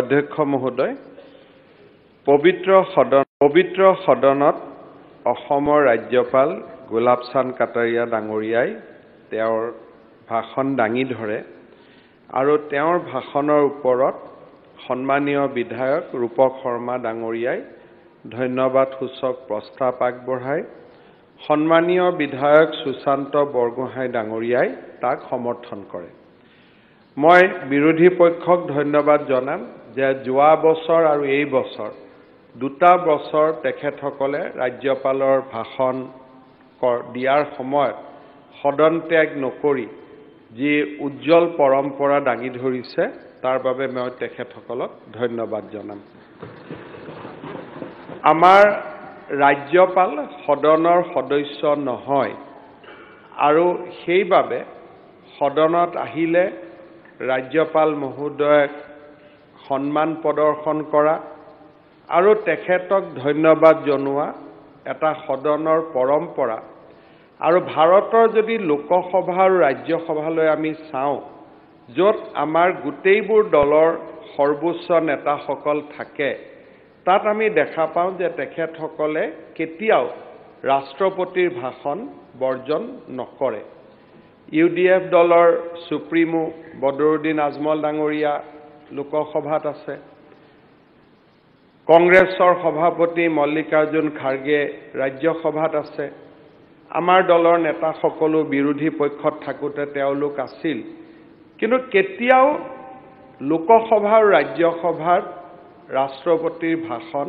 অধ্যক্ষ মহোদয় পবিত্ৰ সদন পবিত্ৰ সদনত অসমৰ ৰাজ্যপাল গোলাপচান্দ কাটাৰীয়া ডাঙৰীয়াই তেওঁৰ ভাষণ দাঙি ধৰে আৰু তেওঁৰ ভাষণৰ ওপৰত সন্মানীয় বিধায়ক ৰূপক শৰ্মা ডাঙৰীয়াই ধন্যবাদসূচক প্ৰস্তাৱ আগবঢ়ায় সন্মানীয় বিধায়ক সুশান্ত বৰগোহাঁই ডাঙৰীয়াই তাক সমৰ্থন কৰে মই বিৰোধী পক্ষক ধন্যবাদ জনাম যে যোৱা বছৰ আৰু এই বছৰ দুটা বছৰ তেখেতসকলে ৰাজ্যপালৰ ভাষণ দিয়াৰ সময়ত সদন ত্যাগ নকৰি যি উজ্জ্বল পৰম্পৰা দাঙি ধৰিছে তাৰ বাবে মই তেখেতসকলক ধন্যবাদ জনাম আমাৰ ৰাজ্যপাল সদনৰ সদস্য নহয় আৰু সেইবাবে সদনত আহিলে ৰাজ্যপাল মহোদয়ক সন্মান প্ৰদৰ্শন কৰা আৰু তেখেতক ধন্যবাদ জনোৱা এটা সদনৰ পৰম্পৰা আৰু ভাৰতৰ যদি লোকসভা আৰু ৰাজ্যসভালৈ আমি চাওঁ য'ত আমাৰ গোটেইবোৰ দলৰ সৰ্বোচ্চ নেতাসকল থাকে তাত আমি দেখা পাওঁ যে তেখেতসকলে কেতিয়াও ৰাষ্ট্ৰপতিৰ ভাষণ বৰ্জন নকৰে ইউ ডি এফ দলৰ সুপ্ৰিমো বদৰুদ্দিন আজমল ডাঙৰীয়া লোকসভাত আছে কংগ্ৰেছৰ সভাপতি মল্লিকাৰ্জুন খাৰ্গে ৰাজ্যসভাত আছে আমাৰ দলৰ নেতাসকলো বিৰোধী পক্ষত থাকোঁতে তেওঁলোক আছিল কিন্তু কেতিয়াও লোকসভা আৰু ৰাজ্যসভাত ৰাষ্ট্ৰপতিৰ ভাষণ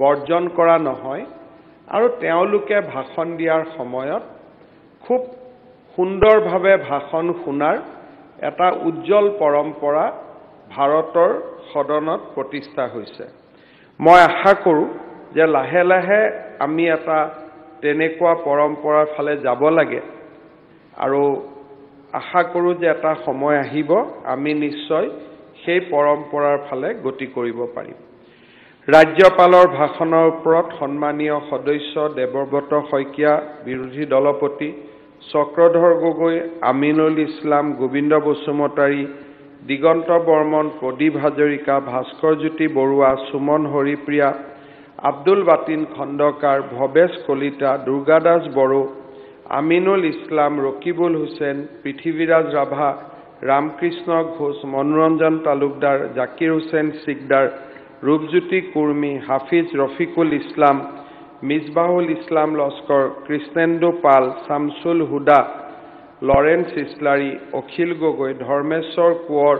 বৰ্জন কৰা নহয় আৰু তেওঁলোকে ভাষণ দিয়াৰ সময়ত খুব সুন্দৰভাৱে ভাষণ শুনাৰ এটা উজ্জ্বল পৰম্পৰা ভাৰতৰ সদনত প্ৰতিষ্ঠা হৈছে মই আশা কৰোঁ যে লাহে লাহে আমি এটা তেনেকুৱা পৰম্পৰাৰ ফালে যাব লাগে আৰু আশা কৰোঁ যে এটা সময় আহিব আমি নিশ্চয় সেই পৰম্পৰাৰ ফালে গতি কৰিব পাৰিম ৰাজ্যপালৰ ভাষণৰ ওপৰত সন্মানীয় সদস্য দেৱব্ৰত শইকীয়া বিৰোধী দলপতি চক্ৰধৰ গগৈ আমিনুল ইছলাম গোবিন্দ বসুমতাৰী দিগন্ত Barman Pradip Hazarika Bhaskarjyoti Barua Suman Haripriya Abdul Batin খণ্ডকাৰ Bhabesh Kalita Durga Das Bodo Aminul Islam Rakibul Hussain Prithviraj Rabha Ramakrishna Ghosh Manoranjan Talukdar Zakir Hussain Sikdar Rupjyoti Kurmi Hafiz Rafiqul Islam Mizbahul Islam Laskar Krishnendu Paul Shamsul Huda Lawrence Islary Akhil Gogoi Dharmeshwar Konwar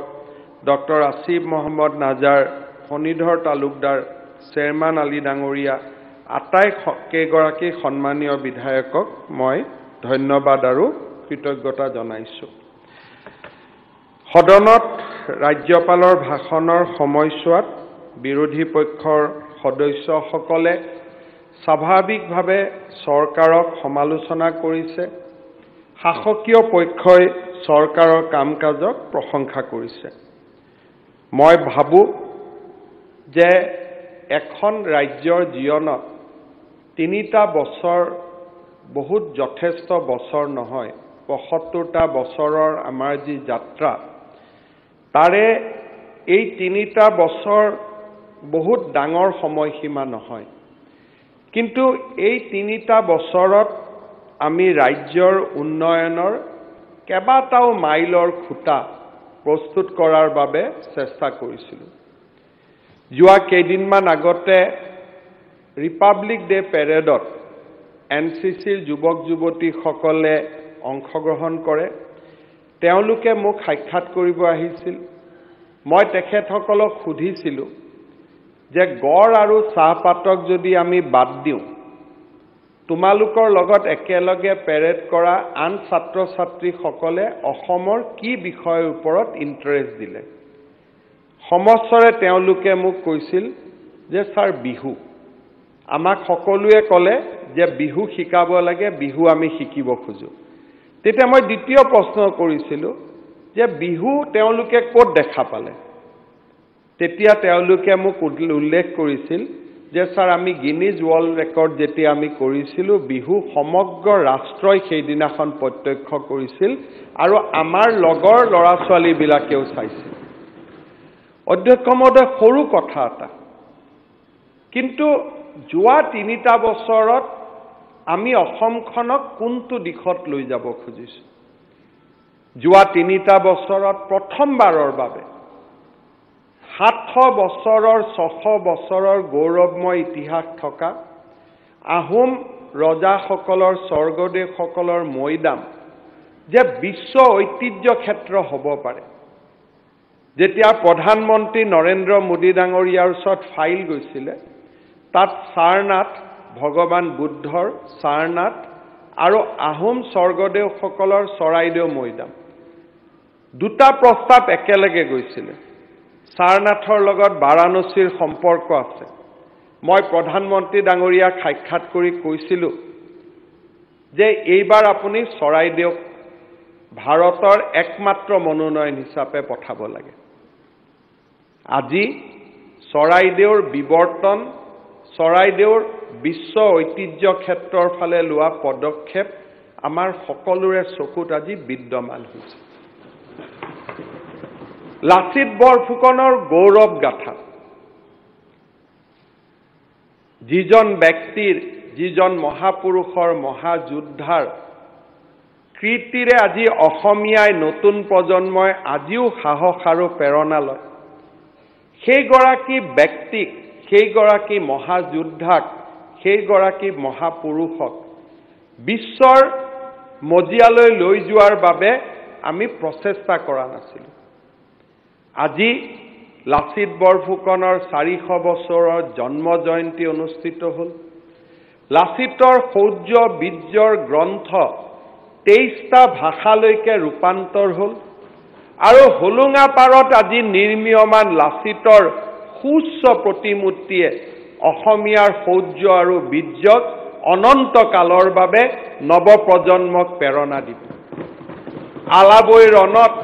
doctor Asif Mohammed Nazar Phanidhar Talukdar chairman Ali ডাঙৰীয়া আটাই কেইগৰাকী সন্মানীয় বিধায়কক মই ধন্যবাদ আৰু কৃতজ্ঞতা জনাইছোঁ সদনত ৰাজ্যপালৰ ভাষণৰ সময়ছোৱাত বিৰোধী পক্ষৰ সদস্যসকলে স্বাভাৱিকভাৱে চৰকাৰক সমালোচনা কৰিছে শাসকীয় পক্ষই চৰকাৰৰ কাম কাজক প্ৰশংসা কৰিছে মই ভাবোঁ যে এখন ৰাজ্যৰ জীৱনত তিনিটা বছৰ বহুত যথেষ্ট বছৰ নহয় পঁয়সত্তৰটা বছৰৰ আমাৰ যি যাত্ৰা তাৰে এই তিনিটা বছৰ বহুত ডাঙৰ সময়সীমা নহয় কিন্তু এই তিনিটা বছৰত আমি ৰাজ্যৰ উন্নয়নৰ কেইবাটাও মাইলৰ খুটা প্ৰস্তুত কৰাৰ বাবে চেষ্টা কৰিছিলোঁ যোৱা কেইদিনমান আগতে ৰিপাব্লিক ডে' পেৰেডত এন চি চিৰ যুৱক যুৱতীসকলে অংশগ্ৰহণ কৰে তেওঁলোকে মোক সাক্ষাৎ কৰিব আহিছিল মই তেখেতসকলক সুধিছিলোঁ যে গড় আৰু চাহপাতক যদি আমি বাদ দিওঁ তোমালোকৰ লগত একেলগে পেৰেড কৰা আন ছাত্ৰ ছাত্ৰীসকলে অসমৰ কি বিষয়ৰ ওপৰত ইণ্টাৰেষ্ট দিলে সমস্বৰে তেওঁলোকে মোক কৈছিল যে ছাৰ বিহু আমাক সকলোৱে ক'লে যে বিহু শিকাব লাগে বিহু আমি শিকিব খোজোঁ তেতিয়া মই দ্বিতীয় প্ৰশ্ন কৰিছিলোঁ যে বিহু তেওঁলোকে ক'ত দেখা পালে তেতিয়া তেওঁলোকে মোক উল্লেখ কৰিছিল যে ছাৰ আমি গিনিজ ৱৰ্ল্ড ৰেকৰ্ড যেতিয়া আমি কৰিছিলোঁ বিহু সমগ্ৰ ৰাষ্ট্ৰই সেইদিনাখন প্ৰত্যক্ষ কৰিছিল আৰু আমাৰ লগৰ ল'ৰা ছোৱালীবিলাকেও চাইছিল অধ্যক্ষ মহোদয় সৰু কথা এটা কিন্তু যোৱা তিনিটা বছৰত আমি অসমখনক কোনটো দিশত লৈ যাব খুজিছোঁ যোৱা তিনিটা বছৰত প্ৰথমবাৰৰ বাবে সাতশ বছৰৰ ছশ বছৰৰ গৌৰৱময় ইতিহাস থকা আহোম ৰজাসকলৰ স্বৰ্গদেৱসকলৰ মৈদাম যে বিশ্ব ঐতিহ্য ক্ষেত্ৰ হ'ব পাৰে যেতিয়া প্ৰধানমন্ত্ৰী নৰেন্দ্ৰ মোদী ডাঙৰীয়াৰ ওচৰত ফাইল গৈছিলে তাত চাৰনাথ ভগৱান বুদ্ধৰ চাৰনাথ আৰু আহোম স্বৰ্গদেৱসকলৰ চৰাইদেউ মৈদাম দুটা প্ৰস্তাৱ একেলগে গৈছিলে সাৰনাথৰ লগত বাৰাণসীৰ সম্পৰ্ক আছে মই প্ৰধানমন্ত্ৰী ডাঙৰীয়াক সাক্ষাৎ কৰি কৈছিলোঁ যে এইবাৰ আপুনি চৰাইদেউক ভাৰতৰ একমাত্ৰ মনোনয়ন হিচাপে পঠাব লাগে আজি চৰাইদেউৰ বিৱৰ্তন চৰাইদেউৰ বিশ্ব ঐতিহ্য ক্ষেত্ৰৰ ফালে লোৱা পদক্ষেপ আমাৰ সকলোৰে চকুত আজি বিদ্যমান হৈছে লাচিত বৰফুকনৰ গৌৰৱ গাথা যিজন ব্যক্তিৰ যিজন মহাপুৰুষৰ মহাযোদ্ধাৰ কীৰ্তিৰে আজি অসমীয়াই নতুন প্ৰজন্মই আজিও সাহস আৰু প্ৰেৰণা লয় সেইগৰাকী ব্যক্তিক সেইগৰাকী মহাযোদ্ধাক সেইগৰাকী মহাপুৰুষক বিশ্বৰ মজিয়ালৈ লৈ যোৱাৰ বাবে আমি প্ৰচেষ্টা কৰা নাছিলোঁ আজি লাচিত বৰফুকনৰ চাৰিশ বছৰৰ জন্ম জয়ন্তী অনুষ্ঠিত হ'ল লাচিতৰ সৌৰ্য বীৰ্যৰ গ্ৰন্থ তেইছটা ভাষালৈকে ৰূপান্তৰ হ'ল আৰু হোলোঙা পাৰত আজি নিৰ্মীয়মান লাচিতৰ সুচ্চ প্ৰতিমূৰ্তিয়ে অসমীয়াৰ সৌৰ্য আৰু বীৰ্যক অনন্তকালৰ বাবে নৱপ্ৰজন্মক প্ৰেৰণা দিব আলাবৈ ৰণত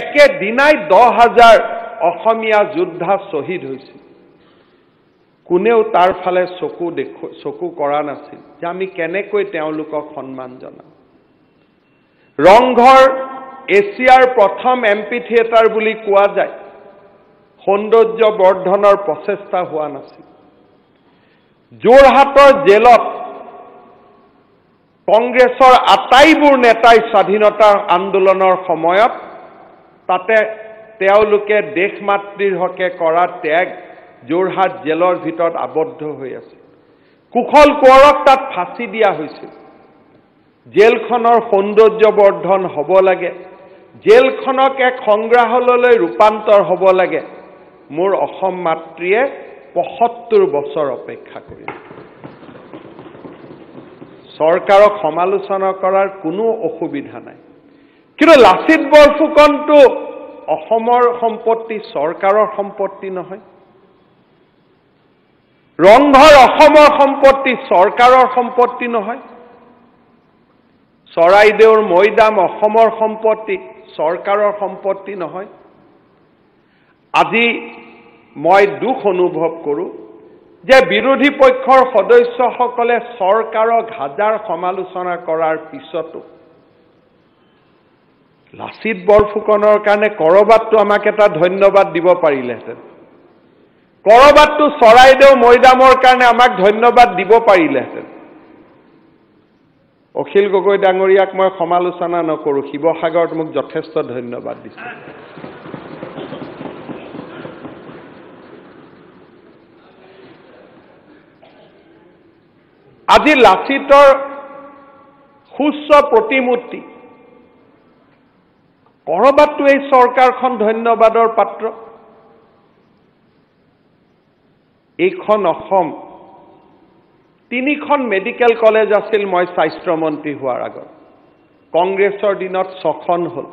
একেদিনাই দহ হাজাৰ অসমীয়া যোদ্ধা শ্বহীদ হৈছিল কোনেও তাৰ ফালে চকু দেখু চকু কৰা নাছিল যে আমি কেনেকৈ তেওঁলোকক সন্মান জনাম ৰংঘৰ এছিয়াৰ প্ৰথম এম পি থিয়েটাৰ বুলি কোৱা যায় সৌন্দৰ্য বৰ্ধনৰ প্ৰচেষ্টা হোৱা নাছিল যোৰহাটৰ জেলত কংগ্ৰেছৰ আটাইবোৰ নেতাই স্বাধীনতা আন্দোলনৰ সময়ত তাতে তেওঁলোকে দেশ মাতৃৰ হকে কৰা ত্যাগ যোৰহাট জেলৰ ভিতৰত আবদ্ধ হৈ আছে কুশল কোঁৱৰক তাত ফাঁচি দিয়া হৈছিল জেলখনৰ সৌন্দৰ্য বৰ্ধন হ'ব লাগে জেলখনক এক সংগ্ৰহালয়লৈ ৰূপান্তৰ হ'ব লাগে মোৰ অসম মাতৃয়ে পঁয়সত্তৰ বছৰ অপেক্ষা কৰি চৰকাৰক সমালোচনা কৰাৰ কোনো অসুবিধা নাই কিন্তু লাচিত বৰফুকনটো অসমৰ সম্পত্তি চৰকাৰৰ সম্পত্তি নহয় ৰংঘৰ অসমৰ সম্পত্তি চৰকাৰৰ সম্পত্তি নহয় চৰাইদেউৰ মৈদাম অসমৰ সম্পত্তি চৰকাৰৰ সম্পত্তি নহয় আজি মই দুখ অনুভৱ কৰোঁ যে বিৰোধী পক্ষৰ সদস্যসকলে চৰকাৰক হাজাৰ সমালোচনা কৰাৰ পিছতো লাচিত বৰফুকনৰ কাৰণে কৰবাতটো আমাক এটা ধন্যবাদ দিব পাৰিলেহেঁতেন কৰবাতটো চৰাইদেউ মৈদামৰ কাৰণে আমাক ধন্যবাদ দিব পাৰিলেহেঁতেন অখিল গগৈ ডাঙৰীয়াক মই সমালোচনা নকৰোঁ শিৱসাগৰত মোক যথেষ্ট ধন্যবাদ দিছে আজি লাচিতৰ সুস্থ প্ৰতিমূৰ্তি কৰবাতো এই চৰকাৰখন ধন্যবাদৰ পাত্ৰ এইখন অসম তিনিখন মেডিকেল কলেজ আছিল মই স্বাস্থ্যমন্ত্ৰী হোৱাৰ আগত কংগ্ৰেছৰ দিনত ছখন হ'ল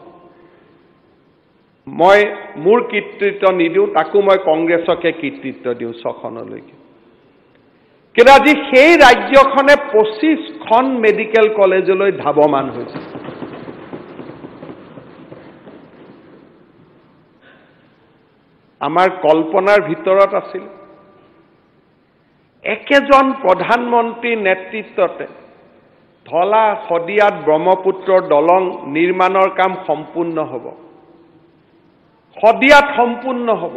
মই মোৰ কৃতিত্ব নিদিওঁ তাকো মই কংগ্ৰেছকে কৃতিত্ব দিওঁ ছখনলৈকে কিন্তু আজি সেই ৰাজ্যখনে পঁচিছখন মেডিকেল কলেজলৈ ধাৱমান হৈছে আমাৰ কল্পনাৰ ভিতৰত আছিল একেজন প্ৰধানমন্ত্ৰীৰ নেতৃত্বতে ধলা শদিয়াত ব্ৰহ্মপুত্ৰৰ দলং নিৰ্মাণৰ কাম সম্পূৰ্ণ হ'ব শদিয়াত সম্পূৰ্ণ হ'ব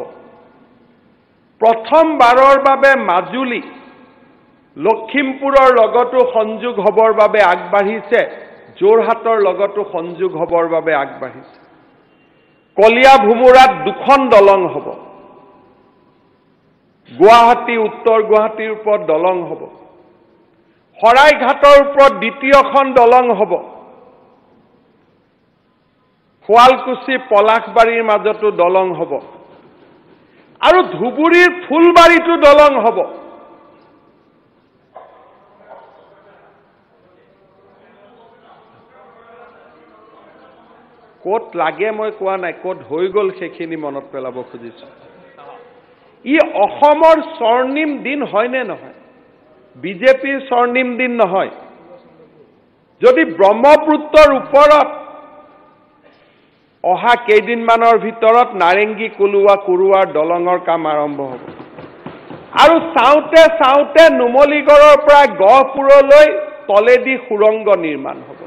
প্ৰথমবাৰৰ বাবে মাজুলী লখিমপুৰৰ লগতো সংযোগ হ'বৰ বাবে আগবাঢ়িছে যোৰহাটৰ লগতো সংযোগ হ'বৰ বাবে আগবাঢ়িছে কলিয়া ভোমোৰাত দুখন দলং হ'ব গুৱাহাটী উত্তৰ গুৱাহাটীৰ ওপৰত দলং হ'ব শৰাইঘাটৰ ওপৰত দ্বিতীয়খন দলং হ'ব শুৱালকুছি পলাশবাৰীৰ মাজতো দলং হ'ব আৰু ধুবুৰীৰ ফুলবাৰীটো দলং হ'ব ক'ত লাগে মই কোৱা নাই ক'ত হৈ গ'ল সেইখিনি মনত পেলাব খুজিছোঁ ই অসমৰ স্বৰ্ণিম দিন হয়নে নহয় বিজেপিৰ স্বৰ্ণিম দিন নহয় যদি ব্ৰহ্মপুত্ৰৰ ওপৰত অহা কেইদিনমানৰ ভিতৰত নাৰেংগী কলোৱা কোৰোৱাৰ দলঙৰ কাম আৰম্ভ হ'ব আৰু চাওঁতে চাওঁতে নুমলীগড়ৰ পৰা গহপুৰলৈ তলেদি সুৰংগ নিৰ্মাণ হ'ব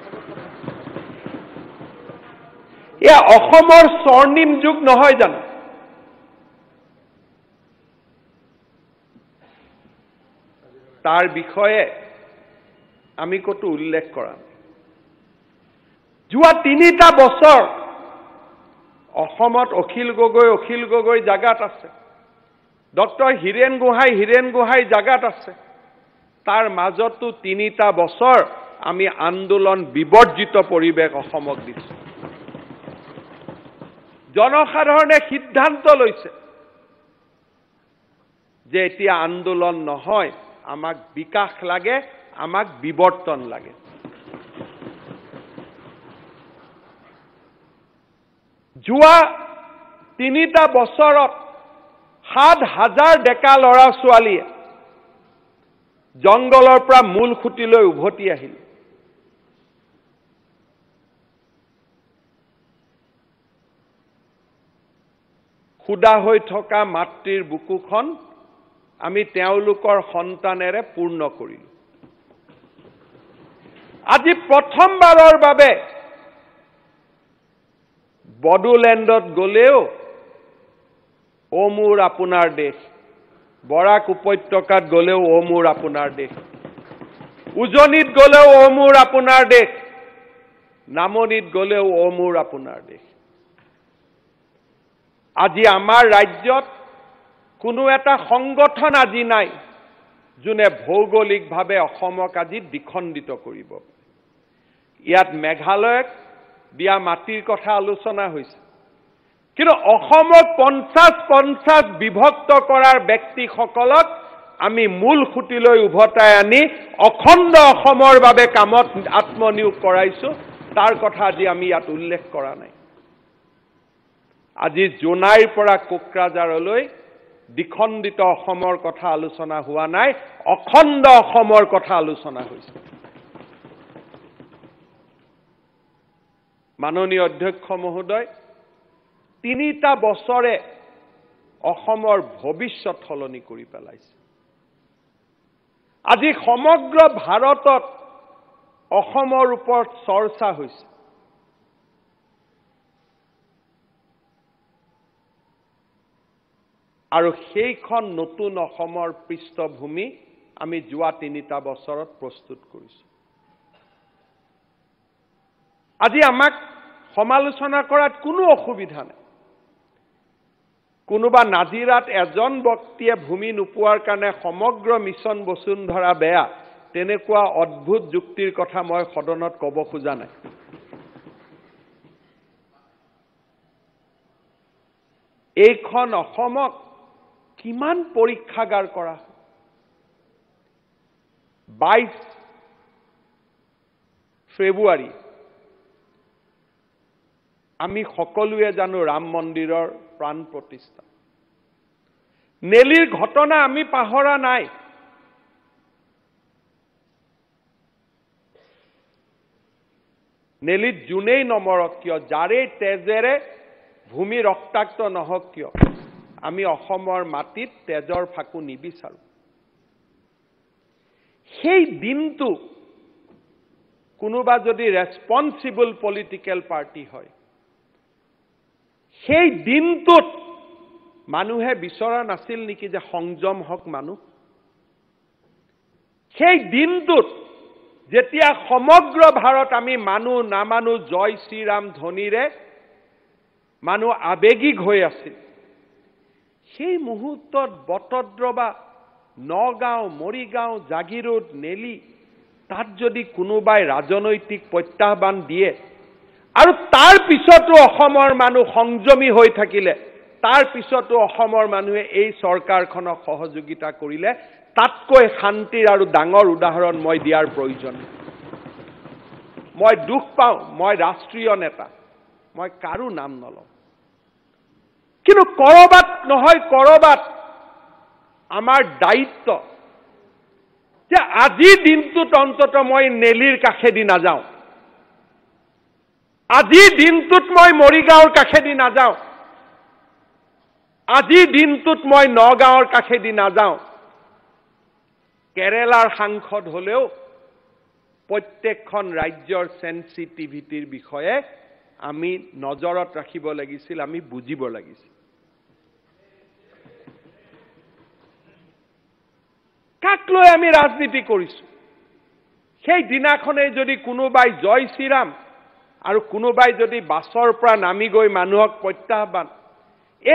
এয়া অসমৰ স্বৰ্ণিম যুগ নহয় জানো তাৰ বিষয়ে আমি ক'তো উল্লেখ কৰা যোৱা তিনিটা বছৰ অসমত অখিল গগৈ অখিল গগৈ জাগাত আছে ডক্টৰ হীৰেণ গোহাঁই হীৰেণ গোহাঁই জাগাত আছে তাৰ মাজতো তিনিটা বছৰ আমি আন্দোলন বিবৰ্জিত পৰিৱেশ অসমক দিছোঁ জনসাধাৰণে সিদ্ধান্ত লৈছে যে এতিয়া আন্দোলন নহয় আমাক বিকাশ লাগে আমাক বিৱৰ্তন লাগে যোৱা তিনিটা বছৰত সাত হাজাৰ ডেকা ল'ৰা ছোৱালীয়ে জংগলৰ পৰা মূল খুঁটিলৈ উভতি আহিল খুদা হৈ থকা মাতৃৰ বুকুখন আমি তেওঁলোকৰ সন্তানেৰে পূৰ্ণ কৰিলোঁ আজি প্ৰথমবাৰৰ বাবে বডোলেণ্ডত গ'লেও অ মোৰ আপোনাৰ দেশ বৰাক উপত্যকাত গ'লেও অ মোৰ আপোনাৰ দেশ উজনিত গ'লেও অ মোৰ আপোনাৰ দেশ নামনিত গ'লেও অ মোৰ আপোনাৰ দেশ আজি আমাৰ ৰাজ্যত কোনো এটা সংগঠন আজি নাই যোনে ভৌগোলিকভাৱে অসমক আজি দ্বিখণ্ডিত কৰিব ইয়াত মেঘালয়ক দিয়া মাটিৰ কথা আলোচনা হৈছে কিন্তু অসমক পঞ্চাছ পঞ্চাছ বিভক্ত কৰাৰ ব্যক্তিসকলক আমি মূল সুঁতিলৈ উভতাই আনি অখণ্ড অসমৰ বাবে কামত আত্মনিয়োগ কৰাইছোঁ তাৰ কথা আজি আমি ইয়াত উল্লেখ কৰা নাই আজি জোনাইৰ পৰা কোকৰাঝাৰলৈ দ্বিখণ্ডিত অসমৰ কথা আলোচনা হোৱা নাই অখণ্ড অসমৰ কথা আলোচনা হৈছে মাননীয় অধ্যক্ষ মহোদয় তিনিটা বছৰে অসমৰ ভৱিষ্যত সলনি কৰি পেলাইছে আজি সমগ্ৰ ভাৰতত অসমৰ ওপৰত চৰ্চা হৈছে আৰু সেইখন নতুন অসমৰ পৃষ্ঠভূমি আমি যোৱা তিনিটা বছৰত প্ৰস্তুত কৰিছো আজি আমাক সমালোচনা কৰাত কোনো অসুবিধা নাই কোনোবা নাজিৰাত এজন ব্যক্তিয়ে ভূমি নোপোৱাৰ কাৰণে সমগ্ৰ মিছন বসুন্ধৰা বেয়া তেনেকুৱা অদ্ভুত যুক্তিৰ কথা মই সদনত ক'ব খোজা নাই এইখন অসমক কিমান পৰীক্ষাগাৰ কৰা বাইছ ফেব্ৰুৱাৰী আমি সকলোৱে জানো ৰাম মন্দিৰৰ প্ৰাণ প্ৰতিষ্ঠা নেলিৰ ঘটনা আমি পাহৰা নাই নেলিত যোনেই নমৰক কিয় যাৰেই তেজেৰে ভূমি ৰক্তাক্ত নহওক কিয় আমি অসমৰ মাটিত তেজৰ ফাকু নিবিচাৰো সেই দিনটো কোনোবা যদি ৰেছপনচিবল পলিটিকেল পাৰ্টি হয় সেই দিনটোত মানুহে বিচৰা নাছিল নেকি যে সংযম হওক মানুহ সেই দিনটোত যেতিয়া সমগ্ৰ ভাৰত আমি মানুহ নামানো জয় শ্ৰীৰাম ধনীৰে মানুহ আৱেগিক হৈ আছিল সেই মুহূৰ্তত বটদ্ৰবা নগাঁও মৰিগাঁও জাগিৰোদ নেলি তাত যদি কোনোবাই ৰাজনৈতিক প্ৰত্যাহ্বান দিয়ে আৰু তাৰ পিছতো অসমৰ মানুহ সংযমী হৈ থাকিলে তাৰ পিছতো অসমৰ মানুহে এই চৰকাৰখনক সহযোগিতা কৰিলে তাতকৈ শান্তিৰ আৰু ডাঙৰ উদাহৰণ মই দিয়াৰ প্ৰয়োজন মই দুখ পাওঁ মই ৰাষ্ট্ৰীয় নেতা মই কাৰো নাম নলওঁ কিন্তু কৰবাত নহয় কৰবাত আমাৰ দায়িত্ব যে আজি দিনটোত অন্তত মই নেলিৰ কাষেদি নাযাওঁ আজি দিনটোত মই মৰিগাঁৱৰ কাষেদি নাযাওঁ আজি দিনটোত মই নগাঁৱৰ কাষেদি নাযাওঁ কেৰেলাৰ সাংসদ হ'লেও প্ৰত্যেকখন ৰাজ্যৰ চেঞ্চিটিভিটিৰ বিষয়ে আমি নজৰত ৰাখিব লাগিছিল আমি বুজিব লাগিছিল কাক লৈ আমি ৰাজনীতি কৰিছো সেই দিনাখনেই যদি কোনোবাই জয় শ্ৰীৰাম আৰু কোনোবাই যদি বাছৰ পৰা নামি গৈ মানুহক প্ৰত্যাহ্বান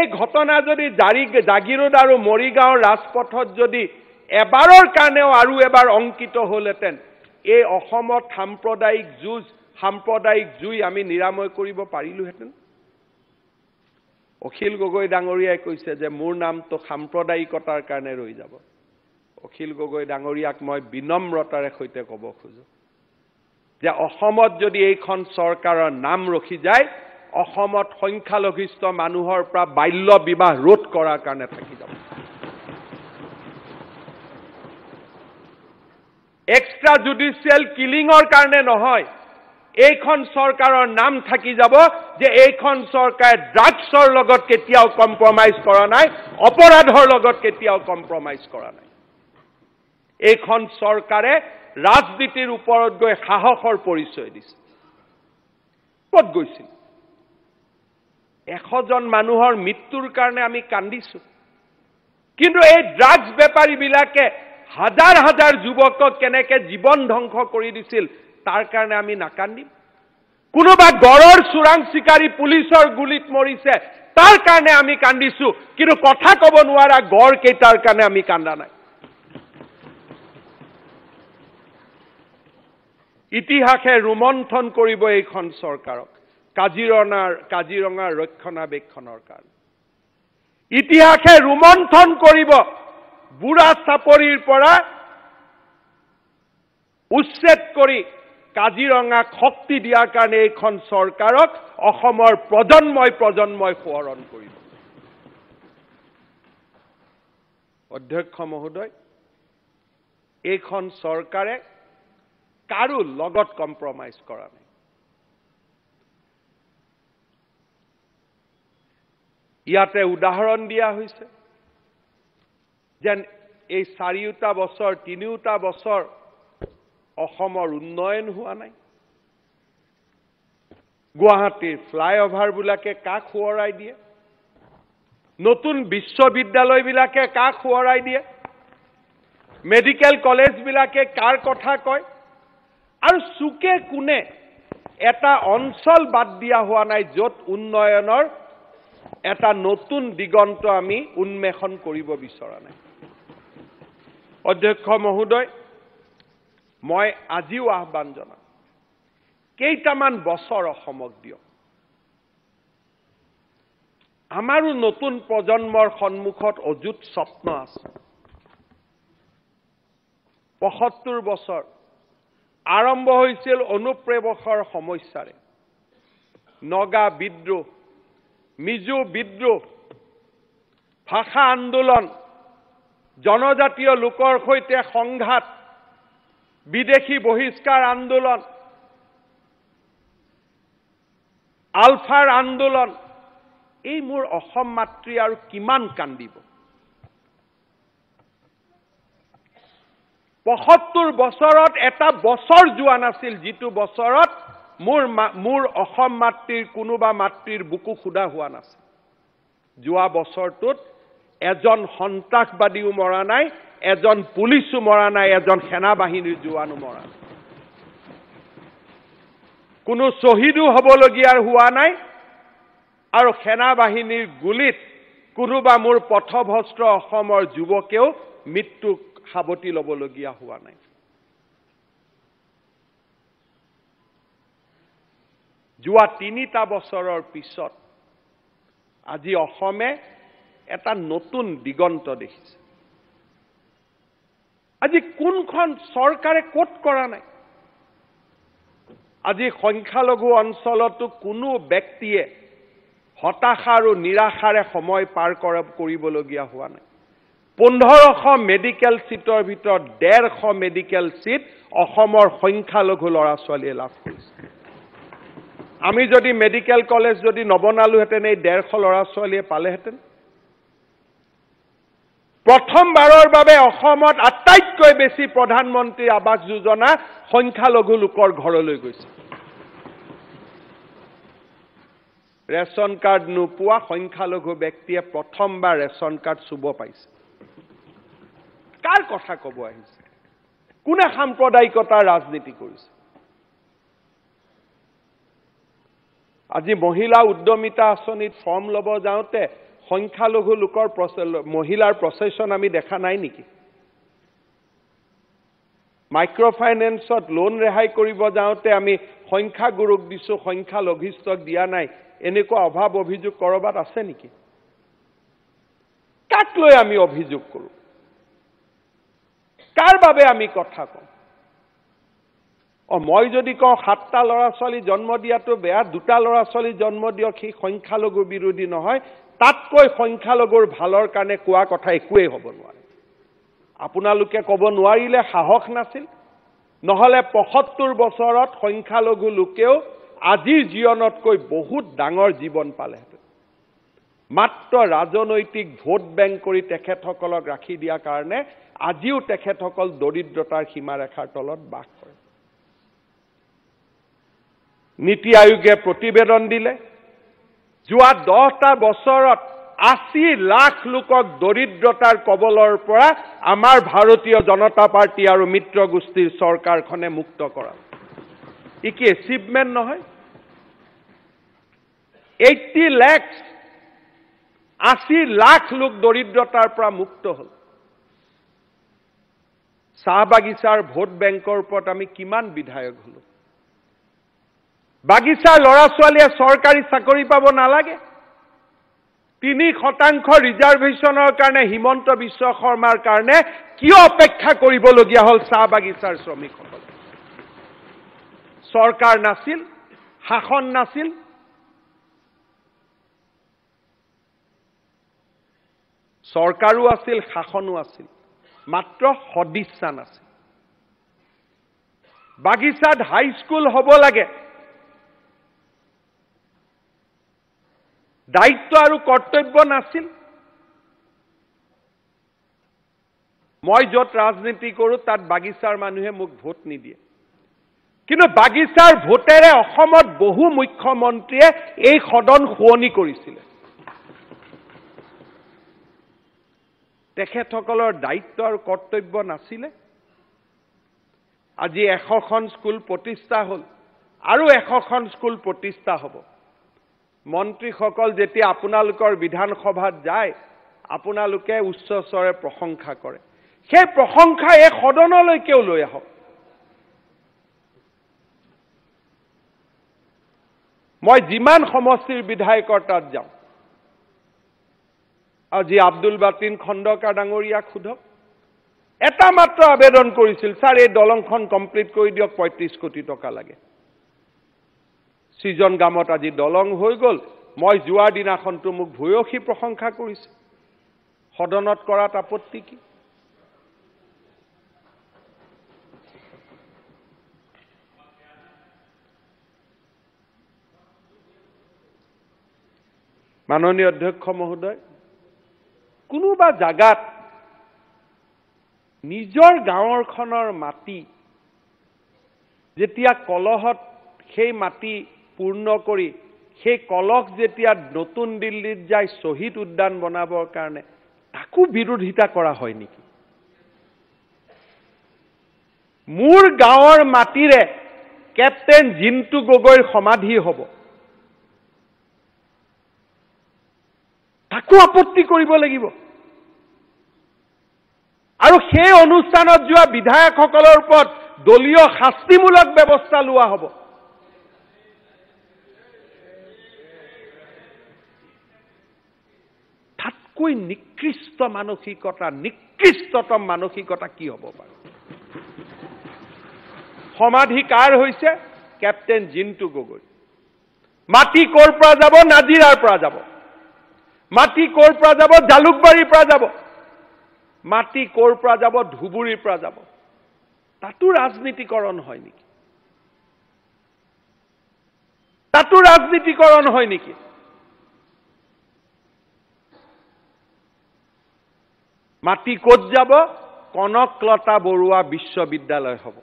এই ঘটনা যদি জাৰি জাগিৰোদ আৰু মৰিগাঁৱৰ ৰাজপথত যদি এবাৰৰ কাৰণেও আৰু এবাৰ অংকিত হ'লহেঁতেন এই অসমত সাম্প্ৰদায়িক যুঁজ সাম্প্ৰদায়িক জুই আমি নিৰাময় কৰিব পাৰিলোহেঁতেন অখিল গগৈ ডাঙৰীয়াই কৈছে যে মোৰ নামটো সাম্প্ৰদায়িকতাৰ কাৰণে ৰৈ যাব অখিল গগৈ ডাঙৰীয়াক মই বিনম্ৰতাৰে সৈতে ক'ব খোজো যে অসমত যদি এইখন চৰকাৰৰ নাম ৰখি যায় অসমত সংখ্যালঘিষ্ঠ মানুহৰ পৰা বাল্য বিবাহ ৰোধ কৰাৰ কাৰণে থাকি যাব এক্সট্ৰা জুডিচিয়েল কিলিঙৰ কাৰণে নহয় এইখন চৰকাৰৰ নাম থাকি যাব যে এইখন চৰকাৰে ড্ৰাগছৰ লগত কেতিয়াও কম্প্ৰমাইজ কৰা নাই অপৰাধৰ লগত কেতিয়াও কম্প্ৰমাইজ কৰা নাই এইখন চৰকাৰে ৰাজনীতিৰ ওপৰত গৈ সাহসৰ পৰিচয় দিছে ক'ত গৈছিল এশজন মানুহৰ মৃত্যুৰ কাৰণে আমি কান্দিছো কিন্তু এই ড্ৰাগছ বেপাৰীবিলাকে হাজাৰ হাজাৰ যুৱকক কেনেকে জীৱন ধ্বংস কৰি দিছিল তাৰ কাৰণে আমি নাকান্দিম কোনোবা গড়ৰ চোৰাং চিকাৰী পুলিচৰ গুলীত মৰিছে তাৰ কাৰণে আমি কান্দিছো কিন্তু কথা ক'ব নোৱাৰা গড় কেইটাৰ কাৰণে আমি কান্দা নাই ইতিহাসে ৰোমন্থন কৰিব এইখন চৰকাৰক কাজিৰঙাৰ কাজিৰঙাৰ ৰক্ষণাবেক্ষণৰ কাৰণে ইতিহাসে ৰোমন্থন কৰিব বুঢ়া চাপৰিৰ পৰা উচ্ছেদ কৰি কাজিৰঙাক শক্তি দিয়াৰ কাৰণে এইখন চৰকাৰক অসমৰ প্ৰজন্মই প্ৰজন্মই সোঁৱৰণ কৰিব অধ্যক্ষ মহোদয় এইখন চৰকাৰে কাৰো লগত কম্প্ৰমাইজ কৰা নাই ইয়াতে উদাহৰণ দিয়া হৈছে যেন এই চাৰিওটা বছৰ তিনিওটা বছৰ অসমৰ উন্নয়ন হোৱা নাই গুৱাহাটীৰ ফ্লাইঅভাৰবিলাকে কাক সোঁৱৰাই দিয়ে নতুন বিশ্ববিদ্যালয়বিলাকে কাক সোঁৱৰাই দিয়ে মেডিকেল কলেজবিলাকে কাৰ কথা কয় আৰু চুকে কোনে এটা অঞ্চল বাদ দিয়া হোৱা নাই য'ত উন্নয়নৰ এটা নতুন দিগন্ত আমি উন্মেষণ কৰিব বিচৰা নাই অধ্যক্ষ মহোদয় মই আজিও আহ্বান জনাম কেইটামান বছৰ অসমক দিয়ক আমাৰো নতুন প্ৰজন্মৰ সন্মুখত অযুত স্বপ্ন আছে পঁয়সত্তৰ বছৰ আৰম্ভ হৈছিল অনুপ্ৰৱেশৰ সমস্যাৰে নগা বিদ্ৰোহ মিজু বিদ্ৰোহ ভাষা আন্দোলন জনজাতীয় লোকৰ সৈতে সংঘাত বিদেশী বহিষ্কাৰ আন্দোলন আলফাৰ আন্দোলন এই মোৰ অসম মাতৃ আৰু কিমান কান্দিব পঁয়সত্তৰ বছৰত এটা বছৰ যোৱা নাছিল যিটো বছৰত মোৰ মোৰ অসম মাতৃৰ কোনোবা মাতৃৰ বুকু সোধা হোৱা নাছিল যোৱা বছৰটোত এজন সন্ত্ৰাসবাদীও মৰা নাই এজন পুলিচো মৰা নাই এজন সেনা বাহিনীৰ জোৱানো মৰা নাই কোনো শ্বহীদো হবলগীয়া হোৱা নাই আৰু সেনা বাহিনীৰ গুলীত কোনোবা মোৰ পথভস্ত্ৰ অসমৰ যুৱকেও মৃত্যুক সাৱটি ল'বলগীয়া হোৱা নাই যোৱা তিনিটা বছৰৰ পিছত আজি অসমে এটা নতুন দিগন্ত দেখিছে আজি কোনখন চৰকাৰে ক'ত কৰা নাই আজি সংখ্যালঘু অঞ্চলতো কোনো ব্যক্তিয়ে হতাশা আৰু নিৰাশাৰে সময় পাৰ কৰিবলগীয়া হোৱা নাই পোন্ধৰশ মেডিকেল ছিটৰ ভিতৰত ডেৰশ মেডিকেল ছিট অসমৰ সংখ্যালঘু ল'ৰা ছোৱালীয়ে লাভ কৰিছে আমি যদি মেডিকেল কলেজ যদি নবনালোহেঁতেন এই ডেৰশ ল'ৰা ছোৱালীয়ে পালেহেঁতেন প্ৰথমবাৰৰ বাবে অসমত আটাইতকৈ বেছি প্ৰধানমন্ত্ৰী আৱাস যোজনা সংখ্যালঘু লোকৰ ঘৰলৈ গৈছে ৰেচন কাৰ্ড নোপোৱা সংখ্যালঘু ব্যক্তিয়ে প্ৰথমবাৰ ৰেচন কাৰ্ড চুব পাইছে কাৰ কথা ক'ব আহিছে কোনে সাম্প্ৰদায়িকতাৰ ৰাজনীতি কৰিছে আজি মহিলা উদ্যমিতা আঁচনিত ফৰ্ম ল'ব যাওঁতে সংখ্যালঘু লোকৰ মহিলাৰ প্ৰচেচন আমি দেখা নাই নেকি মাইক্ৰ' ফাইনেন্সত লোন ৰেহাই কৰিব যাওঁতে আমি সংখ্যাগুৰুক দিছোঁ সংখ্যালঘিষ্ঠক দিয়া নাই এনেকুৱা অভাৱ অভিযোগ ক'ৰবাত আছে নেকি কাক লৈ আমি অভিযোগ কৰোঁ কাৰ বাবে আমি কথা কওঁ অঁ মই যদি কওঁ সাতটা ল'ৰা ছোৱালী জন্ম দিয়াটো বেয়া দুটা ল'ৰা ছোৱালী জন্ম দিয়ক সি সংখ্যালঘু বিৰোধী নহয় তাতকৈ সংখ্যালঘুৰ ভালৰ কাৰণে কোৱা কথা একোৱেই হ'ব নোৱাৰে আপোনালোকে ক'ব নোৱাৰিলে সাহস নাছিল নহ'লে পঁয়সত্তৰ বছৰত সংখ্যালঘু লোকেও আজিৰ জীৱনতকৈ বহুত ডাঙৰ জীৱন পালেহেঁতেন মাত্ৰ ৰাজনৈতিক ভোট বেংক কৰি তেখেতসকলক ৰাখি দিয়াৰ কাৰণে আজিও তেখেতসকল দৰিদ্ৰতাৰ সীমাৰেখাৰ তলত বাস কৰে নীতি আয়োগে প্ৰতিবেদন দিলে যোৱা দহটা বছৰত আশী লাখ লোকক দৰিদ্ৰতাৰ কবলৰ পৰা আমাৰ ভাৰতীয় জনতা পাৰ্টি আৰু মিত্ৰগোষ্ঠীৰ চৰকাৰখনে মুক্ত কৰা ই কি এচিভমেণ্ট নহয় এইটি লেখ আশী লাখ লোক দৰিদ্ৰতাৰ পৰা মুক্ত হ'ল চাহ বাগিচাৰ ভোট বেংকৰ ওপৰত আমি কিমান বিধায়ক হলো বাগিচাৰ ল'ৰা ছোৱালীয়ে চৰকাৰী চাকৰি পাব নালাগে তিনি শতাংশ ৰিজাৰ্ভেশ্যনৰ কাৰণে হিমন্ত বিশ্ব শৰ্মাৰ কাৰণে কিয় অপেক্ষা কৰিবলগীয়া হ'ল চাহ বাগিচাৰ শ্ৰমিকসকলে চৰকাৰ নাছিল শাসন নাছিল চৰকাৰো আছিল শাসনো আছিল মাত্ৰ সদিচ্ছা নাছিল বাগিচাত হাইস্কুল হ'ব লাগে দায়িত্ব আৰু কৰ্তব্য নাছিল মই য'ত ৰাজনীতি কৰোঁ তাত বাগিচাৰ মানুহে মোক ভোট নিদিয়ে কিন্তু বাগিচাৰ ভোটেৰে অসমত বহু মুখ্যমন্ত্ৰীয়ে এই সদন শুৱনি কৰিছিলে তেখেতসকলৰ দায়িত্ব আৰু কৰ্তব্য নাছিলে আজি এশখন স্কুল প্ৰতিষ্ঠা হ'ল আৰু এশখন স্কুল প্ৰতিষ্ঠা হ'ব মন্ত্ৰীসকল যেতিয়া আপোনালোকৰ বিধানসভাত যায় আপোনালোকে উচ্চস্বৰে প্ৰশংসা কৰে সেই প্ৰশংসা এই সদনলৈকেও লৈ আহক মই যিমান সমষ্টিৰ বিধায়কৰ তাত যাওঁ আৰু যি আব্দুল বাতিন খণ্ডকাৰ ডাঙৰীয়াক সোধক এটা মাত্ৰ আবেদন কৰিছিল ছাৰ এই দলংখন কমপ্লিট কৰি দিয়ক পঁয়ত্ৰিছ কোটি টকা লাগে সৃজন গামত আজি দলং হৈ গ'ল মই যোৱাৰ দিনাখনটো মোক ভূয়সী প্ৰশংসা কৰিছে সদনত কৰাত আপত্তি কি মাননীয় অধ্যক্ষ মহোদয় কোনোবা জাগাত নিজৰ গাঁৱৰখনৰ মাটি যেতিয়া কলহত সেই মাটি পূৰ্ণ কৰি সেই কলহ যেতিয়া নতুন দিল্লীত যায় শ্বহীদ উদ্যান বনাবৰ কাৰণে তাকো বিৰোধিতা কৰা হয় নেকি মোৰ গাঁৱৰ মাটিৰে কেপ্টেইন জিণ্টু গগৈৰ সমাধি হ'ব তাকো আপত্তি কৰিব লাগিব আৰু সেই অনুষ্ঠানত যোৱা বিধায়কসকলৰ ওপৰত দলীয় শাস্তিমূলক ব্যৱস্থা লোৱা হ'ব তাতকৈ নিকৃষ্ট মানসিকতা নিকৃষ্টতম মানসিকতা কি হ'ব বাৰু সমাধি কাৰ হৈছে কেপ্টেইন জিন্তু গগৈ মাটি ক'ৰ পৰা যাব নাজিৰাৰ পৰা যাব মাটি ক'ৰ পৰা যাব জালুকবাৰীৰ পৰা যাব মাটি ক'ৰ পৰা যাব ধুবুৰীৰ পৰা যাব তাতো ৰাজনীতিকৰণ হয় নেকি তাতো ৰাজনীতিকৰণ হয় নেকি মাটি ক'ত যাব কনকলতা বৰুৱা বিশ্ববিদ্যালয় হ'ব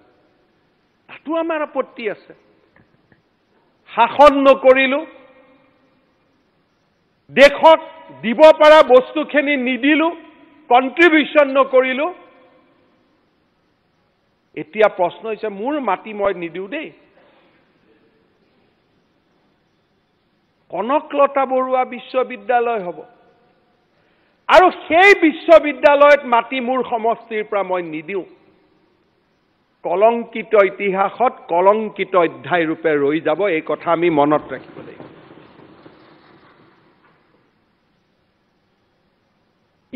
তাতো আমাৰ আপত্তি আছে শাসন নকৰিলোঁ দেশত দিব পৰা বস্তুখিনি নিদিলোঁ কণ্ট্ৰিবিউশ্যন নকৰিলোঁ এতিয়া প্ৰশ্ন হৈছে মোৰ মাটি মই নিদিওঁ দেই কনকলতা বৰুৱা বিশ্ববিদ্যালয় হ'ব আৰু সেই বিশ্ববিদ্যালয়ত মাটি মোৰ সমষ্টিৰ পৰা মই নিদিওঁ কলংকিত ইতিহাসত কলংকিত অধ্যায় ৰূপে ৰৈ যাব এই কথা আমি মনত ৰাখিব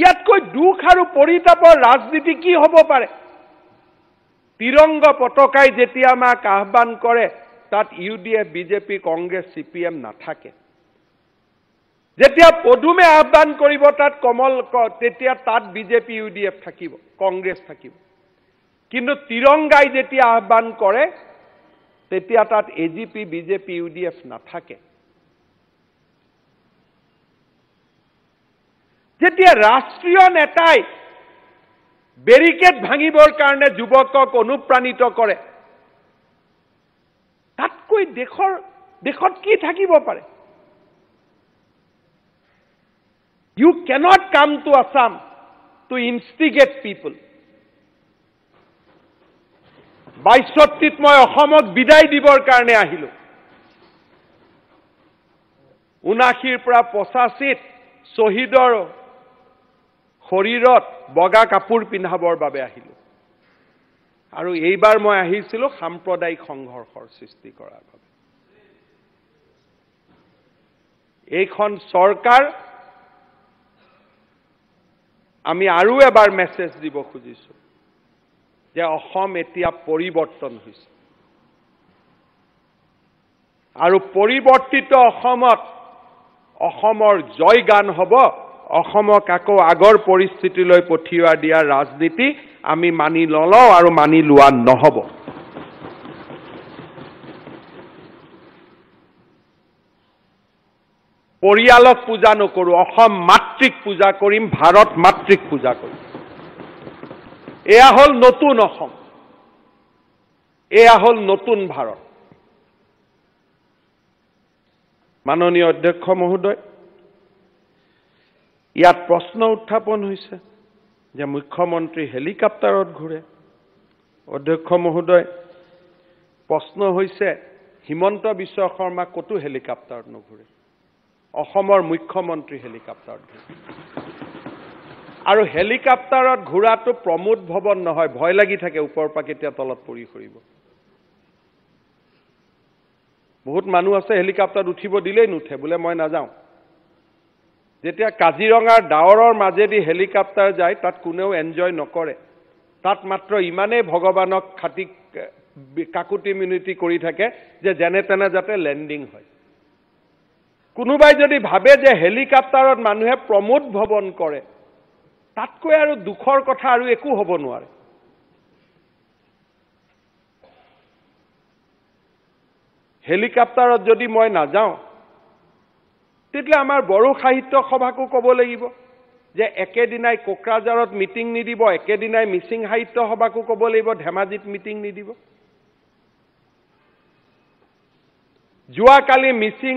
ইয়াতকৈ দুখ আৰু পৰিতাপৰ ৰাজনীতি কি হ'ব পাৰে তিৰংগ পতকাই যেতিয়া আমাক আহ্বান কৰে তাত U D F BJP Congress C P M নাথাকে যেতিয়া পদুমে আহ্বান কৰিব তাত কমল তেতিয়া তাত বিজেপি ইউ ডি এফ থাকিব কংগ্ৰেছ থাকিব কিন্তু তিৰংগাই যেতিয়া আহ্বান কৰে তেতিয়া তাত A G P BJP U D F নাথাকে যেতিয়া ৰাষ্ট্ৰীয় নেতাই বেৰিকেড ভাঙিবৰ কাৰণে যুৱকক অনুপ্ৰাণিত কৰে তাতকৈ দেশৰ দেশত কি থাকিব পাৰে you can't come to Assam to instigate people বাইশত্ৰিত মই অসমক বিদায় দিবৰ কাৰণে আহিলো ঊনাশীৰ পৰা পঁচাশীত শ্বহীদৰ শৰীৰত বগা কাপোৰ পিন্ধাবৰ বাবে আহিলোঁ আৰু এইবাৰ মই আহিছিলোঁ সাম্প্ৰদায়িক সংঘৰ্ষৰ সৃষ্টি কৰাৰ বাবে এইখন চৰকাৰ আমি আৰু এবাৰ মেছেজ দিব খুজিছোঁ যে অসম এতিয়া পৰিৱৰ্তন হৈছে আৰু পৰিৱৰ্তিত অসমত অসমৰ জয়গান হ'ব অসমক আকৌ আগৰ পৰিস্থিতিলৈ পঠিওৱা দিয়া ৰাজনীতি আমি মানি নলওঁ আৰু মানি লোৱা নহ'ব পৰিয়ালক পূজা নকৰোঁ অসম মাতৃক পূজা কৰিম ভাৰত মাতৃক পূজা কৰিম এয়া হ'ল নতুন অসম এয়া হ'ল নতুন ভাৰত মাননীয় অধ্যক্ষ মহোদয় ইয়াত প্ৰশ্ন উত্থাপন হৈছে যে মুখ্যমন্ত্ৰী হেলিকপ্টাৰত ঘূৰে অধ্যক্ষ মহোদয় প্ৰশ্ন হৈছে হিমন্ত বিশ্ব শৰ্মা ক'তো হেলিকপ্টাৰত নুঘূৰে অসমৰ মুখ্যমন্ত্ৰী হেলিকপ্টাৰত ঘূৰে আৰু হেলিকপ্টাৰত ঘূৰাটো প্ৰমোদ ভৱন নহয় ভয় লাগি থাকে ওপৰৰ পৰা কেতিয়া তলত পৰি ফুৰিব বহুত মানুহ আছে হেলিকপ্টাৰত উঠিব দিলেই নুঠে বোলে মই নাযাওঁ যেতিয়া কাজিৰঙাৰ ডাৱৰৰ মাজেদি হেলিকপ্টাৰ যায় তাত কোনেও এনজয় নকৰে তাত মাত্ৰ ইমানেই ভগৱানক খাটি কাকুতি মিনতি কৰি থাকে যে যেনে তেনে যাতে লেণ্ডিং হয় কোনোবাই যদি ভাবে যে হেলিকপ্টাৰত মানুহে প্ৰমোদ ভৱন কৰে তাতকৈ আৰু দুখৰ কথা আৰু একো হ'ব নোৱাৰে হেলিকপ্টাৰত যদি মই নাযাওঁ তেতিয়া আমাৰ বড়ো সাহিত্য সভাকো ক'ব লাগিব যে একেদিনাই কোকৰাঝাৰত মিটিং নিদিব একেদিনাই মিচিং সাহিত্য সভাকো ক'ব লাগিব ধেমাজিত মিটিং নিদিব যোৱাকালি মিচিং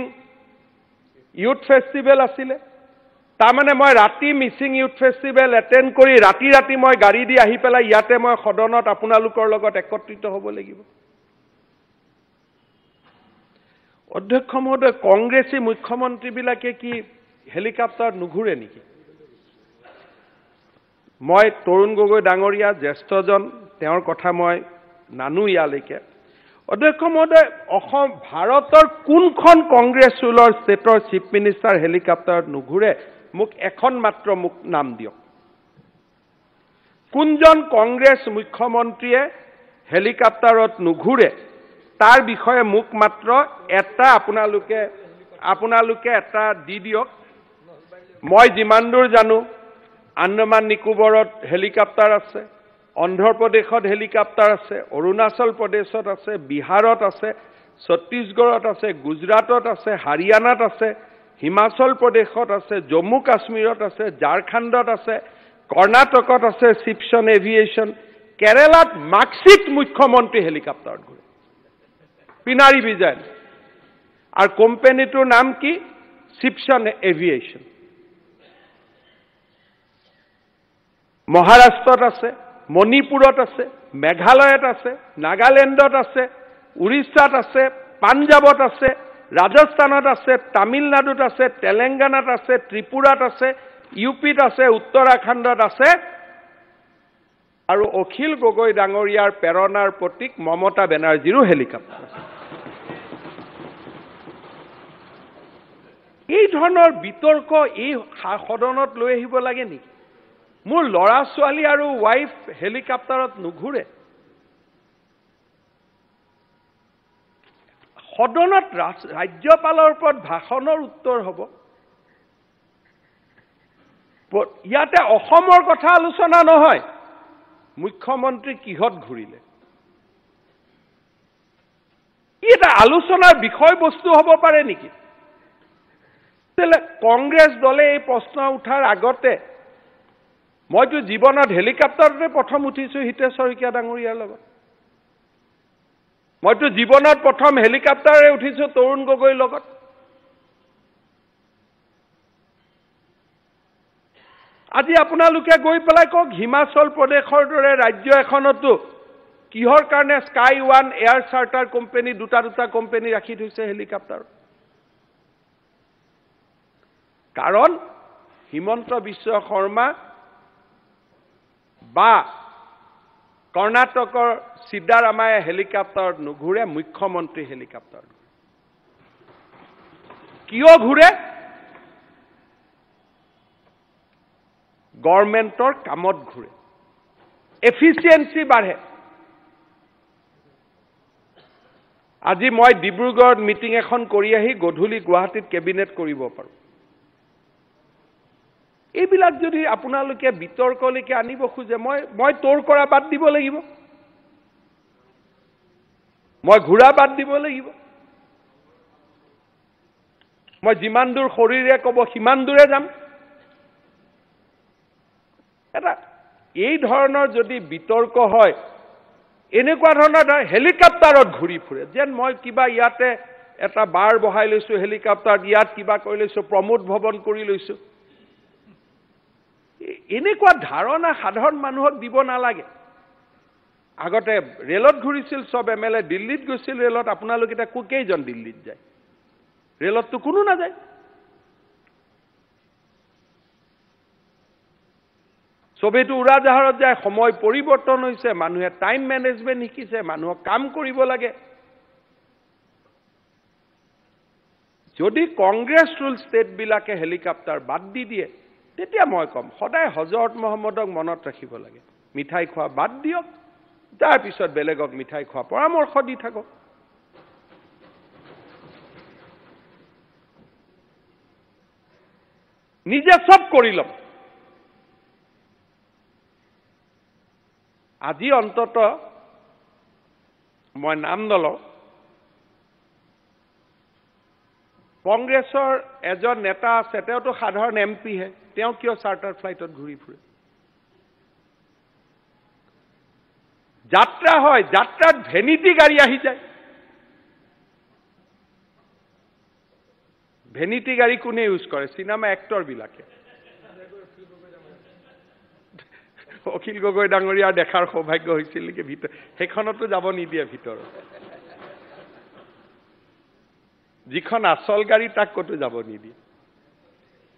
ইউথ ফেষ্টিভেল আছিলে তাৰমানে মই ৰাতি মিচিং ইউথ ফেষ্টিভেল এটেণ্ড কৰি ৰাতি ৰাতি মই গাড়ী দি আহি পেলাই ইয়াতে মই সদনত আপোনালোকৰ লগত একত্ৰিত হ'ব লাগিব অধ্যক্ষ মহোদয় কংগ্ৰেছী মুখ্যমন্ত্ৰীবিলাকে কি হেলিকপ্টাৰত নুঘূৰে নেকি মই তৰুণ গগৈ ডাঙৰীয়া জ্যেষ্ঠজন তেওঁৰ কথা মই নানো ইয়ালৈকে অধ্যক্ষ মহোদয় অসম ভাৰতৰ কোনখন কংগ্ৰেছ ৰুলৰ ষ্টেটৰ চিফ মিনিষ্টাৰ হেলিকপ্টাৰত নুঘূৰে মোক এখন মাত্ৰ মোক নাম দিয়ক কোনজন কংগ্ৰেছ মুখ্যমন্ত্ৰীয়ে হেলিকপ্টাৰত নুঘূৰে তাৰ বিষয়ে মোক মাত্ৰ এটা আপোনালোকে আপোনালোকে এটা দি দিয়ক মই যিমান দূৰ জানো আন্দামান নিকোবৰত হেলিকপ্টাৰ আছে অন্ধ্ৰ প্ৰদেশত হেলিকপ্টাৰ আছে অৰুণাচল প্ৰদেশত আছে বিহাৰত আছে ছত্তীশগড়ত আছে গুজৰাটত আছে হাৰিয়ানাত আছে হিমাচল প্ৰদেশত আছে জম্মু কাশ্মীৰত আছে ঝাৰখণ্ডত আছে কৰ্ণাটকত আছে চিপচন এভিয়েশ্যন কেৰেলাত মাক্সিত মুখ্যমন্ত্ৰী হেলিকপ্টাৰত ঘূৰে পিনারি বিজান আর কোম্পানিটোর নাম কি সিপসন এভিয়েশন মহারাষ্ট্রত আছে মণিপুৰত আছে মেঘালয়ত আছে নাগালেণ্ডত আছে উৰিষ্যাত আছে পাঞ্জাৱত আছে ৰাজস্থানত আছে তামিলনাডুত আছে তেলেংগানাত আছে ত্ৰিপুৰাত আছে ইউ আছে উত্তৰাখণ্ডত আছে আৰু অখিল গগৈ ডাঙৰীয়াৰ প্ৰেৰণাৰ প্ৰতীক মমতা বেনাৰ্জীৰো হেলিকপ্টাৰ এই ধৰণৰ বিতৰ্ক এই সদনত লৈ আহিব লাগে নেকি মোৰ ল'ৰা ছোৱালী আৰু ৱাইফ হেলিকপ্টাৰত নুঘূৰে সদনত ৰাজ্যপালৰ ওপৰত ভাষণৰ উত্তৰ হ'ব ইয়াতে অসমৰ কথা আলোচনা নহয় মুখ্যমন্ত্ৰী কিহত ঘূৰিলে ই এটা আলোচনাৰ বিষয়বস্তু হব পাৰে নেকি কংগ্ৰেছ দলে এই প্ৰশ্ন উঠাৰ আগতে মইতো জীৱনত হেলিকপ্টাৰতে প্ৰথম উঠিছোঁ হিতেশ শইকীয়া ডাঙৰীয়াৰ লগত মইতো জীৱনত প্ৰথম প্ৰথম উঠিছোঁ তৰুণ গগৈৰ লগত আজি আপোনালোকে গৈ পেলাই কওক হিমাচল প্ৰদেশৰ দৰে ৰাজ্য এখনতো কিহৰ কাৰণে sky one air charter company দুটা দুটা কোম্পেনী ৰাখি থৈছে হেলিকপ্টাৰ কাৰণ হিমন্ত বিশ্ব শৰ্মা বা কৰ্ণাটকৰ চিদ্দাৰামায়ে হেলিকপ্টাৰত নুঘূৰে মুখ্যমন্ত্ৰী হেলিকপ্টাৰত কিয় ঘূৰে গভৰ্ণমেণ্টৰ কামত ঘূৰে এফিচিয়েঞ্চি বাঢ়ে আজি মই ডিব্ৰুগড়ত মিটিং এখন কৰি আহি গধূলি গুৱাহাটীত কেবিনেট কৰিব পাৰোঁ এইবিলাক যদি আপোনালোকে বিতৰ্কলৈকে আনিব খোজে মই মই তোৰ কৰা বাদ দিব লাগিব মই ঘূৰা বাদ দিব লাগিব মই যিমান দূৰ শৰীৰে ক'ব সিমান দূৰে যাম এটা এই ধৰণৰ যদি বিতৰ্ক হয় এনেকুৱা ধৰণৰ হেলিকপ্টাৰত ঘূৰি ফুৰে যেন মই কিবা ইয়াতে এটা বাৰ বহাই লৈছোঁ হেলিকপ্টাৰত ইয়াত কিবা কৰি লৈছোঁ প্ৰমোদ ভৱন কৰি লৈছোঁ এনেকুৱা ধাৰণা সাধাৰণ মানুহক দিব নালাগে আগতে ৰেলত ঘূৰিছিল চব এম এল এ দিল্লীত গৈছিল ৰেলত আপোনালোক এতিয়া কোকেইজন দিল্লীত যায় ৰেলততো কোনো নাযায় ছবিটো উৰাজাহাৰত যায় সময় পৰিৱৰ্তন হৈছে মানুহে টাইম মেনেজমেণ্ট শিকিছে মানুহক কাম কৰিব লাগে যদি কংগ্ৰেছ ৰুল ষ্টেটবিলাকে হেলিকপ্টাৰ বাদ দি দিয়ে তেতিয়া মই ক'ম সদায় হজৰত মহম্মদক মনত ৰাখিব লাগে মিঠাই খোৱা বাদ দিয়ক তাৰপিছত বেলেগক মিঠাই খোৱা পৰামৰ্শ দি থাকক নিজে চব কৰি ল'ম আজি অন্তত মই নাম নলওঁ কংগ্ৰেছৰ এজন নেতা আছে তেওঁতো সাধাৰণ এম পিহে তেওঁ কিয় চাৰ্টাৰ ফ্লাইটত ঘূৰি ফুৰে যাত্ৰা হয় যাত্ৰাত ভেনিটি গাড়ী আহি যায় ভেনিটি গাড়ী কোনে ইউজ কৰে চিনেমা এক্টৰবিলাকে অখিল গগৈ ডাঙৰীয়া দেখাৰ সৌভাগ্য হৈছিল নেকি ভিতৰ সেইখনতো যাব নিদিয়ে ভিতৰত যিখন আচল গাড়ী তাক ক'তো যাব নিদিয়ে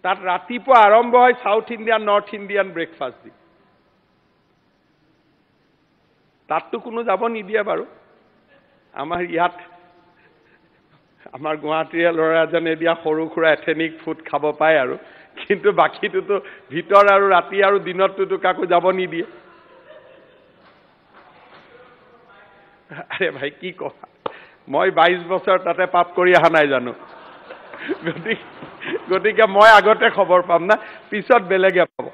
তাত ৰাতিপুৱা আৰম্ভ হয় south Indian north Indian breakfast দি তাততো কোনো যাব নিদিয়ে বাৰু আমাৰ ইয়াত আমাৰ গুৱাহাটীৰে ল'ৰা এজনে দিয়া সৰু সুৰা এথেনিক ফুড খাব পায় আৰু কিন্তু বাকীটোতো ভিতৰ আৰু ৰাতি আৰু দিনতটোতো কাকো যাব নিদিয়ে আৰে ভাই কি কথা মই বাইছ বছৰ তাতে পাপ কৰি অহা নাই জানো গতিকে গতিকে মই আগতে খবৰ পাম না পিছত বেলেগে পাব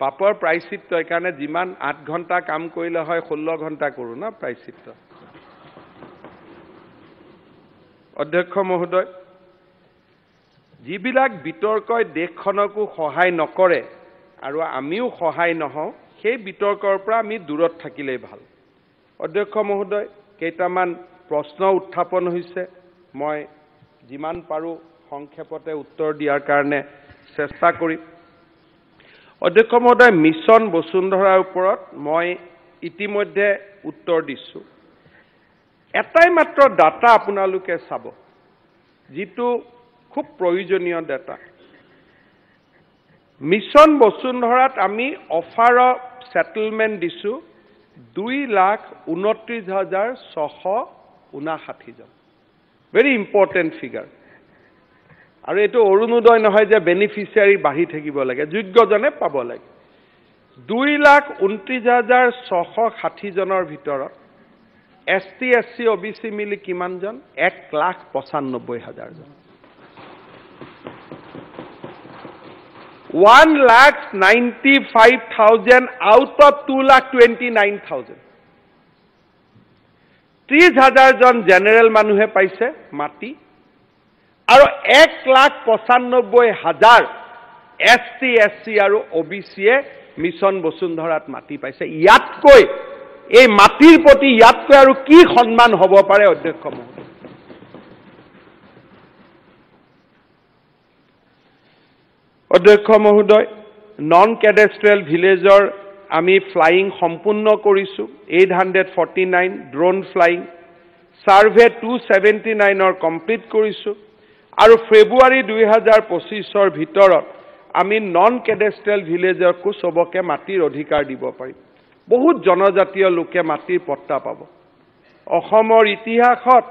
পাপৰ প্ৰায়চিত্ৰ সেইকাৰণে যিমান আঠ ঘণ্টা কাম কৰিলে হয় ষোল্ল ঘণ্টা কৰোঁ ন প্ৰায়চিত্ৰ অধ্যক্ষ মহোদয় যিবিলাক বিতৰ্কই দেশখনকো সহায় নকৰে আৰু আমিও সহায় নহওঁ সেই বিতৰ্কৰ পৰা আমি দূৰত থাকিলেই ভাল অধ্যক্ষ মহোদয় কেইটামান প্ৰশ্ন উত্থাপন হৈছে মই যিমান পাৰোঁ সংক্ষেপতে উত্তৰ দিয়াৰ কাৰণে চেষ্টা কৰিম অধ্যক্ষ মহোদয় মিছন বসুন্ধৰাৰ ওপৰত মই ইতিমধ্যে উত্তৰ দিছোঁ এটাই মাত্ৰ ডাটা আপোনালোকে চাব যিটো খুব প্ৰয়োজনীয় ডাটা মিছন বসুন্ধৰাত আমি অফাৰৰ ছেটেলমেণ্ট দিছোঁ দুই লাখ ঊনত্ৰিছ হাজাৰ ছশ ঊনাষাঠিজন ভেৰি ইম্পৰ্টেণ্ট ফিগাৰ আৰু এইটো অৰুণোদয় নহয় যে বেনিফিচিয়াৰী বাঢ়ি থাকিব লাগে যোগ্যজনে পাব লাগে দুই লাখ ঊনত্ৰিছ হাজাৰ ছশ ষাঠিজনৰ ভিতৰত S T S C O' B C মিলি কিমানজন এক লাখ পঁচানব্বৈ হাজাৰজন one lakh ninety five thousand out of two lakh twenty nine thousand ত্ৰিছ হাজাৰজন জেনেৰেল মানুহে পাইছে মাটি আৰু এক লাখ পঁচানব্বৈ হাজাৰ এছ টি এছ চি আৰু অ' বি চিয়ে মিছন বসুন্ধৰাত মাটি পাইছে ইয়াতকৈ এই মাটিৰ প্ৰতি ইয়াতকৈ আৰু কি সন্মান হ'ব পাৰে অধ্যক্ষ মহোদয় অধ্যক্ষ মহোদয় নন কেডেষ্ট্ৰেল ভিলেজৰ আমি ফ্লাইং সম্পূৰ্ণ কৰিছোঁ eight hundred forty nine drone flying survey two seventy নাইনৰ কমপ্লিট কৰিছোঁ আৰু ফেব্ৰুৱাৰী দুই হাজাৰ পঁচিছৰ ভিতৰত আমি নন কেডেষ্ট্ৰেল ভিলেজকো চবকে মাটিৰ অধিকাৰ দিব পাৰিম বহুত জনজাতীয় লোকে মাটিৰ পট্টা পাব অসমৰ ইতিহাসত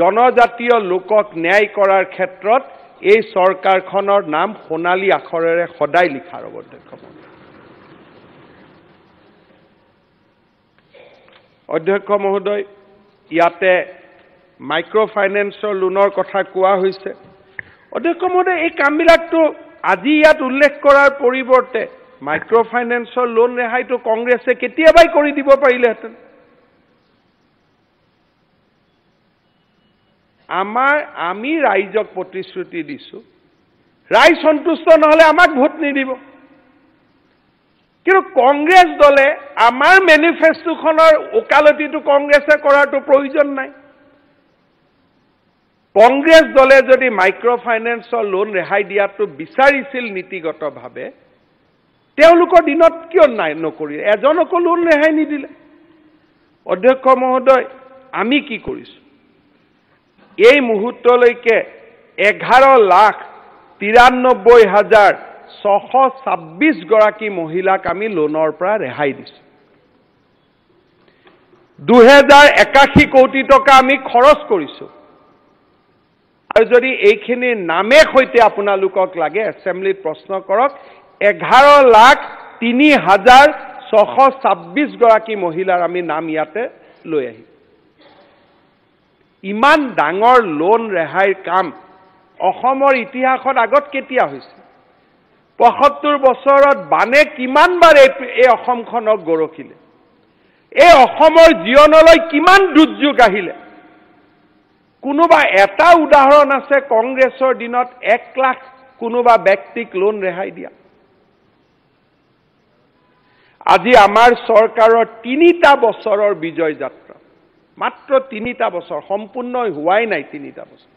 জনজাতীয় লোকক ন্যায় কৰাৰ ক্ষেত্ৰত এই চৰকাৰখনৰ নাম সোণালী আখৰেৰে সদায় লিখা ৰ'ব অধ্যক্ষ মহোদয় অধ্যক্ষ মহোদয় ইয়াতে মাইক্ৰ' ফাইনেন্সৰ লোনৰ কথা কোৱা হৈছে অধ্যক্ষ মহোদয় এই কামবিলাকতো আজি ইয়াত উল্লেখ কৰাৰ পৰিৱৰ্তে মাইক্ৰ' ফাইনেন্সৰ লোন ৰেহাইটো কংগ্ৰেছে কেতিয়াবাই কৰি দিব পাৰিলেহেঁতেন আমাৰ আমি ৰাইজক প্ৰতিশ্ৰুতি দিছোঁ ৰাইজ সন্তুষ্ট নহ'লে আমাক ভোট নিদিব কিন্তু কংগ্ৰেছ দলে আমাৰ মেনিফেষ্টোখনৰ ওকালতিটো কংগ্ৰেছে কৰাটো প্ৰয়োজন নাই কংগ্ৰেছ দলে যদি মাইক্ৰ' ফাইনেন্সৰ লোন ৰেহাই দিয়াটো বিচাৰিছিল নীতিগতভাৱে তেওঁলোকৰ দিনত কিয় নাই নকৰিলে এজনকো লোন ৰেহাই নিদিলে অধ্যক্ষ মহোদয় আমি কি কৰিছোঁ এই মুহূৰ্তলৈকে এঘাৰ লাখ তিৰান্নব্বৈ হাজাৰ ছশ ছাব্বিছ গৰাকী মহিলাক আমি লোনৰ পৰা ৰেহাই দিছোঁ দুহেজাৰ একাশী কোটি টকা আমি খৰচ কৰিছোঁ আৰু যদি এইখিনিৰ নামে সৈতে আপোনালোকক লাগে এছেম্বলিত প্ৰশ্ন কৰক এঘাৰ লাখ তিনি হাজাৰ ছশ ছাব্বিছগৰাকী মহিলাৰ আমি নাম ইয়াতে লৈ আহিম ইমান ডাঙৰ লোন ৰেহাইৰ কাম অসমৰ ইতিহাসত আগত কেতিয়া হৈছে পঁয়সত্তৰ বছৰত বানে কিমানবাৰ এই এই অসমখনক গৰখিলে এই অসমৰ জীৱনলৈ কিমান দুৰ্যোগ আহিলে কোনোবা এটা উদাহৰণ আছে কংগ্ৰেছৰ দিনত এক লাখ কোনোবা ব্যক্তিক লোন ৰেহাই দিয়া আজি আমাৰ চৰকাৰৰ তিনিটা বছৰৰ বিজয় যাত্ৰা মাত্ৰ তিনিটা বছৰ সম্পূৰ্ণ হোৱাই নাই তিনিটা বছৰ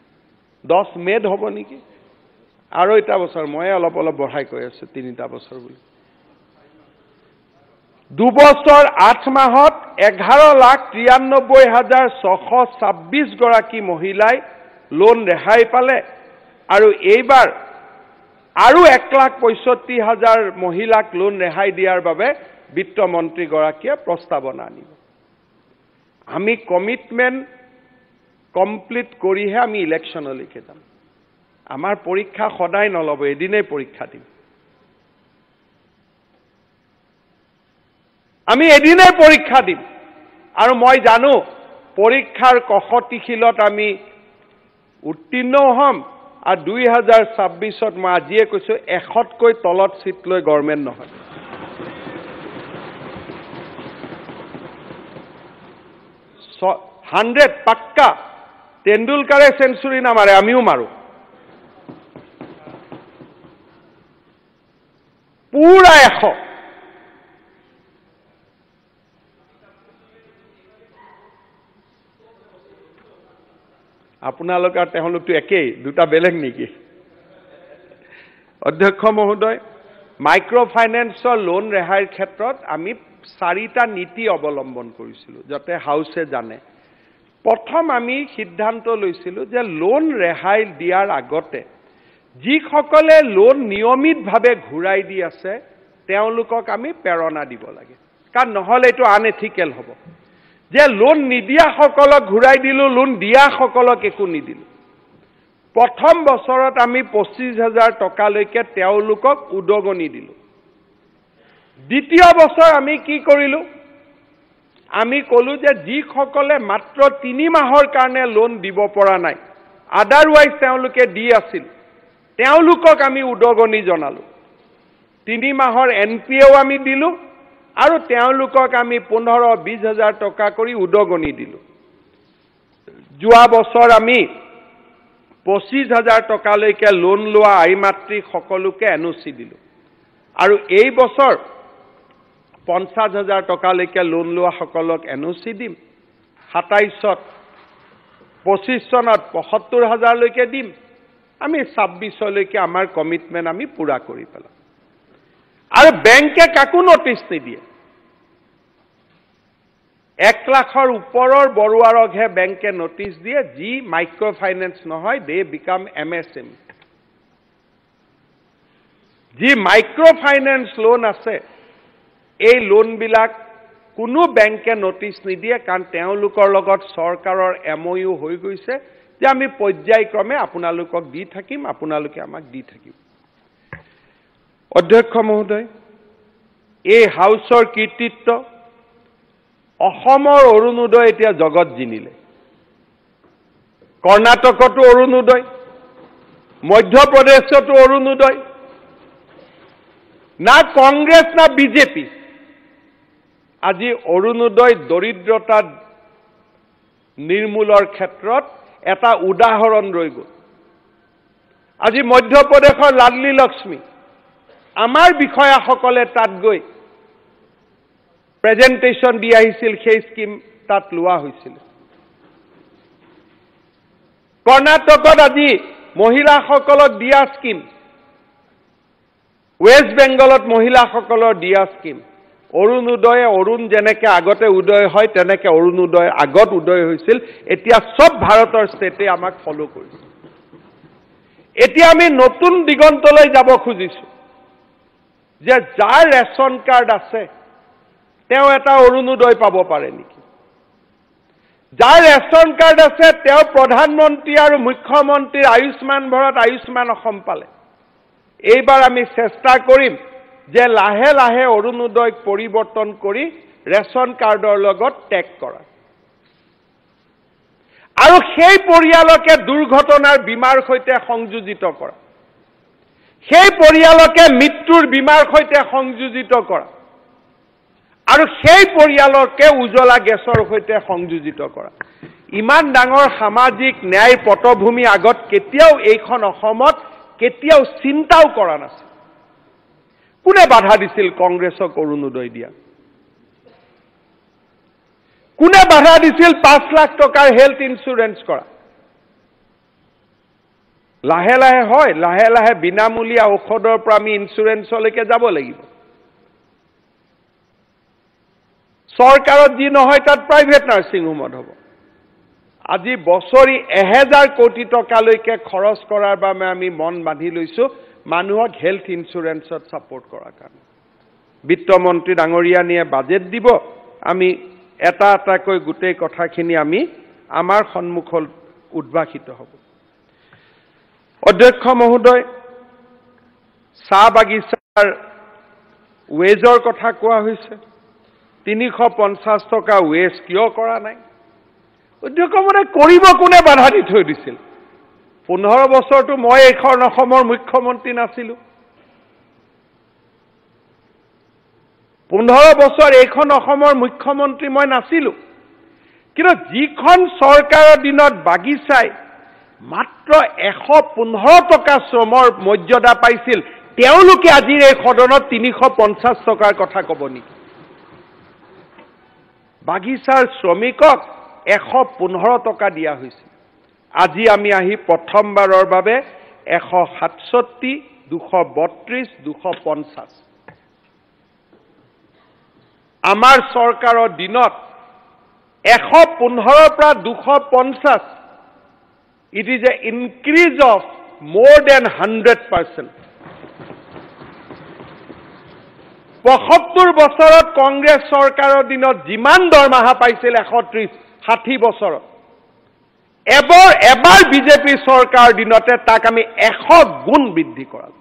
দহ মে'ত হ'ব নেকি আৰু এটা বছৰ ময়ে অলপ অলপ বঢ়াই কৈ আছো তিনিটা বছৰ বুলি দুবছৰ আঠ মাহত এঘাৰ লাখ তিৰান্নব্বৈ হাজাৰ ছশ ছাব্বিছগৰাকী মহিলাই লোন ৰেহাই পালে আৰু এইবাৰ আৰু এক লাখ পঁয়ষষ্ঠি হাজাৰ মহিলাক লোন ৰেহাই দিয়াৰ বাবে বিত্তমন্ত্ৰীগৰাকীয়ে প্ৰস্তাৱনা আনিব আমি কমিটমেণ্ট কমপ্লিট কৰিহে আমি ইলেকশ্যনলৈকে যাম আমাৰ পৰীক্ষা সদায় নল'ব এদিনেই পৰীক্ষা দিম আমি এদিনেই পৰীক্ষা দিম আৰু মই জানো পৰীক্ষাৰ কষতিশীলত আমি উত্তীৰ্ণ হ'ম আৰু দুই হাজাৰ ছাব্বিছত মই আজিয়ে কৈছোঁ এশতকৈ তলত চিট লৈ গভৰ্ণমেণ্ট নহয় হাণ্ড্ৰেড পাক্কা তেণ্ডুলকাৰে চেঞ্চুৰী নামাৰে আমিও মাৰোঁ পুৰা এশ আপোনালোক আৰু তেওঁলোকতো একেই দুটা বেলেগ নেকি অধ্যক্ষ মহোদয় মাইক্ৰ' ফাইনেন্সৰ লোন ৰেহাইৰ ক্ষেত্ৰত আমি চাৰিটা নীতি অৱলম্বন কৰিছিলোঁ যাতে হাউছে জানে প্ৰথম আমি সিদ্ধান্ত লৈছিলোঁ যে লোন ৰেহাই দিয়াৰ আগতে যিসকলে লোন নিয়মিতভাৱে ঘূৰাই দি আছে তেওঁলোকক আমি প্ৰেৰণা দিব লাগে কাৰণ নহ'লে এইটো আন এথিকেল হ'ব যে লোন নিদিয়াসকলক ঘূৰাই দিলোঁ লোন দিয়াসকলক একো নিদিলোঁ প্ৰথম বছৰত আমি পঁচিছ হাজাৰ টকালৈকে তেওঁলোকক উদগনি দিলোঁ দ্বিতীয় বছৰ আমি কি কৰিলো আমি কলো যে যিসকলে মাত্ৰ তিনি মাহৰ কাৰণে লোন দিব পৰা নাই আদাৰৱাইজ তেওঁলোকে দি আছিল তেওঁলোকক আমি উদগনি জনালো তিনি মাহৰ এন পি এও আমি দিলো আৰু তেওঁলোকক আমি পোন্ধৰ বিছ হাজাৰ টকা কৰি উদগনি দিলো যোৱা বছৰ আমি পঁচিছ হাজাৰ টকালৈকে লোন লোৱা আই সকলোকে এন অ' চি দিলো আৰু এই বছৰ পঞ্চাছ হাজাৰ টকালৈকে লোন লোৱাসকলক এন অ চি দিম সাতাইছত পঁচিছ চনত পঁয়সত্তৰ হাজাৰলৈকে দিম আমি ছাব্বিছলৈকে আমাৰ কমিটমেণ্ট আমি পূৰা কৰি পেলাম আৰু বেংকে কাকো নটিচ নিদিয়ে এক লাখৰ ওপৰৰ বৰুৱাৰকহে বেংকে নটিচ দিয়ে যি মাইক্ৰ' ফাইনেন্স নহয় they become M S M যি মাইক্ৰ' ফাইনেন্স লোন আছে এই লোনবিলাক কোনো বেংকে নটিচ নিদিয়ে কাৰণ তেওঁলোকৰ লগত চৰকাৰৰ এম অ ইউ হৈ গৈছে যে আমি পৰ্যায়ক্ৰমে আপোনালোকক দি থাকিম আপোনালোকে আমাক দি থাকিম অধ্যক্ষ মহোদয় এই হাউচৰ কৃতিত্ব অসমৰ অৰুণোদয় এতিয়া জগত জিনিলে কৰ্ণাটকতো অৰুণোদয় মধ্যপ্ৰদেশতো অৰুণোদয় না কংগ্ৰেছ না বিজেপি আজি অৰুণোদয় দৰিদ্ৰতা নিৰ্মূলৰ ক্ষেত্ৰত এটা উদাহৰণ ৰৈ গ'ল আজি মধ্যপ্ৰদেশৰ লালী লক্ষ্মী আমাৰ বিষয়াসকলে তাত গৈ প্ৰেজেণ্টেশ্যন দি আহিছিল সেই স্কীম তাত লোৱা হৈছিল কৰ্ণাটকত আজি মহিলাসকলক দিয়া স্কীম ৱেষ্ট বেংগলত মহিলাসকলৰ দিয়া স্কীম অৰুণোদয়ে অৰুণ যেনেকে আগতে উদয় হয় তেনেকে অৰুণোদয় আগত উদয় হৈছিল এতিয়া চব ভাৰতৰ ষ্টেটে আমাক ফলো কৰিছে এতিয়া আমি নতুন দিগন্তলৈ যাব খুজিছো যে যাৰ ৰেচন কাৰ্ড আছে তেওঁ এটা অৰুণোদয় পাব পাৰে নেকি যাৰ ৰেচন কাৰ্ড আছে তেওঁ প্ৰধানমন্ত্ৰী আৰু মুখ্যমন্ত্ৰীৰ আয়ুষ্মান ভাৰত আয়ুষ্মান অসম পালে এইবাৰ আমি চেষ্টা কৰিম যে লাহে লাহে অৰুণোদয়ক পৰিৱৰ্তন কৰি ৰেচন কাৰ্ডৰ লগত টেগ কৰা আৰু সেই পৰিয়ালকে দুৰ্ঘটনাৰ বীমাৰ সৈতে সংযোজিত কৰা সেই পৰিয়ালকে মৃত্যুৰ বীমাৰ সৈতে সংযোজিত কৰা আৰু সেই পৰিয়ালকে উজ্বলা গেছৰ সৈতে সংযোজিত কৰা ইমান ডাঙৰ সামাজিক ন্যায় পটভূমি আগত কেতিয়াও এইখন অসমত কেতিয়াও চিন্তাও কৰা নাছিল কোনে বাধা দিছিল কংগ্ৰেছক অৰুণোদয় দিয়া কোনে বাধা দিছিল পাঁচ লাখ টকাৰ হেল্থ ইঞ্চুৰেঞ্চ কৰা লাহে লাহে হয় লাহে লাহে বিনামূলীয়া ঔষধৰ পৰা আমি ইঞ্চুৰেঞ্চলৈকে যাব লাগিব চৰকাৰত যি নহয় তাত প্ৰাইভেট নাৰ্ছিং হোমত হ'ব আজি বছৰি এহেজাৰ কোটি টকালৈকে খৰচ কৰাৰ বাবে আমি মন বান্ধি লৈছোঁ মানুহক হেলথ ইঞ্চুৰেঞ্চত ছাপৰ্ট কৰাৰ কাৰণে বিত্তমন্ত্ৰী ডাঙৰীয়ানীয়ে বাজেট দিব আমি এটা এটাকৈ গোটেই কথাখিনি আমি আমাৰ সন্মুখত উদ্ভাসিত হ'ব অধ্যক্ষ মহোদয় চাহ বাগিচাৰ ৱেজৰ কথা কোৱা হৈছে তিনিশ পঞ্চাছ টকা ৱেজ কিয় কৰা নাই অধ্যক্ষ মহোদয় কৰিব কোনে বাধা দি থৈ দিছিল পোন্ধৰ বছৰটো মই এইখন অসমৰ মুখ্যমন্ত্ৰী নাছিলোঁ পোন্ধৰ বছৰ এইখন অসমৰ মুখ্যমন্ত্ৰী মই নাছিলোঁ কিন্তু যিখন চৰকাৰৰ দিনত বাগিচাই মাত্ৰ এশ পোন্ধৰ টকা শ্ৰমৰ মৰ্যাদা পাইছিল তেওঁলোকে আজিৰ এই সদনত তিনিশ পঞ্চাছ টকাৰ কথা ক'ব নেকি বাগিচাৰ শ্ৰমিকক এশ পোন্ধৰ টকা দিয়া হৈছিল আজি আমি আহি প্ৰথমবাৰৰ বাবে এশ সাতষষ্ঠি দুশ বত্ৰিছ দুশ পঞ্চাছ আমাৰ চৰকাৰৰ দিনত এশ পোন্ধৰৰ পৰা দুশ পঞ্চাছ it is a increase of more than hundred percent পঁয়সত্তৰ বছৰত কংগ্ৰেছ চৰকাৰৰ দিনত যিমান দৰমহা পাইছিল এশ ত্ৰিছ ষাঠি বছৰত এবাৰ এবাৰ বিজেপি চৰকাৰ দিনতে তাক আমি এশ গুণ বৃদ্ধি কৰালোঁ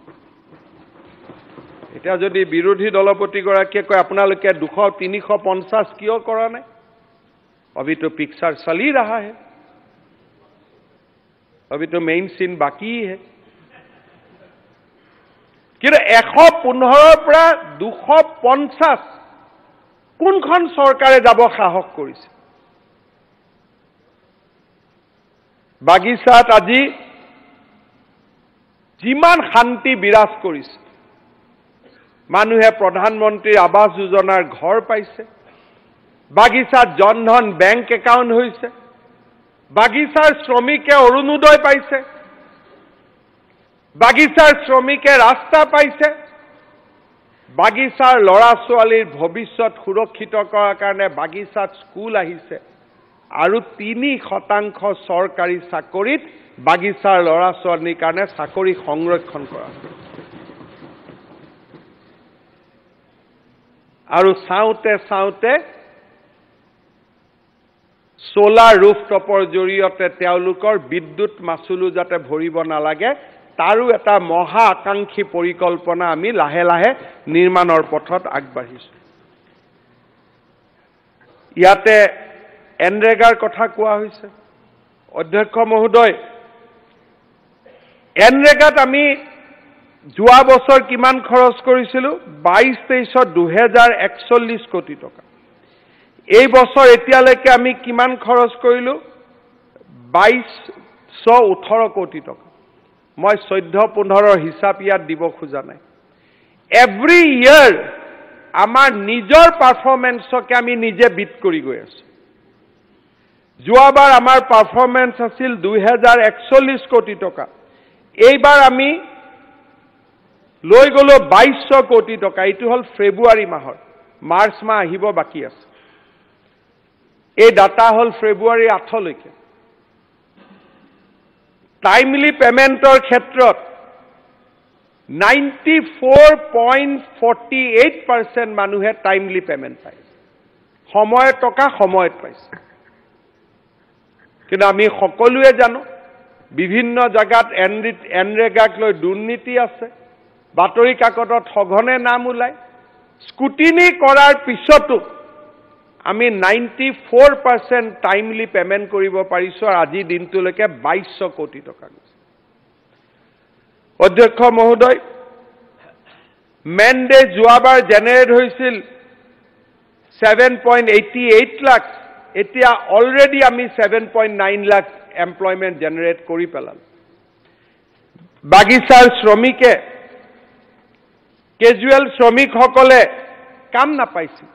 এতিয়া যদি বিৰোধী দলপতিগৰাকীয়ে কয় আপোনালোকে দুশ তিনিশ পঞ্চাছ কিয় কৰা নাই অভিটো পিকচাৰ চলি ৰহা হে মেইন চিন বাকীহে কিন্তু এশ পোন্ধৰৰ পৰা দুশ পঞ্চাছ কোনখন চৰকাৰে যাব সাহস কৰিছে বাগিচাত আজি যিমান শান্তি বিৰাজ কৰিছে মানুহে প্ৰধানমন্ত্ৰীৰ আৱাস যোজনাৰ ঘৰ পাইছে বাগিচাত জনধন বেংক একাউণ্ট হৈছে বাগিচাৰ শ্ৰমিকে অৰুণোদয় পাইছে বাগিচাৰ শ্ৰমিকে ৰাস্তা পাইছে বাগিচাৰ ল'ৰা ছোৱালীৰ ভৱিষ্যত সুৰক্ষিত কৰাৰ কাৰণে বাগিচাত স্কুল আহিছে আৰু তিনি শতাংশ চৰকাৰী চাকৰিত বাগিচাৰ ল'ৰা ছোৱালীৰ কাৰণে চাকৰি সংৰক্ষণ কৰা আৰু চাওঁতে চাওঁতে চ'লাৰ ৰুফটপৰ জৰিয়তে তেওঁলোকৰ বিদ্যুৎ মাচুলো যাতে ভৰিব নালাগে তাৰো এটা মহা আকাংক্ষী পৰিকল্পনা আমি লাহে লাহে নিৰ্মাণৰ পথত আগবাঢ়িছোঁ ইয়াতে এনৰেগাৰ কথা কোৱা হৈছে অধ্যক্ষ মহোদয় এনৰেগাত আমি যোৱা বছৰ কিমান খৰচ কৰিছিলোঁ বাইছ তেইছত দুহেজাৰ একচল্লিছ কোটি টকা এই বছৰ এতিয়ালৈকে আমি কিমান খৰচ কৰিলোঁ বাইছশ ওঠৰ কোটি টকা মই চৈধ্য পোন্ধৰৰ হিচাপ ইয়াত দিব খোজা নাই এভৰি ইয়েৰ আমাৰ নিজৰ পাৰফৰ্মেঞ্চকে আমি নিজে বিট কৰি গৈ আছোঁ যোৱাবাৰ আমাৰ পাৰফৰ্মেঞ্চ আছিল দুহেজাৰ একচল্লিছ কোটি টকা এইবাৰ আমি লৈ গ'লো বাইছশ কোটি টকা এইটো হ'ল ফেব্ৰুৱাৰী মাহৰ মাৰ্চ মাহ আহিব বাকী আছে এই ডাটা হ'ল ফেব্ৰুৱাৰী আঠলৈকে টাইমলি পে'মেণ্টৰ ক্ষেত্ৰত ninety four point forty eight percent মানুহে টাইমলি পে'মেণ্ট পাইছে সময়ত টকা সময়ত পাইছে কিন্তু আমি সকলোৱে জানো বিভিন্ন জেগাত এন এনৰেগাক লৈ দুৰ্নীতি আছে বাতৰি কাকতত সঘনে নাম ওলায় স্কুটিনি কৰাৰ পিছতো আমি ninety four percent timely payment কৰিব পাৰিছোঁ আৰু আজিৰ দিনটোলৈকে বাইছশ কোটি টকা গৈছে অধ্যক্ষ মহোদয় মেন ডে যোৱাবাৰ জেনেৰেট হৈছিল seven point eighty eight lakh এতিয়া অলৰেডি আমি seven point nine lakh employment generate কৰি পেলাম বাগিচাৰ শ্ৰমিকে কেজুৱেল শ্ৰমিকসকলে কাম নাপাইছিল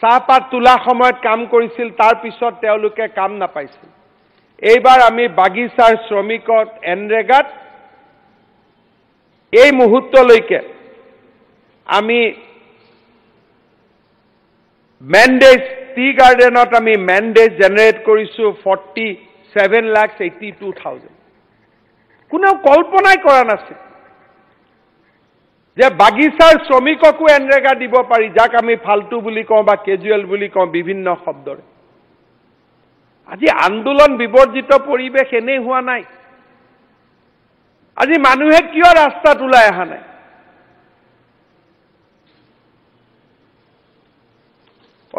চাহপাত তোলা সময়ত কাম কৰিছিল তাৰপিছত তেওঁলোকে কাম নাপাইছিল এইবাৰ আমি বাগিচাৰ শ্ৰমিকত এনৰেগাত এই মুহূৰ্তলৈকে আমি মেণ্ডেজ টি গাৰ্ডেনত আমি মেণ্ডেজ জেনেৰেট কৰিছোঁ forty seven lakhs eighty two thousand কোনেও কল্পনাই কৰা নাছিল যে বাগিচাৰ শ্ৰমিককো এনৰেগা দিব পাৰি যাক আমি ফাল্টু বুলি কওঁ বা কেজুৱেল বুলি কওঁ বিভিন্ন শব্দৰে আজি আন্দোলন বিবৰ্জিত পৰিৱেশ এনেই হোৱা নাই আজি মানুহে কিয় ৰাস্তাত ওলাই অহা নাই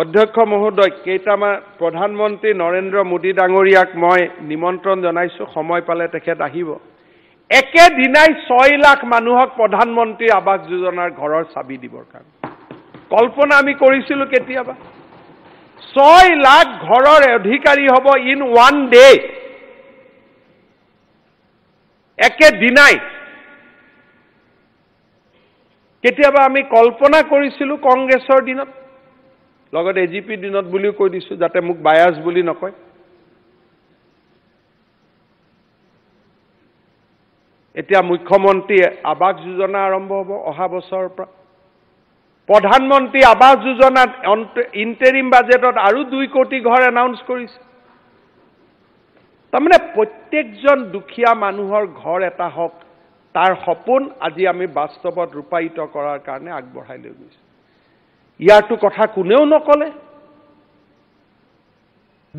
অধ্যক্ষ মহোদয় কেইটামান প্ৰধানমন্ত্ৰী নৰেন্দ্ৰ মোদী ডাঙৰীয়াক মই নিমন্ত্ৰণ জনাইছোঁ সময় পালে তেখেত আহিব একেদিনাই ছয় লাখ মানুহক প্ৰধানমন্ত্ৰী আৱাস যোজনাৰ ঘৰৰ চাবি দিবৰ কাৰণে কল্পনা আমি কৰিছিলোঁ কেতিয়াবা ছয় লাখ ঘৰৰ অধিকাৰী হ'ব ইন ওৱান ডে একেদিনাই কেতিয়াবা আমি কল্পনা কৰিছিলো কংগ্ৰেছৰ দিনত লগতে এ জি পি দিনত বুলিও কৈ দিছোঁ যাতে মোক বায়াজ বুলি নকয় এতিয়া মুখ্যমন্ত্ৰী আৱাস যোজনা আৰম্ভ হ'ব অহা বছৰৰ পৰা প্ৰধানমন্ত্ৰী আৱাস যোজনাত ইণ্টেৰিম বাজেটত আৰু দুই কোটি ঘৰ এনাউন্স কৰিছে তাৰমানে প্ৰত্যেকজন দুখীয়া মানুহৰ ঘৰ এটা হওক তাৰ সপোন আজি আমি বাস্তৱত ৰূপায়িত কৰাৰ কাৰণে আগবঢ়াই লৈ গৈছোঁ ইয়াৰটো কথা কোনেও নকলে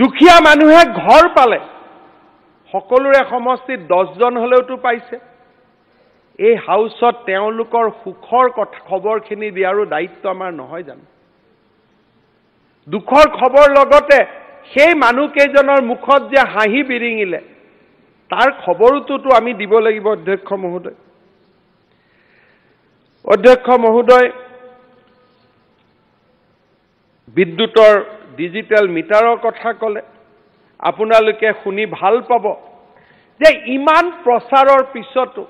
দুখীয়া মানুহে ঘৰ পালে সকলোৰে সমষ্টিত দহজন হলেওতো পাইছে এই হাউচত তেওঁলোকৰ সুখৰ কথা খবৰখিনি দিয়াৰো দায়িত্ব আমাৰ নহয় জানো দুখৰ খবৰ লগতে সেই মানুহকেইজনৰ মুখত যে হাঁহি বিৰিঙিলে তাৰ খবৰোটোতো আমি দিব লাগিব অধ্যক্ষ মহোদয় অধ্যক্ষ মহোদয় বিদ্যুতৰ ডিজিটেল মিটাৰৰ কথা ক'লে আপোনালোকে শুনি ভাল পাব যে ইমান প্ৰচাৰৰ পিছতো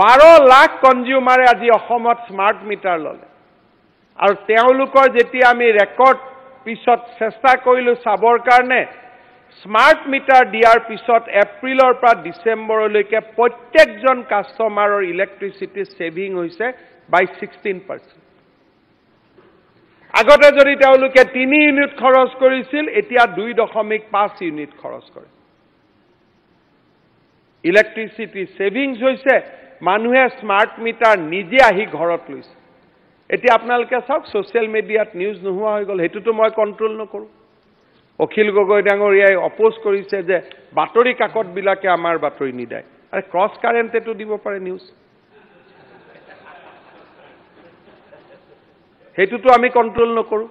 বাৰ লাখ কনজিউমাৰে আজি অসমত স্মাৰ্ট মিটাৰ ল'লে আৰু তেওঁলোকৰ যেতিয়া আমি ৰেকৰ্ড পিছত চেষ্টা কৰিলোঁ চাবৰ কাৰণে স্মাৰ্ট মিটাৰ দিয়াৰ পিছত এপ্ৰিলৰ পৰা ডিচেম্বৰলৈকে প্ৰত্যেকজন কাষ্টমাৰৰ ইলেক্ট্ৰিচিটি ছেভিং হৈছে বাই ছিক্সটিন পাৰ্চেণ্ট আগতে যদি তেওঁলোকে তিনি ইউনিট খৰচ কৰিছিল এতিয়া দুই দশমিক পাঁচ ইউনিট খৰচ কৰে ইলেক্ট্ৰিচিটি ছেভিংছ হৈছে মানুহে স্মাৰ্ট মিটাৰ নিজে আহি ঘৰত লৈছে এতিয়া আপোনালোকে চাওক ছ'চিয়েল মিডিয়াত নিউজ নোহোৱা হৈ গ'ল সেইটোতো মই কণ্ট্ৰল নকৰোঁ অখিল গগৈ ডাঙৰীয়াই অপ'জ কৰিছে যে বাতৰি কাকতবিলাকে আমাৰ বাতৰি নিদায় আৰে ক্ৰছ কাৰেণ্টেতো দিব পাৰে নিউজ সেইটোতো আমি কণ্ট্ৰল নকৰোঁ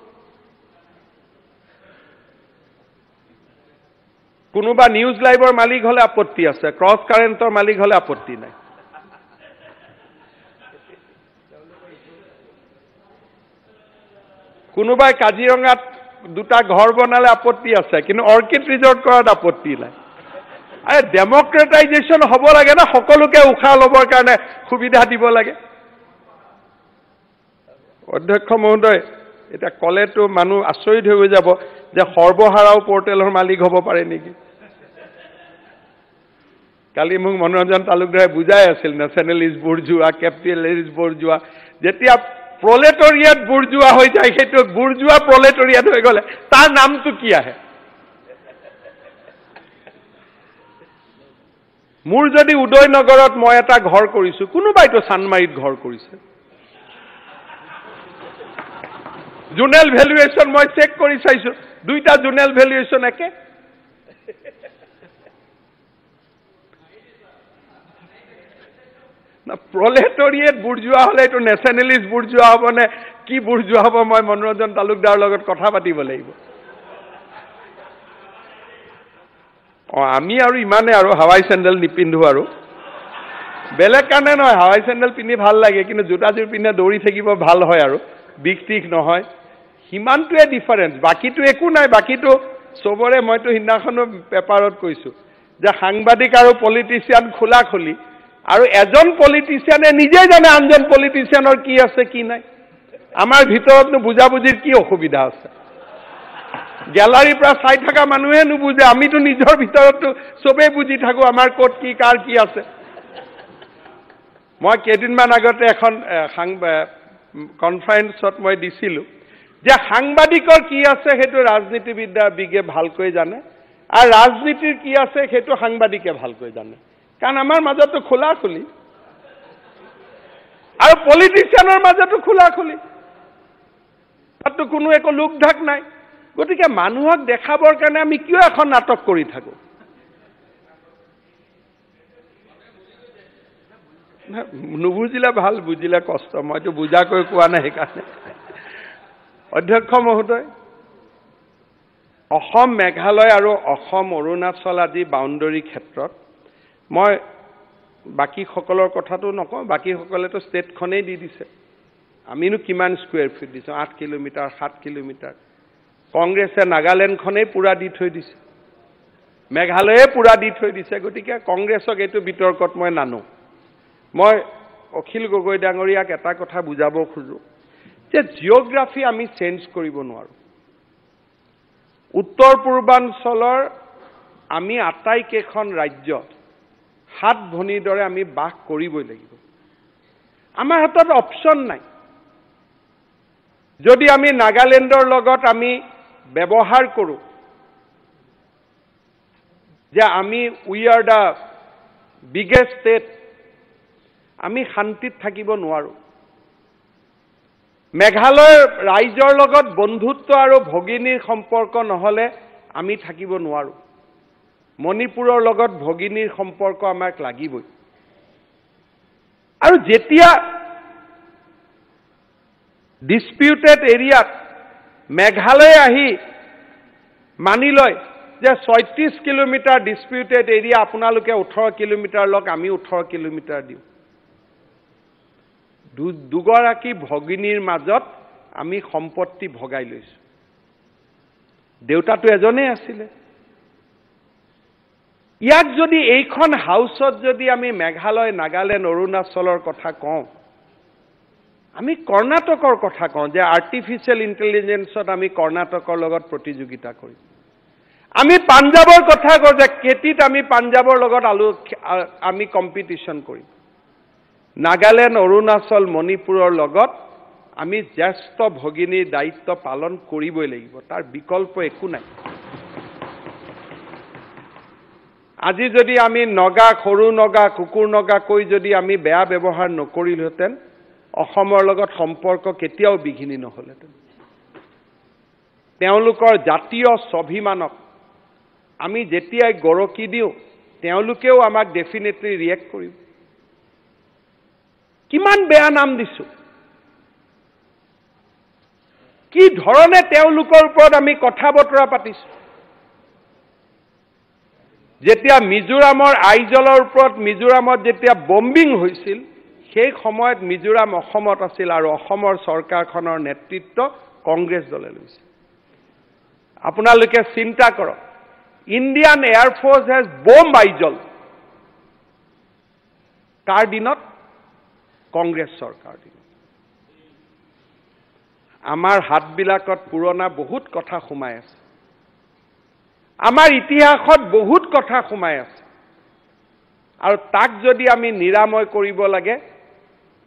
কোনোবা নিউজ লাইভৰ মালিক হ'লে আপত্তি আছে ক্ৰছ কাৰেণ্টৰ মালিক হ'লে আপত্তি নাই কোনোবাই কাজিৰঙাত দুটা ঘৰ বনালে আপত্তি আছে কিন্তু অৰ্কিড ৰিজৰ্ট কৰাত আপত্তি নাই আৰে ডেম'ক্ৰেটাইজেশ্যন হ'ব লাগে না সকলোকে উশাহ ল'বৰ কাৰণে সুবিধা দিব লাগে অধ্যক্ষ মহোদয় এতিয়া কলেতো মানুহ আচৰিত হৈ যাব যে সৰ্বহাৰাও পৰ্টেলৰ মালিক হ'ব পাৰে নেকি কালি মোক মনোৰঞ্জন তালুকদাৰে বুজাই আছিল নেচনেলিষ্ট বুৰ যোৱা কেপিটেলিষ্ট বুৰ যোৱা যেতিয়া প্ৰলেটৰিয়াত বুৰ যোৱা হৈ যায় সেইটো বুৰ যোৱা প্ৰলেটৰিয়াত হৈ গ'লে তাৰ নামটো কি আহে মোৰ যদি উদয়নগৰত মই এটা ঘৰ কৰিছোঁ কোনোবাইতো চানমাৰিত ঘৰ কৰিছে জোনেল ভেলুয়েশ্যন মই চেক কৰি চাইছো দুইটা জোনেল ভেলুয়েশ্যন একে প্ৰলেটৰিয়েট বুৰ যোৱা হ'লে এইটো নেশ্যনেলিষ্ট বুৰ যোৱা হ'বনে কি বুৰ যোৱা হ'ব মই মনোৰঞ্জন তালুকদাৰৰ লগত কথা পাতিব লাগিব অঁ আমি আৰু ইমানে আৰু হাৱাই চেণ্ডেল নিপিন্ধো আৰু বেলেগ কাৰণে নহয় হাৱাই চেণ্ডেল পিন্ধি ভাল লাগে কিন্তু জোতাযোৰ পিন্ধে দৌৰি থাকিব ভাল হয় আৰু বিষ তিষ নহয় সিমানটোৱে ডিফাৰেঞ্চ বাকীটো একো নাই বাকীটো চবৰে মইতো সিদিনাখনো পেপাৰত কৈছোঁ যে সাংবাদিক আৰু পলিটিচিয়ান খোলা খুলি আৰু এজন পলিটিচিয়ানে নিজেই জানে আনজন পলিটিচিয়ানৰ কি আছে কি নাই আমাৰ ভিতৰতনো বুজাবুজিৰ কি অসুবিধা আছে গেলাৰীৰ পৰা চাই থকা মানুহে নুবুজে আমিতো নিজৰ ভিতৰততো চবেই বুজি থাকোঁ আমাৰ ক'ত কি কাৰ কি আছে মই কেইদিনমান আগতে এখন সাংবা কনফাৰেঞ্চত মই দিছিলোঁ যে সাংবাদিকৰ কি আছে সেইটো ৰাজনীতিবিদ্যা বিগে ভালকৈ জানে আৰু ৰাজনীতিৰ কি আছে সেইটো সাংবাদিকে ভালকৈ জানে কাৰণ আমাৰ মাজতো খোলা খুলি আৰু পলিটিচিয়ানৰ মাজতো খোলা খুলি তাততো কোনো একো লোক ঢাক নাই গতিকে মানুহক দেখাবৰ কাৰণে আমি কিয় এখন নাটক কৰি থাকোঁ নুবুজিলে ভাল বুজিলে কষ্ট মইতো বুজাকৈ কোৱা নাই সেইকাৰণে অধ্যক্ষ মহোদয় অসম মেঘালয় আৰু অসম অৰুণাচল আদি বাউণ্ডৰী ক্ষেত্ৰত মই বাকীসকলৰ কথাটো নকওঁ বাকীসকলেতো ষ্টেটখনেই দি দিছে আমিনো কিমান স্কুৱেৰ ফিট দিছোঁ আঠ কিলোমিটাৰ সাত কিলোমিটাৰ কংগ্ৰেছে নাগালেণ্ডখনেই পূৰা দি থৈ দিছে মেঘালয়ে পূৰা দি থৈ দিছে গতিকে কংগ্ৰেছক এইটো বিতৰ্কত মই নানো মই অখিল গগৈ ডাঙৰীয়াক এটা কথা বুজাব খোজোঁ যে জিঅ'গ্ৰাফি আমি চেঞ্জ কৰিব নোৱাৰোঁ উত্তৰ পূৰ্বাঞ্চলৰ আমি আটাইকেইখন ৰাজ্যত সাত ভনীৰ দৰে আমি বাস কৰিবই লাগিব আমাৰ হাতত অপশ্যন নাই যদি আমি নাগালেণ্ডৰ লগত আমি ব্যৱহাৰ কৰোঁ যে আমি we are the biggest state আমি শান্তিত থাকিব নোৱাৰোঁ মেঘালয়ৰ ৰাইজৰ লগত বন্ধুত্ব আৰু ভগিনীৰ সম্পৰ্ক নহ'লে আমি থাকিব নোৱাৰোঁ মণিপুৰৰ লগত ভগিনীৰ সম্পৰ্ক আমাক লাগিবই আৰু যেতিয়া ডিছপিউটেড এৰিয়াত মেঘালয় আহি মানি লয় যে ছয়ত্ৰিছ কিলোমিটাৰ ডিছপিউটেড এৰিয়া আপোনালোকে ওঠৰ কিলোমিটাৰ লওক আমি ওঠৰ কিলোমিটাৰ দিওঁ দুগৰাকী ভগিনীৰ মাজত আমি সম্পত্তি ভগাই লৈছোঁ দেউতাটো এজনেই আছিলে ইয়াক যদি এইখন হাউচত যদি আমি মেঘালয় নাগালেণ্ড অৰুণাচলৰ কথা কওঁ আমি কৰ্ণাটকৰ কথা কওঁ যে আৰ্টিফিচিয়েল ইণ্টেলিজেঞ্চত আমি কৰ্ণাটকৰ লগত প্ৰতিযোগিতা কৰিম আমি পাঞ্জাৱৰ কথা কওঁ যে কেটিত আমি পাঞ্জাৱৰ লগত আলো আমি কম্পিটিশ্যন কৰিম নাগালেণ্ড অৰুণাচল মণিপুৰৰ লগত আমি জ্যেষ্ঠ ভগিনীৰ দায়িত্ব পালন কৰিবই লাগিব তাৰ বিকল্প একো নাই আজি যদি আমি নগা সৰু নগা কুকুৰ নগাকৈ যদি আমি বেয়া ব্যৱহাৰ নকৰিলোহেঁতেন অসমৰ লগত সম্পৰ্ক কেতিয়াও বিঘিনি নহ'লহেঁতেন তেওঁলোকৰ জাতীয় স্বাভিমানক আমি যেতিয়াই গৰকি দিওঁ তেওঁলোকেও আমাক ডেফিনেটলি ৰিয়েক্ট কৰিব কিমান বেয়া নাম দিছোঁ কি ধৰণে তেওঁলোকৰ ওপৰত আমি কথা বতৰা পাতিছোঁ যেতিয়া মিজোৰামৰ আইজলৰ ওপৰত মিজোৰামত যেতিয়া বম্বিং হৈছিল সেই সময়ত মিজোৰাম অসমত আছিল আৰু অসমৰ চৰকাৰখনৰ নেতৃত্ব কংগ্ৰেছ দলে লৈছিল আপোনালোকে চিন্তা কৰক Indian air force has bomb Aizawl কাৰ দিনত কংগ্ৰেছ চৰকাৰ দিন আমাৰ হাতবিলাকত পুৰণা বহুত কথা সোমাই আছে আমাৰ ইতিহাসত বহুত কথা সোমাই আছে আৰু তাক যদি আমি নিৰাময় কৰিব লাগে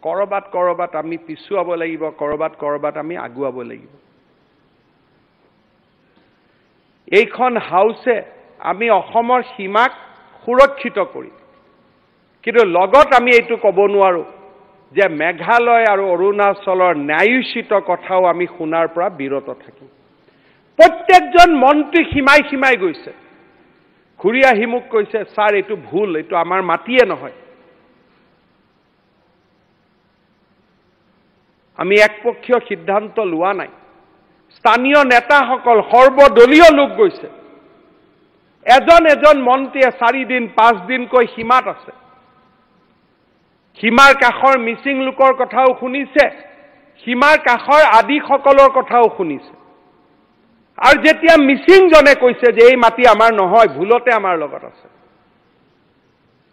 ক'ৰবাত ক'ৰবাত আমি পিছুৱাব লাগিব ক'ৰবাত ক'ৰবাত আমি আগুৱাব লাগিব এইখন হাউছে আমি অসমৰ সীমাক সুৰক্ষিত কৰি কিন্তু লগত আমি এইটো ক'ব নোৱাৰোঁ যে মেঘালয় আৰু অৰুণাচলৰ ন্যায়োচিত কথাও আমি শুনাৰ পৰা বিৰত থাকিম প্ৰত্যেকজন মন্ত্ৰী সীমাই সীমাই গৈছে ঘূৰি আহি মোক কৈছে ছাৰ এইটো ভুল এইটো আমাৰ মাটিয়ে নহয় আমি একপক্ষীয় সিদ্ধান্ত লোৱা নাই স্থানীয় নেতাসকল সৰ্বদলীয় লোক গৈছে এজন এজন মন্ত্ৰীয়ে চাৰিদিন পাঁচদিনকৈ সীমাত আছে সীমাৰ কাষৰ মিচিং লোকৰ কথাও শুনিছে সীমাৰ কাষৰ আদিসকলৰ কথাও শুনিছে আৰু যেতিয়া মিচিংজনে কৈছে যে এই মাটি আমাৰ নহয় ভুলতে আমাৰ লগত আছে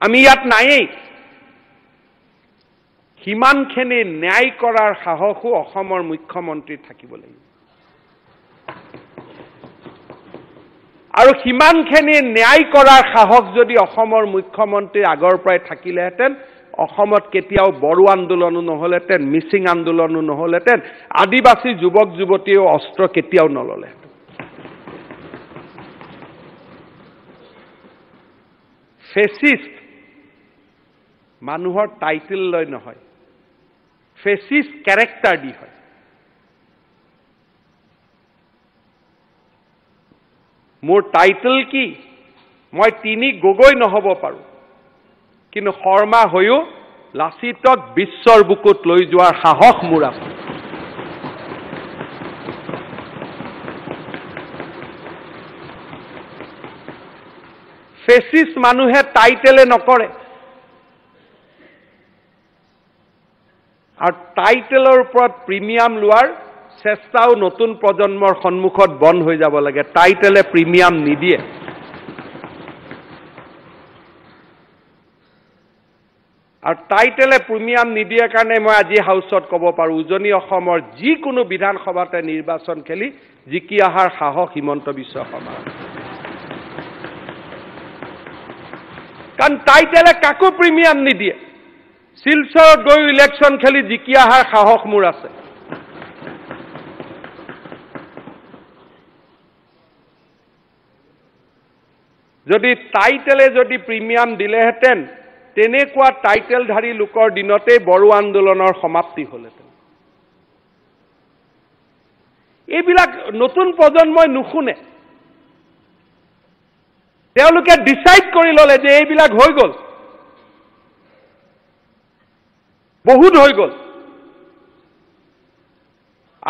আমি ইয়াত নায়েই সিমানখিনি ন্যায় কৰাৰ সাহসো অসমৰ মুখ্যমন্ত্ৰী থাকিব লাগিব আৰু সিমানখিনি ন্যায় কৰাৰ সাহস যদি অসমৰ মুখ্যমন্ত্ৰীৰ আগৰ পৰাই থাকিলেহেঁতেন অসমত কেতিয়াও বড়ো আন্দোলনো নহ'লহেঁতেন মিচিং আন্দোলনো নহ'লহেঁতেন আদিবাসী যুৱক যুৱতীয়েও অস্ত্ৰ কেতিয়াও নল'লে ফেচিষ্ট মানুহৰ টাইটেল লৈ নহয় ফেচিষ্ট কেৰেক্টাৰ দি হয় মোৰ টাইটেল কি মই তিনি গগৈ নহ'ব পাৰোঁ কিন্তু শৰ্মা হৈও লাচিতক বিশ্বৰ বুকুত লৈ যোৱাৰ সাহস মোৰ আছে ফেচিষ্ট মানুহে টাইটেলে নকৰে আৰু টাইটেলৰ ওপৰত প্ৰিমিয়াম লোৱাৰ চেষ্টাও নতুন প্ৰজন্মৰ সন্মুখত বন্ধ হৈ যাব লাগে টাইটেলে প্ৰিমিয়াম নিদিয়ে আৰু টাইটেলে প্ৰিমিয়াম নিদিয়ে কাৰণে মই আজি হাউচত ক'ব পাৰোঁ উজনি অসমৰ যিকোনো বিধানসভাতে নিৰ্বাচন খেলি জিকি অহাৰ সাহস হিমন্ত বিশ্ব শৰ্মা কাৰণ টাইটেলে কাকো প্ৰিমিয়াম নিদিয়ে শিলচৰত গৈ ইলেকশ্যন খেলি জিকি অহাৰ সাহস মোৰ আছে যদি টাইটেলে যদি প্ৰিমিয়াম দিলেহেঁতেন তেনেকুৱা টাইটেলধাৰী লোকৰ দিনতেই বড়ো আন্দোলনৰ সমাপ্তি হ'লহেঁতেন এইবিলাক নতুন প্ৰজন্মই নুশুনে তেওঁলোকে ডিচাইড কৰি ল'লে যে এইবিলাক হৈ গ'ল বহুত হৈ গ'ল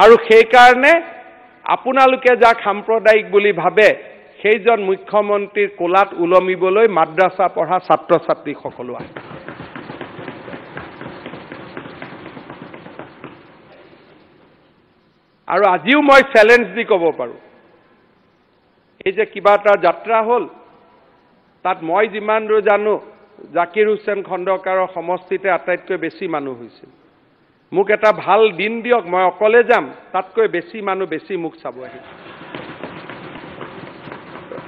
আৰু সেইকাৰণে আপোনালোকে যাক সাম্প্ৰদায়িক বুলি ভাবে সেইজন মুখ্যমন্ত্ৰীৰ কোলাত ওলমিবলৈ মাদ্ৰাছা পঢ়া ছাত্ৰ ছাত্ৰীসকলো আহে আৰু আজিও মই চেলেঞ্জ দি ক'ব পাৰোঁ এই যে কিবা এটা যাত্ৰা হ'ল তাত মই যিমান দূৰ জানো জাকিৰ হুছেইন খণ্ডকাৰৰ সমষ্টিতে আটাইতকৈ বেছি মানুহ হৈছিল মোক এটা ভাল দিন দিয়ক মই অকলে যাম তাতকৈ বেছি মানুহ বেছি মোক চাব আহিছিল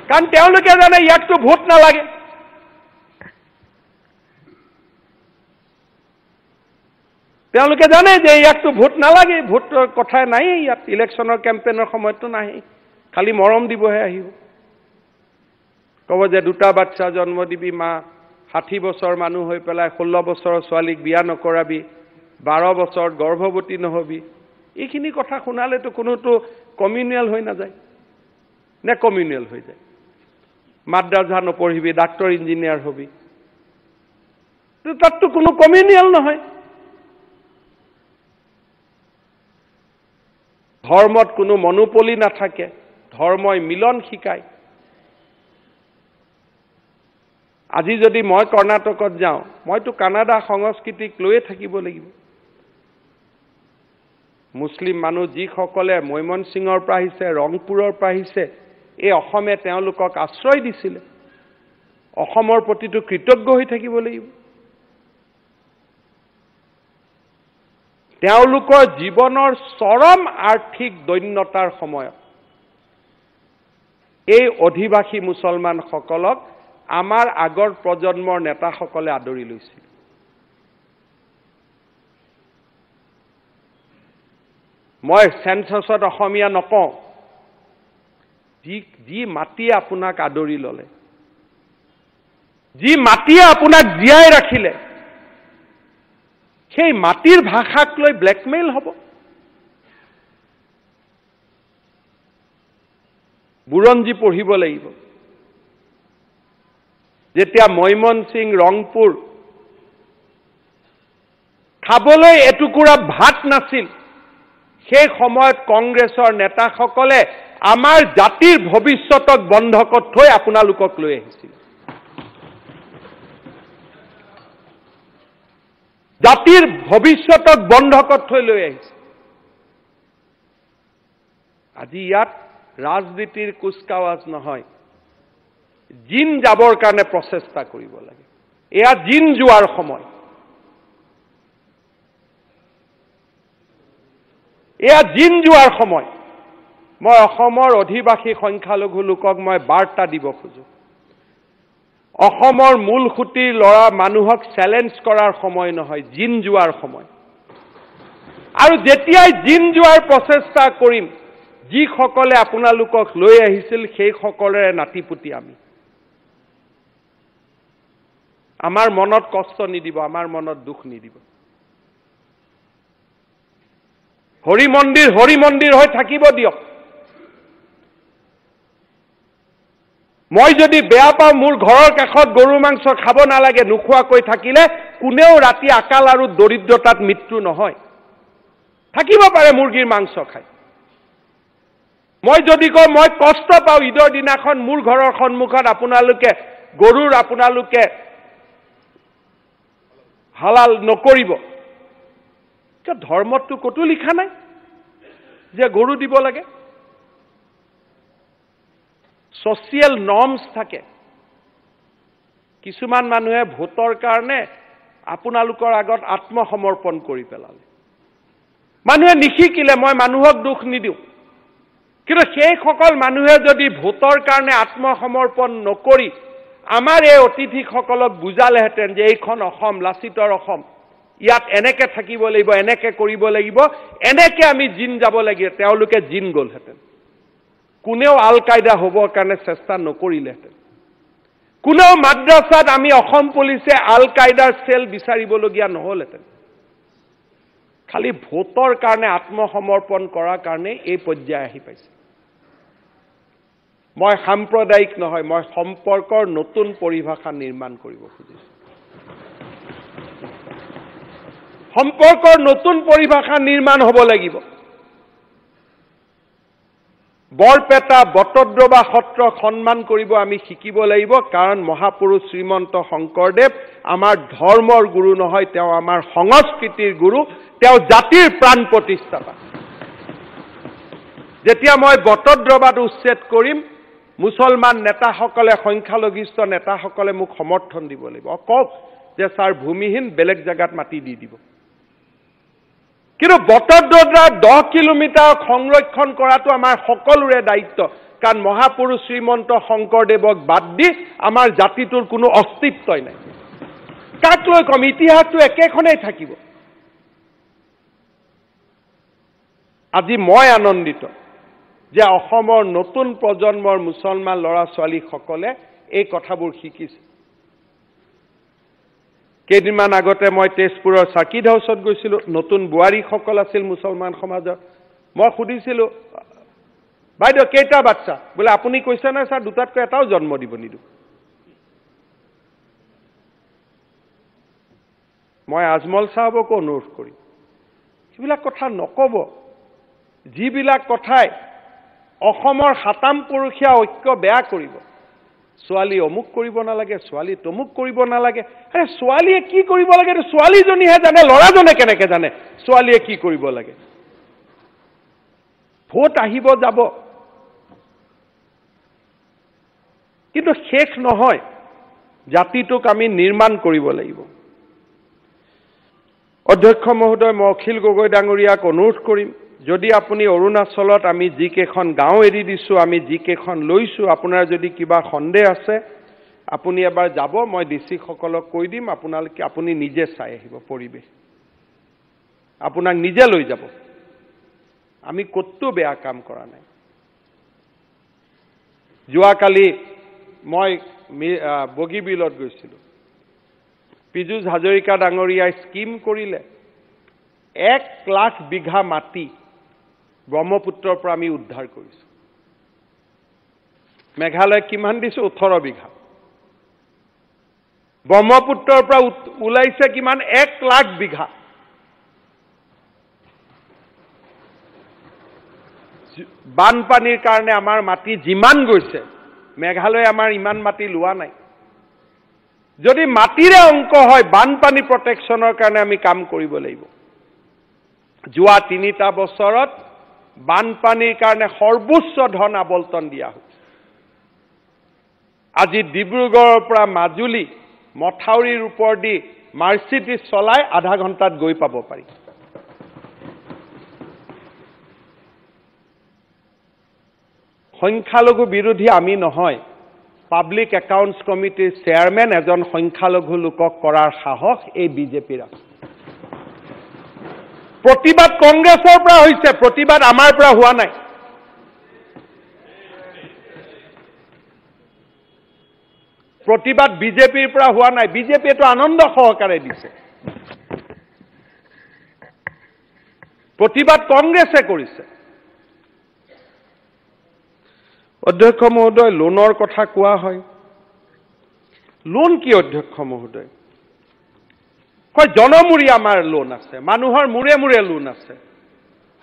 কাৰণ তেওঁলোকে জানে ইয়াকতো ভোট নালাগে তেওঁলোকে জানে যে ইয়াকতো ভোট নালাগে ভোটৰ কথাই নাই ইয়াত ইলেকশ্যনৰ কেম্পেইনৰ সময়তো নাহেই খালি মৰম দিবহে আহিব ক'ব যে দুটা বাচ্ছা জন্ম দিবি মা ষাঠি বছৰ মানুহ হৈ পেলাই ষোল্ল বছৰৰ ছোৱালীক বিয়া নকৰাবি বাৰ বছৰত গৰ্ভৱতী নহবি এইখিনি কথা শুনালেতো কোনোতো কমিউনিয়েল হৈ নাযায় নে কমিউনিয়েল হৈ যায় মাদ্ৰাজা নপঢ়িবি ডাক্তৰ ইঞ্জিনিয়াৰ হ'বি তাততো কোনো কমিউনিয়েল নহয় ধৰ্মত কোনো মনোপলি নাথাকে ধৰ্মই মিলন শিকায় আজি যদি মই কৰ্ণাটকত যাওঁ মইতো কানাডা সংস্কৃতিক লৈয়ে থাকিব লাগিব মুছলিম মানুহ যিসকলে মৈমনসিঙৰ পৰা আহিছে ৰংপুৰৰ পৰা আহিছে এই অসমে তেওঁলোকক আশ্ৰয় দিছিলে অসমৰ প্ৰতিটো কৃতজ্ঞ হৈ থাকিব লাগিব তেওঁলোকৰ জীৱনৰ চৰম আৰ্থিক দৈন্যতাৰ সময়ত এই অধিবাসী মুছলমানসকলক আমাৰ আগৰ প্ৰজন্মৰ নেতাসকলে আদৰি লৈছিল মই চেঞ্চাছত অসমীয়া নকওঁ যি যি মাটিয়ে আপোনাক আদৰি ল'লে যি মাটিয়ে আপোনাক জীয়াই ৰাখিলে সেই মাটিৰ ভাষাক লৈ ব্লেকমেইল হ'ব বুৰঞ্জী পঢ়িব লাগিব যেতিয়া মৈমন সিং ৰংপুৰ খাবলৈ এটুকুৰা ভাত নাছিল সেই সময়ত কংগ্ৰেছৰ নেতাসকলে আমাৰ জাতিৰ ভৱিষ্যতক বন্ধকত থৈ আপোনালোকক লৈ আহিছিল জাতিৰ ভৱিষ্যতক বন্ধকত থৈ লৈ আহিছিল আজি ইয়াত ৰাজনীতিৰ কুচকাৱাজ নহয় জিন যাবৰ কাৰণে প্ৰচেষ্টা কৰিব লাগে এয়া জিন যোৱাৰ সময় এয়া জিন যোৱাৰ সময় মই অসমৰ অধিবাসী সংখ্যালঘু লোকক মই বাৰ্তা দিব খোজো অসমৰ মূল সুঁতিৰ ল'ৰা মানুহক চেলেঞ্জ কৰাৰ সময় নহয় জিন যোৱাৰ সময় আৰু যেতিয়াই জিন যোৱাৰ প্ৰচেষ্টা কৰিম যিসকলে আপোনালোকক লৈ আহিছিল সেইসকলেৰে নাতি পুতি আমি আমাৰ মনত কষ্ট নিদিব আমাৰ মনত দুখ নিদিব হৰি মন্দিৰ হৰি মন্দিৰ হৈ থাকিব দিয়ক মই যদি বেয়া পাওঁ মোৰ ঘৰৰ কাষত গৰু মাংস খাব নালাগে নোখোৱাকৈ থাকিলে কোনেও ৰাতি আকাল আৰু দৰিদ্ৰতাত মৃত্যু নহয় থাকিব পাৰে মুৰ্গীৰ মাংস খাই মই যদি কওঁ মই কষ্ট পাওঁ ঈদৰ দিনাখন মোৰ ঘৰৰ সন্মুখত আপোনালোকে গৰুৰ আপোনালোকে হালাল নকৰিব কিয় ক'তো লিখা নাই যে গৰু দিব লাগে ছচিয়েল নৰ্মছ থাকে কিছুমান মানুহে ভোটৰ কাৰণে আপোনালোকৰ আগত আত্মসমৰ্পণ কৰি পেলালে মানুহে নিশিকিলে মই মানুহক দুখ নিদিওঁ কিন্তু সেইসকল মানুহে যদি ভোটৰ কাৰণে আত্মসমৰ্পণ নকৰি আমাৰ এই অতিথিসকলক বুজালেহেঁতেন যে এইখন অসম লাচিতৰ অসম ইয়াত এনেকৈ থাকিব লাগিব এনেকৈ কৰিব লাগিব এনেকৈ আমি জিন যাব লাগে তেওঁলোকে জিন গ'লহেঁতেন কোনেও আল কায়দা হ'বৰ কাৰণে চেষ্টা নকৰিলেহেঁতেন কোনেও মাদ্ৰাছাত আমি অসম পুলিচে আল কায়দাৰ চেল বিচাৰিবলগীয়া নহ'লহেঁতেন খালি ভোটৰ কাৰণে আত্মসমৰ্পণ কৰাৰ কাৰণে এই পৰ্যায় আহি পাইছে মই সাম্প্ৰদায়িক নহয় মই সম্পৰ্কৰ নতুন পৰিভাষা নিৰ্মাণ কৰিব খুজিছোঁ সম্পৰ্কৰ নতুন পৰিভাষা নিৰ্মাণ হ'ব লাগিব বৰপেটা বটদ্ৰবা সত্ৰ সন্মান কৰিব আমি শিকিব লাগিব কাৰণ মহাপুৰুষ শ্ৰীমন্ত শংকৰদেৱ আমাৰ ধৰ্মৰ গুৰু নহয় তেওঁ আমাৰ সংস্কৃতিৰ গুৰু তেওঁ জাতিৰ প্ৰাণ প্ৰতিষ্ঠাতা যেতিয়া মই বটদ্ৰবাত উচ্ছেদ কৰিম মুছলমান নেতাসকলে সংখ্যালঘিষ্ঠ নেতাসকলে মোক সমৰ্থন দিব লাগিব কওক যে ছাৰ ভূমিহীন বেলেগ জেগাত মাটি দি দিব কিন্তু বটদ্ৰদ্ৰা দহ কিলোমিটাৰ সংৰক্ষণ কৰাটো আমাৰ সকলোৰে দায়িত্ব কাৰণ মহাপুৰুষ শ্ৰীমন্ত শংকৰদেৱক বাদ দি আমাৰ জাতিটোৰ কোনো অস্তিত্বই নাই কাক লৈ কম ইতিহাসটো একেখনেই থাকিব আজি মই আনন্দিত যে অসমৰ নতুন প্ৰজন্মৰ মুছলমান ল'ৰা ছোৱালীসকলে এই কথাবোৰ শিকিছে কেইদিনমান আগতে মই তেজপুৰৰ চাকিদ হাউচত গৈছিলোঁ নতুন বোৱাৰীসকল আছিল মুছলমান সমাজত মই সুধিছিলোঁ বাইদেউ কেইটা বাচ্ছা বোলে আপুনি কৈছে নাই ছাৰ দুটাতকৈ এটাও জন্ম দিব নিদিওঁ মই আজমল চাহাবকো অনুৰোধ কৰিম সেইবিলাক কথা নক'ব যিবিলাক কথাই অসমৰ সাতাম পৰখীয়া ঐক্য বেয়া কৰিব ছোৱালী অমুক কৰিব নালাগে ছোৱালী তমুক কৰিব নালাগে আৰে ছোৱালীয়ে কি কৰিব লাগে এইটো ছোৱালীজনীহে জানে ল'ৰাজনে কেনেকৈ জানে ছোৱালীয়ে কি কৰিব লাগে ভোট আহিব যাব কিন্তু শেষ নহয় জাতিটোক আমি নিৰ্মাণ কৰিব লাগিব অধ্যক্ষ মহোদয় মই অখিল গগৈ ডাঙৰীয়াক অনুৰোধ কৰিম যদি আপুনি অৰুণাচলত আমি যিকেইখন গাঁও এৰি দিছোঁ আমি যিকেইখন লৈছোঁ আপোনাৰ যদি কিবা সন্দেহ আছে আপুনি এবাৰ যাব মই ডি চিসকলক কৈ দিম আপোনালোকে আপুনি নিজে চাই আহিব পৰিৱেশ আপোনাক নিজে লৈ যাব আমি ক'তো বেয়া কাম কৰা নাই যোৱাকালি মই বগীবিলত গৈছিলোঁ পীযুষ হাজৰিকা ডাঙৰীয়াই স্কিম কৰিলে এক লাখ বিঘা মাটি ব্ৰহ্মপুত্ৰৰ পৰা আমি উদ্ধাৰ কৰিছোঁ মেঘালয় কিমান দিছোঁ ওঠৰ বিঘা ব্ৰহ্মপুত্ৰৰ পৰা ওলাইছে কিমান এক লাখ বিঘা বানপানীৰ কাৰণে আমাৰ মাটি যিমান গৈছে মেঘালয়ে আমাৰ ইমান মাটি লোৱা নাই যদি মাটিৰে অংক হয় বানপানী প্ৰটেকশ্যনৰ কাৰণে আমি কাম কৰিব লাগিব যোৱা তিনিটা বছৰত বানপানীৰ কাৰণে সৰ্বোচ্চ ধন আৱলন দিয়া হৈছে আজি ডিব্ৰুগড়ৰ পৰা মাজুলী মথাউৰিৰ ওপৰ দি মাৰ্চিটি চলাই আধা ঘণ্টাত গৈ পাব পাৰি সংখ্যালঘু বিৰোধী আমি নহয় পাব্লিক একাউণ্টছ কমিটিৰ চেয়াৰমেন এজন সংখ্যালঘু লোকক কৰাৰ সাহস এই বিজেপিৰ আছে প্ৰতিবাদ কংগ্ৰেছৰ পৰা হৈছে প্ৰতিবাদ আমাৰ পৰা হোৱা নাই প্ৰতিবাদ বিজেপিৰ পৰা হোৱা নাই বিজেপিয়েতো আনন্দ সহকাৰে দিছে প্ৰতিবাদ কংগ্ৰেছে কৰিছে অধ্যক্ষ মহোদয় লোনৰ কথা কোৱা হয় লোন কি অধ্যক্ষ মহোদয় কয় জনমূৰি আমাৰ লোন আছে মানুহৰ মূৰে মূৰে লোন আছে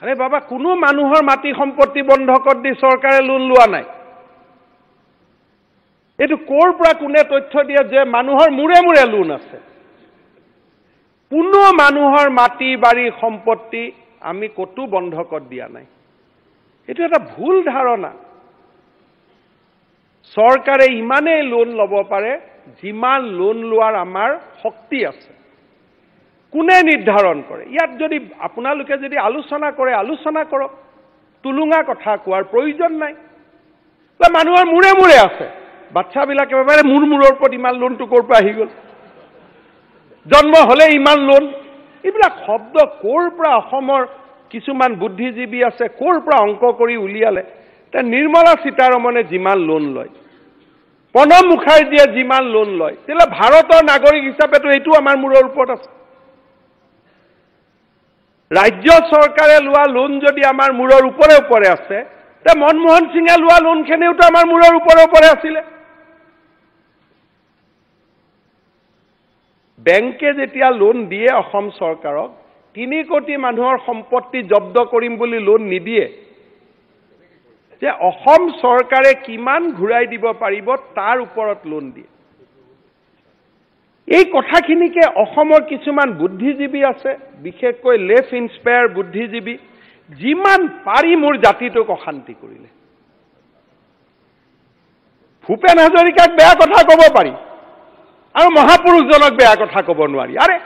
আৰে বাবা কোনো মানুহৰ মাটি সম্পত্তি বন্ধকত দি চৰকাৰে লোন লোৱা নাই এইটো ক'ৰ পৰা কোনে তথ্য দিয়ে যে মানুহৰ মূৰে মূৰে লোন আছে কোনো মানুহৰ মাটি বাৰী সম্পত্তি আমি ক'তো বন্ধকত দিয়া নাই এইটো এটা ভুল ধাৰণা চৰকাৰে ইমানেই লোন ল'ব পাৰে যিমান লোন লোৱাৰ আমাৰ শক্তি আছে কোনে নিৰ্ধাৰণ কৰে ইয়াত যদি আপোনালোকে যদি আলোচনা কৰে আলোচনা কৰক তুলুঙা কথা কোৱাৰ প্ৰয়োজন নাই মানুহৰ মূৰে মূৰে আছে বাচ্ছাবিলাকে ভাবে মোৰ মূৰৰ ওপৰত ইমান লোনটো ক'ৰ পৰা আহি গ'ল জন্ম হ'লে ইমান লোন এইবিলাক শব্দ ক'ৰ পৰা অসমৰ কিছুমান বুদ্ধিজীৱী আছে ক'ৰ পৰা অংক কৰি উলিয়ালে নিৰ্মলা সীতাৰমণে যিমান লোন লয় প্ৰণৱ মুখাৰ্জীয়ে যিমান লোন লয় তেতিয়াহ'লে ভাৰতৰ নাগৰিক হিচাপেতো এইটো আমাৰ মূৰৰ ওপৰত আছে ৰাজ্য চৰকাৰে লোৱা লোন যদি আমাৰ মূৰৰ ওপৰে ওপৰে আছে তে মনমোহন সিঙে লোৱা লোনখিনিওতো আমাৰ মূৰৰ ওপৰে ওপৰে আছিলে বেংকে যেতিয়া লোন দিয়ে অসম চৰকাৰক তিনি কোটি মানুহৰ সম্পত্তি জব্দ কৰিম বুলি লোন নিদিয়ে যে অসম চৰকাৰে কিমান ঘূৰাই দিব পাৰিব তাৰ ওপৰত লোন দিয়ে এই কথাখিনিকে অসমৰ কিছুমান বুদ্ধিজীৱী আছে বিশেষকৈ লেফ ইনস্পায়াৰ বুদ্ধিজীৱী যিমান পাৰি মোৰ জাতিটোক অশান্তি কৰিলে ভূপেন হাজৰিকাক বেয়া কথা ক'ব পাৰি আৰু মহাপুৰুষজনক বেয়া কথা ক'ব নোৱাৰি আৰে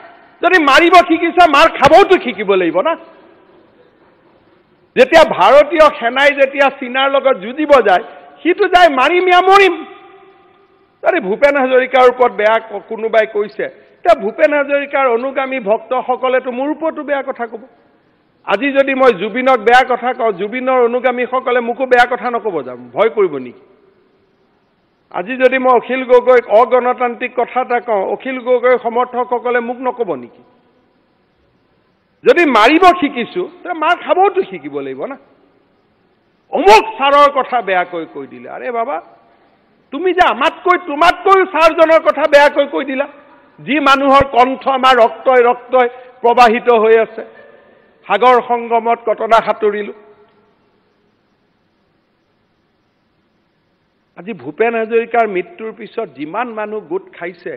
যদি মাৰিব শিকিছে মাৰ খাবওতো শিকিব লাগিব না যেতিয়া ভাৰতীয় সেনাই যেতিয়া চীনাৰ লগত যুঁজিব যায় সিটো যায় মাৰিম ইয়া মৰিম যদি ভূপেন হাজৰিকাৰ ওপৰত বেয়া কোনোবাই কৈছে এতিয়া ভূপেন হাজৰিকাৰ অনুগামী ভক্তসকলেতো মোৰ ওপৰতো বেয়া কথা ক'ব আজি যদি মই জুবিনক বেয়া কথা কওঁ জুবিনৰ অনুগামীসকলে মোকো বেয়া কথা নক'ব যাম ভয় কৰিব নেকি আজি যদি মই অখিল গগৈক অগণতান্ত্ৰিক কথা এটা কওঁ অখিল গগৈ সমৰ্থকসকলে মোক নক'ব নেকি যদি মাৰিব শিকিছোঁ তেতিয়া মাৰ খাবওতো শিকিব লাগিব না অমুক ছাৰৰ কথা বেয়াকৈ কৈ দিলে আৰে বাবা তুমি যে আমাতকৈ তোমাতকৈ ছাৰজনৰ কথা বেয়াকৈ কৈ দিলা যি মানুহৰ কণ্ঠ আমাৰ ৰক্তই ৰক্তই প্ৰবাহিত হৈ আছে সাগৰ সংগমত কটনা সাঁতুৰিলোঁ আজি ভূপেন হাজৰিকাৰ মৃত্যুৰ পিছত যিমান মানুহ গোট খাইছে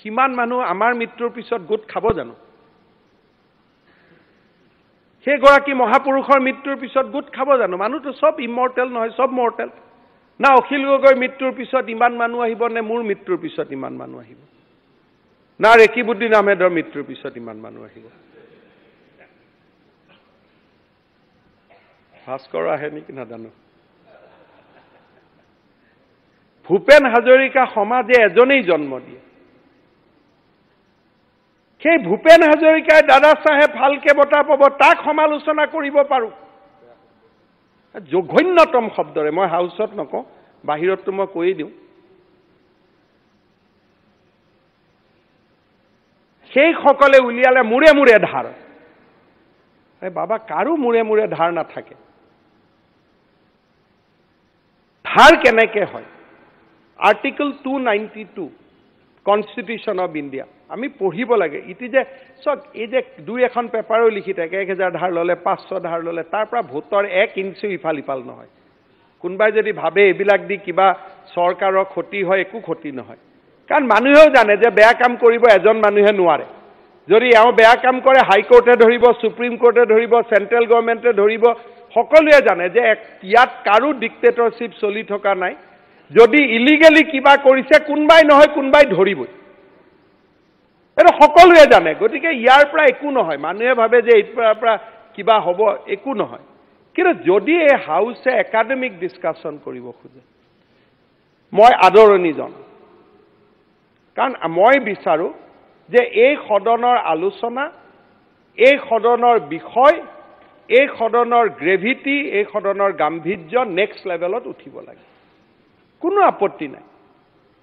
সিমান মানুহ আমাৰ মৃত্যুৰ পিছত গোট খাব জানো সেইগৰাকী মহাপুৰুষৰ মৃত্যুৰ পিছত গোট খাব জানো মানুহটো চব ইমৰ্টেল নহয় চব মৰ্টেল না অখিল গগৈ মৃত্যুৰ পিছত ইমান মানুহ আহিব নে মোৰ মৃত্যুৰ পিছত ইমান মানুহ আহিব না ৰেকিবুদ্দিন আহমেদৰ মৃত্যুৰ পিছত ইমান মানুহ আহিব ভাস্কৰ আহে নেকি নাজানো ভূপেন হাজৰিকা সমাজে এজনেই জন্ম দিয়ে সেই ভূপেন হাজৰিকাই দাদা চাহে ভালকৈ বঁটা পাব তাক সমালোচনা কৰিব পাৰোঁ জঘন্যতম শব্দৰে মই হাউচত নকওঁ বাহিৰতটো মই কৈয়ে দিওঁ সেইসকলে উলিয়ালে মূৰে মূৰে ধাৰ এই বাবা কাৰো মূৰে মূৰে ধাৰ নাথাকে ধাৰ কেনেকৈ হয় article two ninety two constitution of India আমি পঢ়িব লাগে ইটি যে চক এই যে দুই এখন পেপাৰো লিখি থাকে এক হেজাৰ ধাৰ ল'লে পাঁচশ ধাৰ ল'লে তাৰ পৰা ভোটৰ এক ইঞ্চিও ইফাল ইফাল নহয় কোনোবাই যদি ভাবে এইবিলাক দি কিবা চৰকাৰৰ ক্ষতি হয় একো ক্ষতি নহয় কাৰণ মানুহেও জানে যে বেয়া কাম কৰিব এজন মানুহে নোৱাৰে যদি এওঁ বেয়া কাম কৰে হাইকোৰ্টে ধৰিব ছুপ্ৰিম কোৰ্টে ধৰিব চেণ্ট্ৰেল গভৰ্ণমেণ্টে ধৰিব সকলোৱে জানে যে ইয়াত কাৰো ডিক্টেটৰশ্বিপ চলি থকা নাই যদি ইলিগেলি কিবা কৰিছে কোনোবাই নহয় কোনোবাই ধৰিবই এইটো সকলোৱে জানে গতিকে ইয়াৰ পৰা একো নহয় মানুহে ভাবে যে এই পৰা কিবা হ'ব একো নহয় কিন্তু যদি এই হাউছে একাডেমিক ডিছকাশ্যন কৰিব খোজে মই আদৰণি জনাওঁ কাৰণ মই বিচাৰোঁ যে এই সদনৰ আলোচনা এই সদনৰ বিষয় এই সদনৰ গ্ৰেভিটি এই সদনৰ গাম্ভীৰ্য নেক্সট লেভেলত উঠিব লাগে কোনো আপত্তি নাই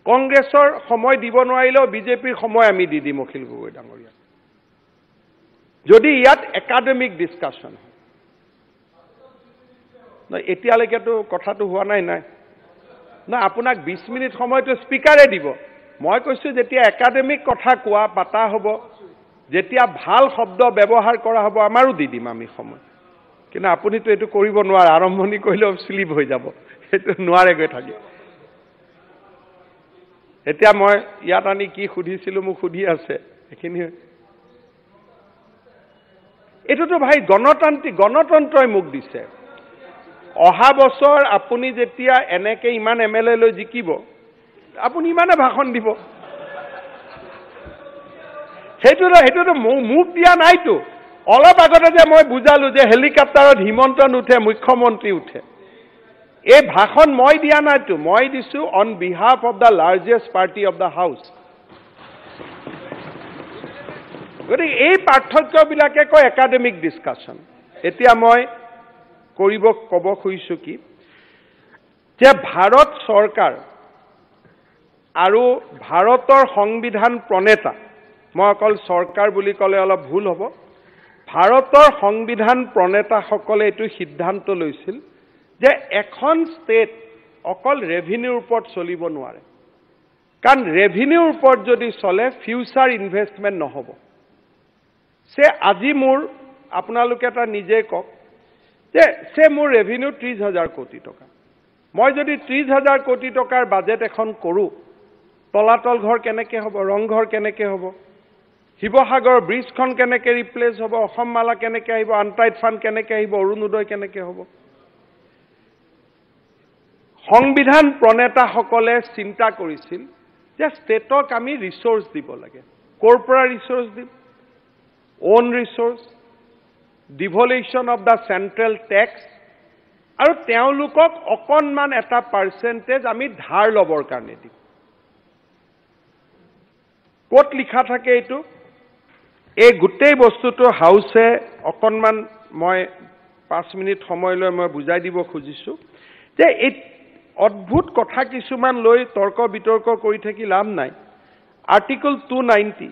কংগ্ৰেছৰ সময় দিব নোৱাৰিলেও বিজেপিৰ সময় আমি দি দিম অখিল গগৈ ডাঙৰীয়াক যদি ইয়াত একাডেমিক ডিছকাশ্যন হয় এতিয়ালৈকেতো কথাটো হোৱা নাই নাই নহয় আপোনাক বিছ মিনিট সময়টো স্পীকাৰে দিব মই কৈছোঁ যেতিয়া একাডেমিক কথা কোৱা পাতা হ'ব যেতিয়া ভাল শব্দ ব্যৱহাৰ কৰা হ'ব আমাৰো দি দিম আমি সময় কিন্তু আপুনিতো এইটো কৰিব নোৱাৰে আৰম্ভণি কৰিলেও শ্লিপ হৈ যাব সেইটো নোৱাৰেগৈ থাকি এতিয়া মই ইয়াত আনি কি সুধিছিলোঁ মোক সুধি আছে সেইখিনি এইটোতো ভাই গণতান্ত্ৰিক গণতন্ত্ৰই মোক দিছে অহা বছৰ আপুনি যেতিয়া এনেকৈ ইমান এম এল এ লৈ জিকিব আপুনি ইমানে ভাষণ দিব সেইটোতো সেইটোতো মোক মোক দিয়া নাইতো অলপ আগতে যে মই বুজালোঁ যে হেলিকপ্টাৰত হিমন্ত নুঠে মুখ্যমন্ত্ৰী উঠে এই ভাষণ মই দিয়া নাইতো মই দিছোঁ on behalf of the largest party of the house গতিকে এই পাৰ্থক্যবিলাকে কয় একাডেমিক ডিছকাশ্যন এতিয়া মই কৰিব ক'ব খুজিছোঁ কি যে ভাৰত চৰকাৰ আৰু ভাৰতৰ সংবিধান প্ৰণেতা মই অকল চৰকাৰ বুলি ক'লে অলপ ভুল হ'ব ভাৰতৰ সংবিধান প্ৰণেতাসকলে এইটো সিদ্ধান্ত লৈছিল যে এখন ষ্টেট অকল ৰেভিনিউৰ ওপৰত চলিব নোৱাৰে কাৰণ ৰেভিনিউৰ ওপৰত যদি চলে ফিউচাৰ ইনভেষ্টমেণ্ট নহ'ব চে আজি মোৰ আপোনালোকে এটা নিজেই কওক যে চে মোৰ ৰেভিনিউ ত্ৰিছ হাজাৰ কোটি টকা মই যদি ত্ৰিছ হাজাৰ কোটি টকাৰ বাজেট এখন কৰোঁ তলাতল ঘৰ কেনেকৈ হ'ব ৰংঘৰ কেনেকৈ হ'ব শিৱসাগৰ ব্ৰিজখন কেনেকৈ ৰিপ্লেচ হ'ব অসম মালা কেনেকৈ আহিব আনটাইড ফাণ্ড কেনেকৈ আহিব অৰুণোদয় কেনেকৈ হ'ব সংবিধান প্ৰণেতাসকলে চিন্তা কৰিছিল যে ষ্টেটক আমি ৰিচৰ্চ দিব লাগে ক'ৰ পৰা ৰিচৰ্চ দিম on resource devolution of the central tax আৰু তেওঁলোকক অকণমান এটা পাৰ্চেণ্টেজ আমি ধাৰ ল'বৰ কাৰণে দিম ক'ত লিখা থাকে এইটো এই গোটেই বস্তুটো হাউছে অকণমান মই পাঁচ মিনিট সময় লৈ মই বুজাই দিব খুজিছোঁ যে এই অদ্ভুত কথা কিছুমান লৈ তৰ্ক বিতৰ্ক কৰি থাকি লাভ নাই article two ninety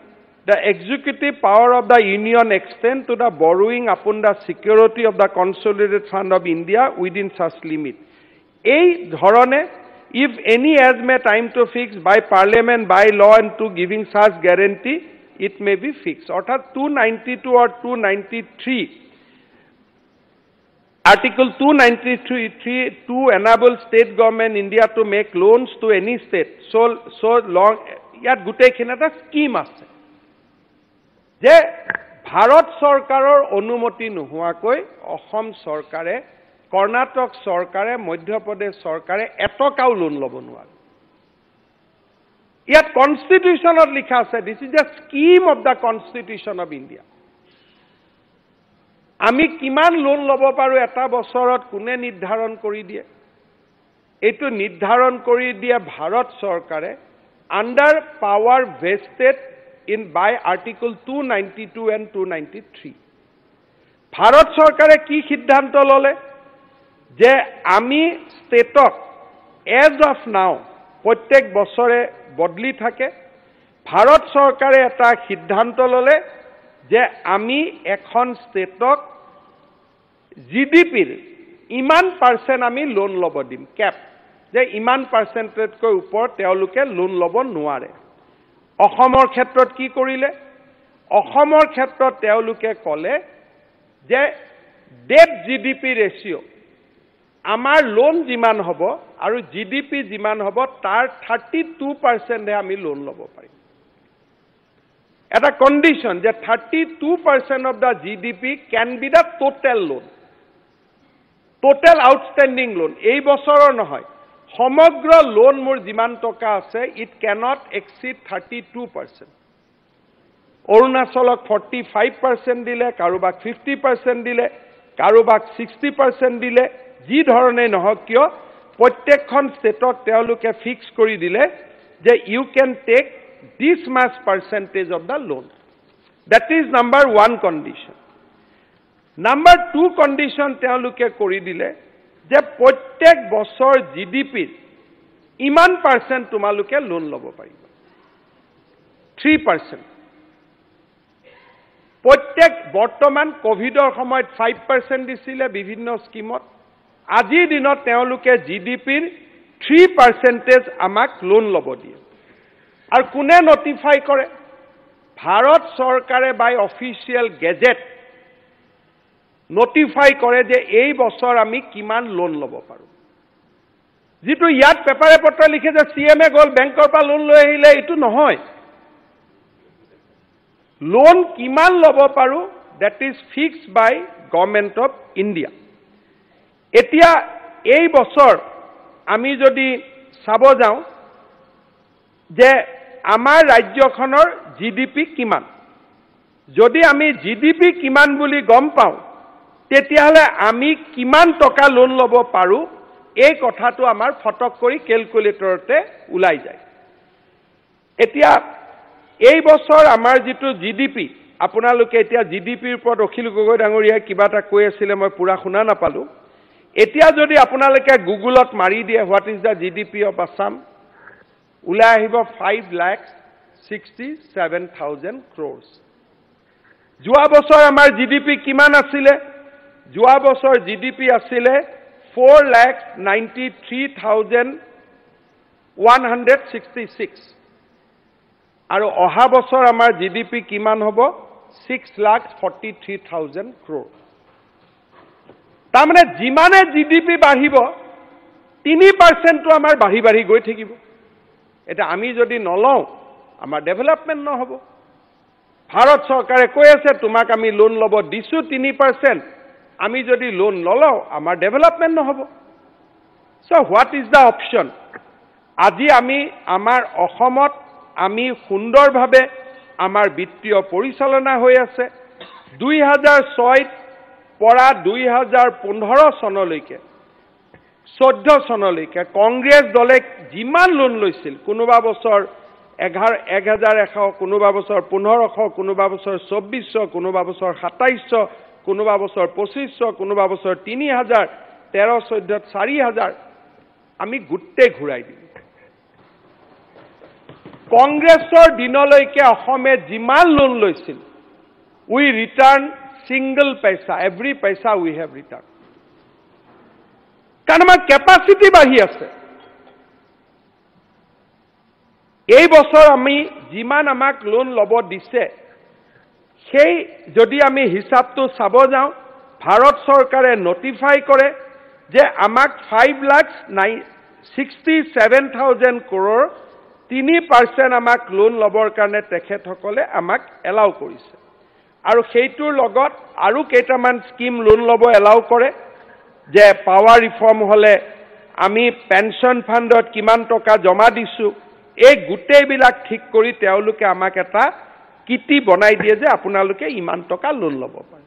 the executive power of the union extend to the borrowing upon the security of the consolidated fund of India within such limit এই ধৰণে if any as may time to fix by parliament by law and to giving charge guarantee it may be fix অৰ্থাৎ two ninety two আৰু two ninety three Article 293 2 enables state government India to make loans to any state. So, so long, yet, Gute Kinata scheme as the Bharat Sorkar or Onumoti Nuhuakoi, Ohom Sorkare, Karnatok Sorkare, Modiopode Sorkare, Etokau Lun Lobunwal. Yet, constitutional Likasa, this is the scheme of the constitution of India. আমি কিমান loan ল'ব পাৰোঁ এটা বছৰত কোনে নিৰ্ধাৰণ কৰি দিয়ে এইটো নিৰ্ধাৰণ কৰি দিয়ে ভাৰত চৰকাৰে under power vested in by article two ninety two and two ninety three ভাৰত চৰকাৰে কি সিদ্ধান্ত ল'লে যে আমি ষ্টেটক এজ অফ নাও প্ৰত্যেক বছৰে বদলি থাকে ভাৰত চৰকাৰে এটা সিদ্ধান্ত ল'লে যে আমি এখন ষ্টেটক জি ডি পিৰ ইমান পাৰ্চেণ্ট আমি লোন ল'ব দিম কেপ যে ইমান পাৰ্চেণ্টতকৈ ওপৰত তেওঁলোকে লোন ল'ব নোৱাৰে অসমৰ ক্ষেত্ৰত কি কৰিলে অসমৰ ক্ষেত্ৰত তেওঁলোকে ক'লে যে debt G D P ratio' আমাৰ লোন যিমান হ'ব আৰু জি ডি পি যিমান হ'ব তাৰ থাৰ্টি টু পাৰ্চেণ্টহে আমি লোন ল'ব পাৰিম এটা কণ্ডিশ্যন যে thirty two percent of the G D P can be the total loan total outstanding loan এই বছৰৰ নহয় সমগ্ৰ লোন মোৰ যিমান টকা আছে it cannot exceed thirty two percent অৰুণাচলক ফৰ্টি ফাইভ পাৰ্চেণ্ট দিলে কাৰোবাক ফিফটি পাৰ্চেণ্ট দিলে কাৰোবাক ছিক্সটি পাৰ্চেণ্ট দিলে যি ধৰণে নহওক কিয় প্ৰত্যেকখন ষ্টেটক তেওঁলোকে ফিক্স কৰি দিলে যে you can take this much percentage of the loan debt is number one condition number two condition তেওঁলোকে কৰি দিলে যে প্ৰত্যেক বছৰ জি ডি পিত ইমান পাৰ্চেণ্ট তোমালোকে লোন ল'ব পাৰিব থ্ৰী পাৰ্চেণ্ট প্ৰত্যেক বৰ্তমান কভিডৰ সময়ত ফাইভ পাৰ্চেণ্ট দিছিলে বিভিন্ন স্কীমত আজিৰ দিনত তেওঁলোকে জি ডি পিৰ থ্ৰী পাৰ্চেণ্টেজ আমাক লোন ল'ব দিয়ে আৰু কোনে নটিফাই কৰে ভাৰত চৰকাৰে বাই অফিচিয়েল গেজেট নটিফাই কৰে যে এই বছৰ আমি কিমান লোন লব পাৰোঁ যিটো ইয়াত পেপাৰে পত্ৰ লিখে যে চি এম এ গল বেংকৰ পৰা লোন লৈ আহিলে এইটো নহয় লোন কিমান লব পাৰোঁ date is fix by government of India এতিয়া এই বছৰ আমি যদি চাব যাওঁ যে আমাৰ ৰাজ্যখনৰ জি ডি পি কিমান যদি আমি জি ডি পি কিমান বুলি গম পাওঁ তেতিয়াহ'লে আমি কিমান টকা লোন ল'ব পাৰোঁ এই কথাটো আমাৰ ফটক কৰি কেলকুলেটৰতে ওলাই যায় এতিয়া এই বছৰ আমাৰ যিটো জি ডি পি আপোনালোকে এতিয়া জি ডি পিৰ ওপৰত অখিল গগৈ ডাঙৰীয়াই কিবা এটা কৈ আছিলে মই পূৰা শুনা নাপালোঁ এতিয়া যদি আপোনালোকে গুগলত মাৰি দিয়ে what is the G D P of Assam ওলাই আহিব five lakh sixty seven thousand crore যোৱা বছৰ আমাৰ জি ডি পি কিমান আছিলে যোৱা বছৰ জি ডি পি আছিলে four lakh ninety three thousand one hundred sixty six আৰু অহা বছৰ আমাৰ জি ডি পি কিমান হ'ব six lakh forty three thousand crore তাৰমানে যিমানে জি ডি পি বাঢ়িব তিনি পাৰ্চেণ্টটো আমাৰ বাঢ়ি বাঢ়ি গৈ থাকিব এতিয়া আমি যদি নলওঁ আমাৰ ডেভেলপমেণ্ট নহ'ব ভাৰত চৰকাৰে কৈ আছে তোমাক আমি লোন ল'ব দিছোঁ তিনি পাৰ্চেণ্ট আমি যদি লোন নলওঁ আমাৰ ডেভেলপমেণ্ট নহ'ব so' what is the option আজি আমি আমাৰ অসমত আমি সুন্দৰভাৱে আমাৰ বিত্তীয় পৰিচালনা হৈ আছে দুই হাজাৰ ছয়ত পৰা দুই হাজাৰ পোন্ধৰ চনলৈকে চৈধ্য চনলৈকে কংগ্ৰেছ দলে যিমান লোন লৈছিল কোনোবা বছৰ এঘাৰ এক হাজাৰ এশ কোনোবা বছৰ পোন্ধৰশ কোনোবা বছৰ চৌব্বিছশ কোনোবা বছৰ সাতাইছশ কোনোবা বছৰ পঁচিছশ কোনোবা বছৰ তিনি হাজাৰ তেৰ চৈধ্যত চাৰি হাজাৰ আমি গোটেই ঘূৰাই দিম কংগ্ৰেছৰ দিনলৈকে অসমে যিমান লোন লৈছিল উই ৰিটাৰ্ণ ছিংগল পইচা এভৰি পইচা উই হেভ ৰিটাৰ্ণ কাৰণ আমাৰ কেপাচিটি বাঢ়ি আছে এই বছৰ আমি যিমান আমাক লোন ল'ব দিছে সেই যদি আমি হিচাপটো চাব যাওঁ ভাৰত চৰকাৰে নটিফাই কৰে যে আমাক ফাইভ লাখ নাই ছিক্সটি ছেভেন থাউজেণ্ড কৰ'ৰ তিনি পাৰ্চেণ্ট আমাক লোন ল'বৰ কাৰণে তেখেতসকলে আমাক এলাউ কৰিছে আৰু সেইটোৰ লগত আৰু কেইটামান স্কীম লোন ল'ব এলাউ কৰে যে পাৱাৰ ৰিফৰ্ম হ'লে আমি পেঞ্চন ফাণ্ডত কিমান টকা জমা দিছোঁ এই গোটেইবিলাক ঠিক কৰি তেওঁলোকে আমাক এটা কীতি বনাই দিয়ে যে আপোনালোকে ইমান টকা লোন ল'ব পাৰে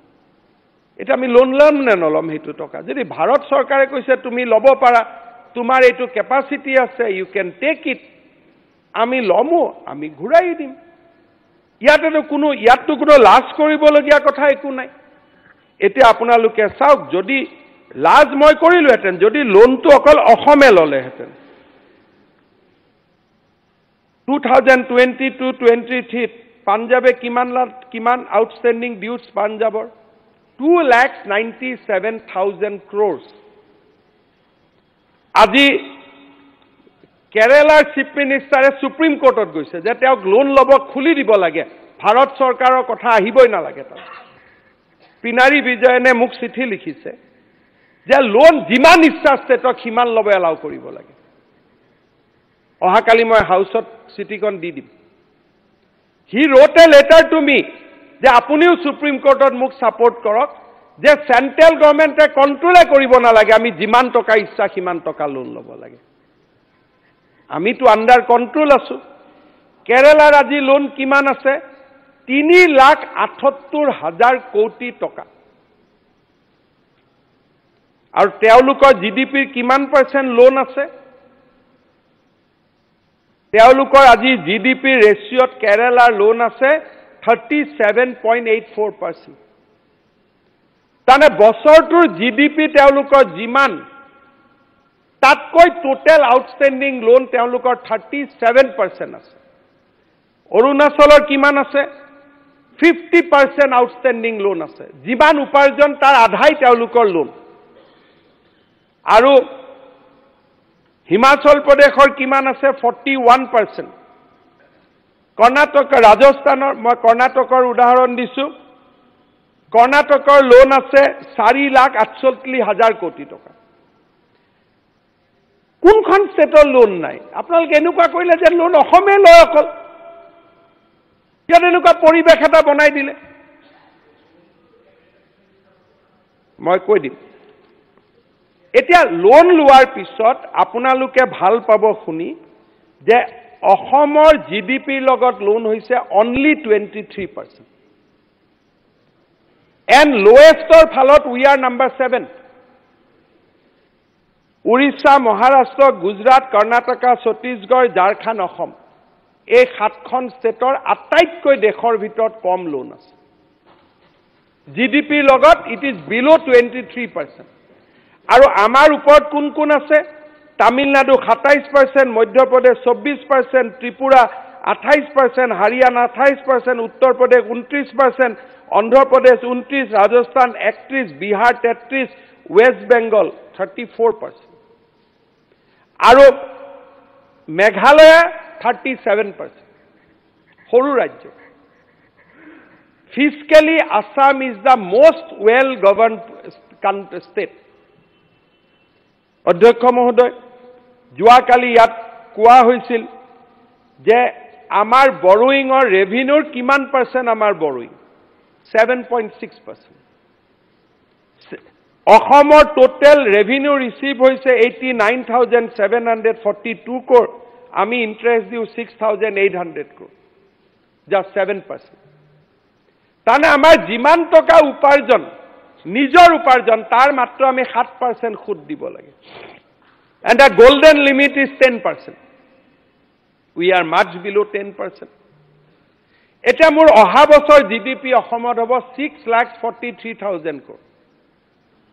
এতিয়া আমি লোন ল'ম নে নল'ম সেইটো টকা যদি ভাৰত চৰকাৰে কৈছে তুমি ল'ব পাৰা তোমাৰ এইটো কেপাচিটি আছে ইউ কেন টেক ইট আমি ল'মো আমি ঘূৰাই দিম ইয়াতেতো কোনো ইয়াততো কোনো লাজ কৰিবলগীয়া কথা একো নাই এতিয়া আপোনালোকে চাওক যদি লাজ মই কৰিলোহেঁতেন যদি লোনটো অকল অসমে ল'লেহেঁতেন two thousand twenty two twenty থ্ৰীত পাঞ্জাবে কিমান কিমান আউটষ্টেণ্ডিং ডিউজ পাঞ্জাবৰ two lakh ninety seven thousand crores আজি কেৰেলাৰ চিফ মিনিষ্টাৰে ছুপ্ৰিম কোৰ্টত গৈছে যে তেওঁক লোন ল'ব খুলি দিব লাগে ভাৰত চৰকাৰৰ কথা আহিবই নালাগে তাত পিনাৰী বিজয়নে মোক চিঠি লিখিছে যে লোন যিমান ইচ্ছা আছে তেওঁক সিমান ল'ব এলাউ কৰিব লাগে অহাকালি মই হাউচত চিঠিখন দি দিম he wrote a letter to me যে আপুনিও সুপ্ৰিম কোৰ্টত মোক সাপোৰ্ট কৰক যে সেন্ট্ৰেল গভৰ্নমেন্টে কন্ট্ৰোলে কৰিব নালাগে আমি যিমান টকা ইচ্ছা সিমান টকা লোন লব লাগে আমিতো আন্ডাৰ কন্ট্ৰোল আছো কেৰেলাৰ আজি লোন কিমান আছে তিনি লাখ আঠসত্তৰ হাজাৰ কোটি টকা আৰু তেওঁলোকৰ জিডিপিৰ কিমান পাৰ্চেণ্ট লোন আছে তেওঁলোকৰ আজি জি ডি পি ৰেচিঅ'ত কেৰেলাৰ লোন আছে thirty seven point eight four percent তাৰমানে বছৰটোৰ জি ডি পি তেওঁলোকৰ যিমান তাতকৈ টোটেল আউটষ্টেণ্ডিং লোন তেওঁলোকৰ থাৰ্টি ছেভেন পাৰ্চেণ্ট আছে অৰুণাচলৰ কিমান আছে ফিফটি পাৰ্চেণ্ট আউটষ্টেণ্ডিং লোন আছে যিমান উপাৰ্জন তাৰ আধাই তেওঁলোকৰ লোন আৰু হিমাচল প্ৰদেশৰ কিমান আছে ফৰ্টি ওৱান পাৰ্চেণ্ট কৰ্ণাটক ৰাজস্থানৰ মই কৰ্ণাটকৰ উদাহৰণ দিছোঁ কৰ্ণাটকৰ লোন আছে চাৰি লাখ আঠচল্লিছ হাজাৰ কোটি টকা কোনখন ষ্টেটৰ লোন নাই আপোনালোকে এনেকুৱা কৰিলে যে লোন অসমে লয় অকল ইয়াত এনেকুৱা পৰিৱেশ এটা বনাই দিলে মই কৈ দিম এতিয়া লোন লোৱাৰ পিছত আপোনালোকে ভাল পাব শুনি যে অসমৰ জি ডি পিৰ লগত লোন হৈছে only twenty three percent and লোৱেষ্টৰ ফালত we are number seven Odisha Maharashtra Gujarat Karnataka Chhattisgarh Jharkhand Assam এই সাতখন ষ্টেটৰ আটাইতকৈ দেশৰ ভিতৰত কম লোন আছে জি ডি পিৰ লগত it is below' twenty three percent আৰু আমাৰ ওপৰত কোন কোন আছে তামিলনাডু সাতাইছ পাৰ্চেণ্ট মধ্যপ্ৰদেশ চৌব্বিছ পাৰ্চেণ্ট ত্ৰিপুৰা আঠাইছ পাৰ্চেণ্ট হাৰিয়ানা আঠাইছ পাৰ্চেণ্ট উত্তৰ প্ৰদেশ ঊনত্ৰিছ পাৰ্চেণ্ট অন্ধ্ৰপ্ৰদেশ ঊনত্ৰিছ ৰাজস্থান একত্ৰিছ বিহাৰ তেত্ৰিছ west Bengal thirty four percent আৰু মেঘালয়া থাৰ্টি ছেভেন পাৰ্চেণ্ট সৰু ৰাজ্য physically Assam is the most well govern state অধ্যক্ষ মহোদয় যোৱাকালি ইয়াত কোৱা হৈছিল যে আমাৰ বৰোয়িঙৰ ৰেভিনিউৰ কিমান পাৰ্চেণ্ট আমাৰ borrowing seven point six percent অসমৰ টোটেল ৰেভিনিউ ৰিচিভ হৈছে eighty nine thousand seven hundred forty two crore আমি ইণ্টাৰেষ্ট দিওঁ six thousand eight hundred crore just seven percent তাৰমানে আমাৰ যিমান টকা উপাৰ্জন নিজৰ উপাৰ্জন তাৰ মাত্ৰ আমি সাত পাৰ্চেণ্ট সুদ দিব লাগে and the golden limit is ten percent we are much below ten percent এতিয়া মোৰ অহা বছৰ জি ডি পি অসমত হ'ব six lakh forty three thousand crore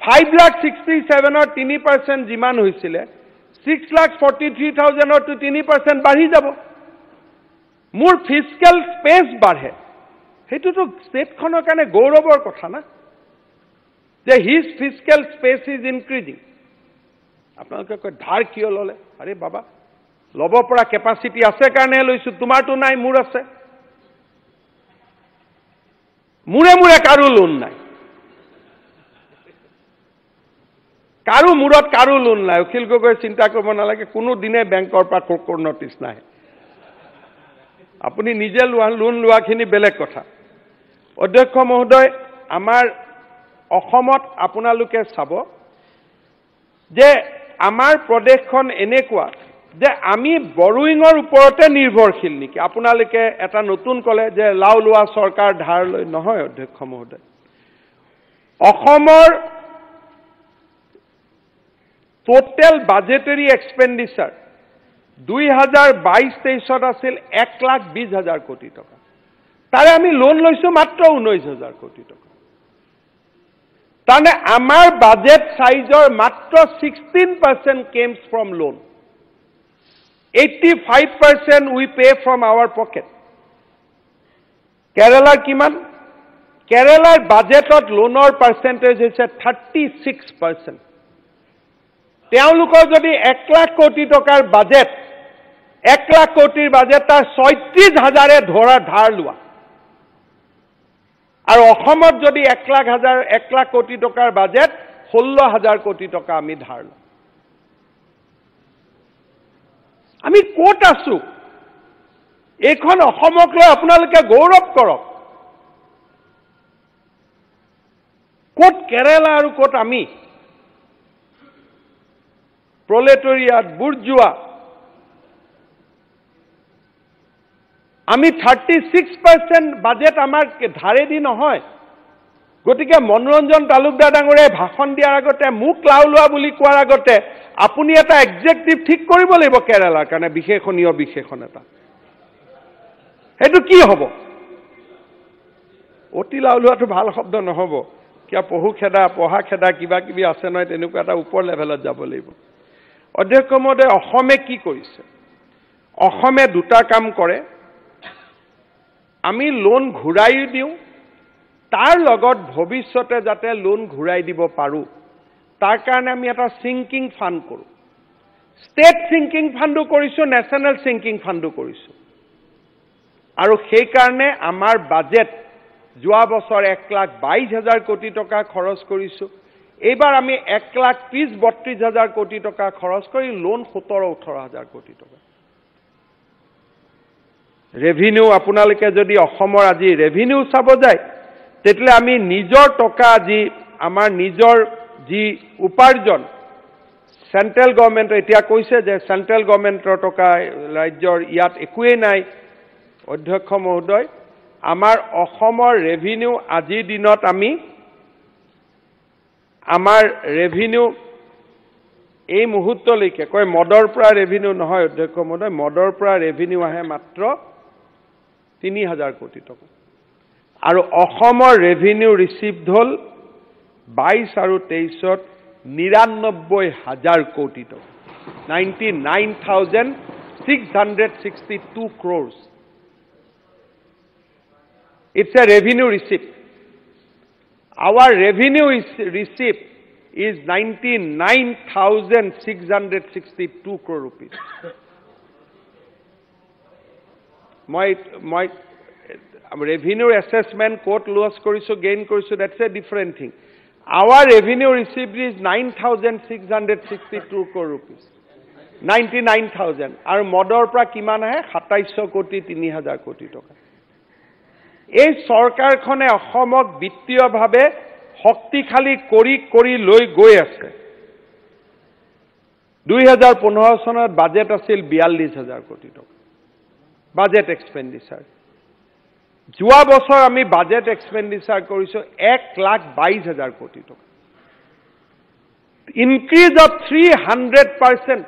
five lakh sixty ছেভেনৰ তিনি পাৰ্চেণ্ট যিমান হৈছিলে ছিক্স লাখ ফৰ্টি থ্ৰী থাউজেণ্ডৰটো তিনি পাৰ্চেণ্ট বাঢ়ি যাব মোৰ ফিজিকেল স্পেচ বাঢ়ে সেইটোতো ষ্টেটখনৰ কাৰণে গৌৰৱৰ কথা না যে his physical space is increasing আপোনালোকে কয় ধাৰ কিয় ল'লে আৰে বাবা ল'ব পৰা কেপাচিটি আছে কাৰণেহে লৈছোঁ তোমাৰতো নাই মোৰ আছে মূৰে মূৰে কাৰো লোন নাই কাৰো মূৰত কাৰো লোন নাই অখিল গগৈ চিন্তা কৰিব নালাগে কোনো দিনে বেংকৰ পৰা কোনো নটিচ নাই আপুনি নিজে লোৱা লোন লোৱাখিনি বেলেগ কথা অধ্যক্ষ মহোদয় আমাৰ অসমত আপোনালোকে চাব যে আমাৰ প্ৰদেশখন এনেকুৱা যে আমি বৰোয়িঙৰ ওপৰতে নিৰ্ভৰশীল নেকি আপোনালোকে এটা নতুন ক'লে যে লাও লোৱা চৰকাৰ ধাৰ লৈ নহয় অধ্যক্ষ মহোদয় অসমৰ টোটেল বাজেটেৰী এক্সপেণ্ডিচাৰ দুই হাজাৰ বাইছ তেইছত আছিল এক লাখ বিছ হাজাৰ কোটি টকা তাৰে আমি লোন লৈছোঁ মাত্ৰ ঊনৈছ হাজাৰ কোটি টকা তাৰমানে আমাৰ বাজেট চাইজৰ মাত্ৰ sixteen percent comes from loan eighty five percent we pay from our pocket কেৰেলাৰ কিমান কেৰেলাৰ বাজেটত লোনৰ পাৰ্চেণ্টেজ হৈছে থাৰ্টি ছিক্স পাৰ্চেণ্ট তেওঁলোকৰ যদি এক লাখ কোটি টকাৰ বাজেট এক লাখ কোটিৰ বাজেট তাৰ ছয়ত্ৰিছ হাজাৰে ধৰা ধাৰ লোৱা আৰু অসমত যদি এক লাখ হাজাৰ এক লাখ কোটি টকাৰ বাজেট ষোল্ল হাজাৰ কোটি টকা আমি ধাৰ লওঁ আমি ক'ত আছো এইখন অসমক লৈ আপোনালোকে গৌৰৱ কৰক ক'ত কেৰেলা আৰু ক'ত আমি প্ৰলেটৰিয়াত বুৰ্জোৱা আমি থাৰ্টি ছিক্স পাৰ্চেণ্ট বাজেট আমাৰ ধাৰেদি নহয় গতিকে মনোৰঞ্জন তালুকদাৰ ডাঙৰে ভাষণ দিয়াৰ আগতে মোক লাও লোৱা বুলি কোৱাৰ আগতে আপুনি এটা একজেক্টিভ ঠিক কৰিব লাগিব কেৰেলাৰ কাৰণে বিশেষণীয় বিশেষণ এটা সেইটো কি হ'ব অতি লাও লোৱাটো ভাল শব্দ নহ'ব কিয় পহু খেদা পঢ়া খেদা কিবা কিবি আছে নহয় তেনেকুৱা এটা ওপৰ লেভেলত যাব লাগিব অধ্যক্ষ মহোদয় অসমে কি কৰিছে অসমে দুটা কাম কৰে আমি লোন ঘূৰাই দিওঁ তাৰ লগত ভৱিষ্যতে যাতে লোন ঘূৰাই দিব পাৰোঁ তাৰ কাৰণে আমি এটা চিংকিং ফাণ্ড কৰোঁ ষ্টেট চিংকিং ফাণ্ডো কৰিছোঁ নেশ্যনেল চিংকিং ফাণ্ডো কৰিছোঁ আৰু সেইকাৰণে আমাৰ বাজেট যোৱা বছৰ এক লাখ বাইছ হাজাৰ কোটি টকা খৰচ কৰিছোঁ এইবাৰ আমি এক লাখ ত্ৰিছ বত্ৰিছ হাজাৰ কোটি টকা খৰচ কৰি লোন সোতৰ ওঠৰ হাজাৰ কোটি টকা ৰেভিনিউ আপোনালোকে যদি অসমৰ আজি ৰেভিনিউ চাব যায় তেতিয়াহ'লে আমি নিজৰ টকা আজি আমাৰ নিজৰ যি উপাৰ্জন চেণ্ট্ৰেল গভৰ্ণমেণ্টে এতিয়া কৈছে যে চেণ্ট্ৰেল গভৰ্ণমেণ্টৰ টকা ৰাজ্যৰ ইয়াত একোৱেই নাই অধ্যক্ষ মহোদয় আমাৰ অসমৰ ৰেভিনিউ আজিৰ দিনত আমি আমাৰ ৰেভিনিউ এই মুহূৰ্তলৈকে কয় মদৰ পৰা ৰেভিনিউ নহয় অধ্যক্ষ মহোদয় মদৰ পৰা ৰেভিনিউ আহে মাত্ৰ তিনি হাজাৰ কোটি টকা আৰু অসমৰ ৰেভিনিউ ৰিচিভড হ'ল বাইছ আৰু তেইছত নিৰান্নব্বৈ হাজাৰ কোটি টকা ninety nine thousand six hundred sixty two a crores It's a is ninety nine revenue is receipt is two crore rupees. মই মই ৰেভিনিউ এছেছমেণ্ট ক'ত লছ কৰিছোঁ গেইন কৰিছোঁ that's a different thing our revenue receive is nine thousand six hundred sixty two crore rupees ninety nine thousand আৰু মদৰ পৰা কিমান আহে সাতাইছশ কোটি তিনি হাজাৰ কোটি টকা এই চৰকাৰখনে অসমক বিত্তীয়ভাৱে শক্তিশালী কৰি কৰি লৈ গৈ আছে দুই হাজাৰ পোন্ধৰ চনত বাজেট আছিল বিয়াল্লিছ হাজাৰ কোটি টকা বাজেট এক্সপেণ্ডিচাৰ যোৱা বছৰ আমি বাজেট এক্সপেণ্ডিচাৰ কৰিছো এক লাখ বাইছ হাজাৰ কোটি টকা increase of three hundred percent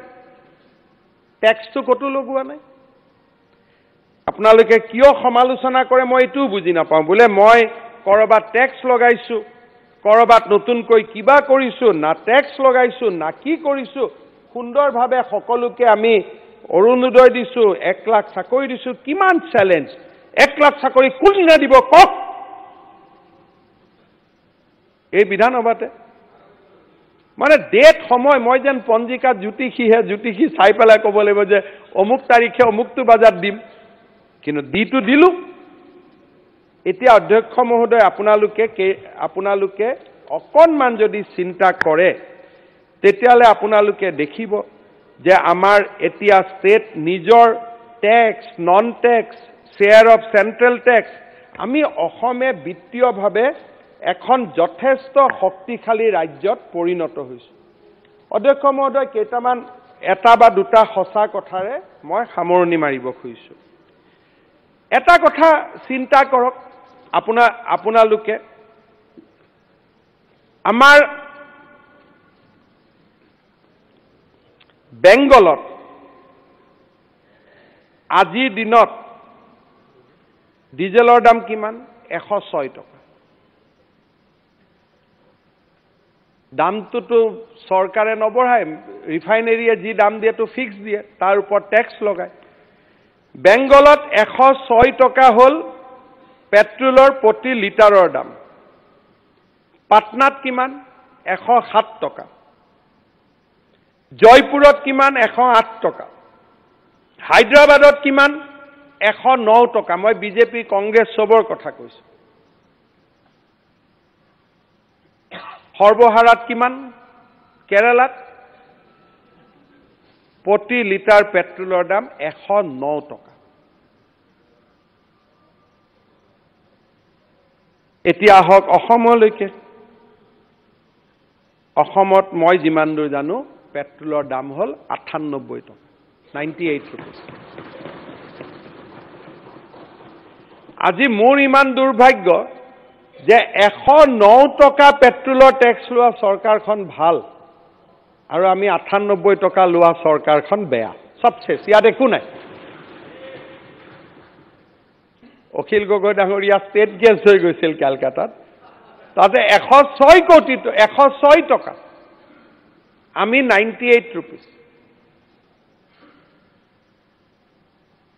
টেক্সটো ক'তো লগোৱা নাই আপোনালোকে কিয় সমালোচনা কৰে মই এইটোও বুজি নাপাওঁ বোলে মই ক'ৰবাত টেক্স লগাইছো ক'ৰবাত নতুনকৈ কিবা কৰিছো না টেক্স লগাইছো না কি কৰিছো সুন্দৰভাৱে সকলোকে আমি অৰুণোদয় দিছোঁ এক লাখ চাকৰি দিছোঁ কিমান চেলেঞ্জ এক লাখ চাকৰি কোনদিনে দিব কওক এই বিধানসভাতে মানে ডেট সময় মই যেন পঞ্জিকা জ্যোতিষীহে জ্যোতিষী চাই পেলাই ক'ব লাগিব যে অমুক তাৰিখে অমুকটো বজাত দিম কিন্তু দিটো দিলোঁ এতিয়া অধ্যক্ষ মহোদয় আপোনালোকে কেই আপোনালোকে অকণমান যদি চিন্তা কৰে তেতিয়াহ'লে আপোনালোকে দেখিব যে আমাৰ এতিয়া ষ্টেট নিজৰ tax non tax share of central tax আমি অসমে বিত্তীয়ভাৱে এখন যথেষ্ট শক্তিশালী ৰাজ্যত পৰিণত হৈছোঁ অধ্যক্ষ মহোদয় কেইটামান এটা বা দুটা সঁচা কথাৰে মই সামৰণি মাৰিব খুজিছোঁ এটা কথা চিন্তা কৰক আপোনাৰ আপোনালোকে আমাৰ বেংগলত আজিৰ দিনত ডিজেলৰ দাম কিমান এশ ছয় টকা দামটোতো চৰকাৰে নবঢ়ায় ৰিফাইনেৰীয়ে যি দাম দিয়েতো ফিক্স দিয়ে তাৰ ওপৰত টেক্স লগায় বেংগলত এশ ছয় টকা হ'ল পেট্ৰলৰ প্ৰতি লিটাৰৰ দাম পাটনাত কিমান এশ সাত টকা জয়পুৰত কিমান এশ আঠ টকা হায়দৰাবাদত কিমান এশ ন টকা মই বিজেপি কংগ্ৰেছ চবৰ কথা কৈছোঁ সৰ্বহাৰাত কিমান কেৰালাত প্ৰতি লিটাৰ পেট্ৰলৰ দাম এশ ন টকা এতিয়া আহক অসমলৈকে অসমত মই যিমান দূৰ জানো পেট্ৰলৰ দাম হল আঠান্নব্বৈ টকা নাইণ্টি এইট ৰুপিজ আজি মোৰ ইমান দুৰ্ভাগ্য যে এশ ন টকা পেট্ৰলৰ টেক্স লোৱা চৰকাৰখন ভাল আৰু আমি আঠান্নব্বৈ টকা লোৱা চৰকাৰখন বেয়া সবশেষ ইয়াত একো নাই অখিল গগৈ ডাঙরিয়া ষ্টেট গেছ হৈ গৈছিল কেলকাতাত তাতে এশ ছয় কোটি এশ ছয় টকা আমি নাইণ্টি এইট ৰুপিজ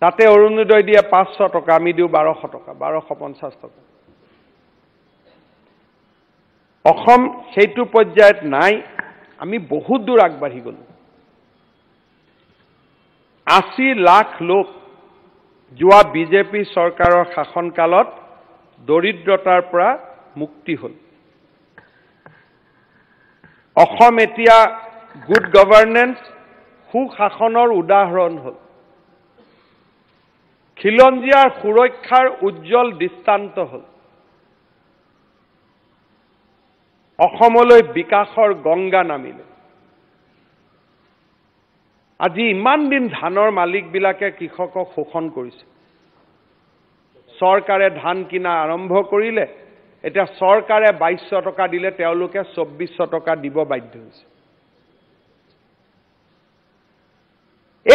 তাতে অৰুণোদয় দিয়ে পাঁচশ টকা আমি দিওঁ বাৰশ টকা বাৰশ পঞ্চাছ টকা অসম সেইটো পৰ্যায়ত নাই আমি বহুত দূৰ আগবাঢ়ি গলোঁ আশী লাখ লোক যোৱা বিজেপি চৰকাৰৰ শাসনকালত দৰিদ্ৰতাৰ পৰা মুক্তি হ'ল অসম এতিয়া গুড গভাৰ্ণেন্স সুশাসনৰ উদাহৰণ হ'ল খিলঞ্জীয়াৰ সুৰক্ষাৰ উজ্জ্বল দৃষ্টান্ত হ'ল অসমলৈ বিকাশৰ গংগা নামিলে আজি ইমান দিন ধানৰ মালিকবিলাকে কৃষকক শোষণ কৰিছে চৰকাৰে ধান কিনা আৰম্ভ কৰিলে এতিয়া চৰকাৰে বাইশ টকা দিলে তেওঁলোকে চৌব্বিছশ টকা দিব বাধ্য হৈছে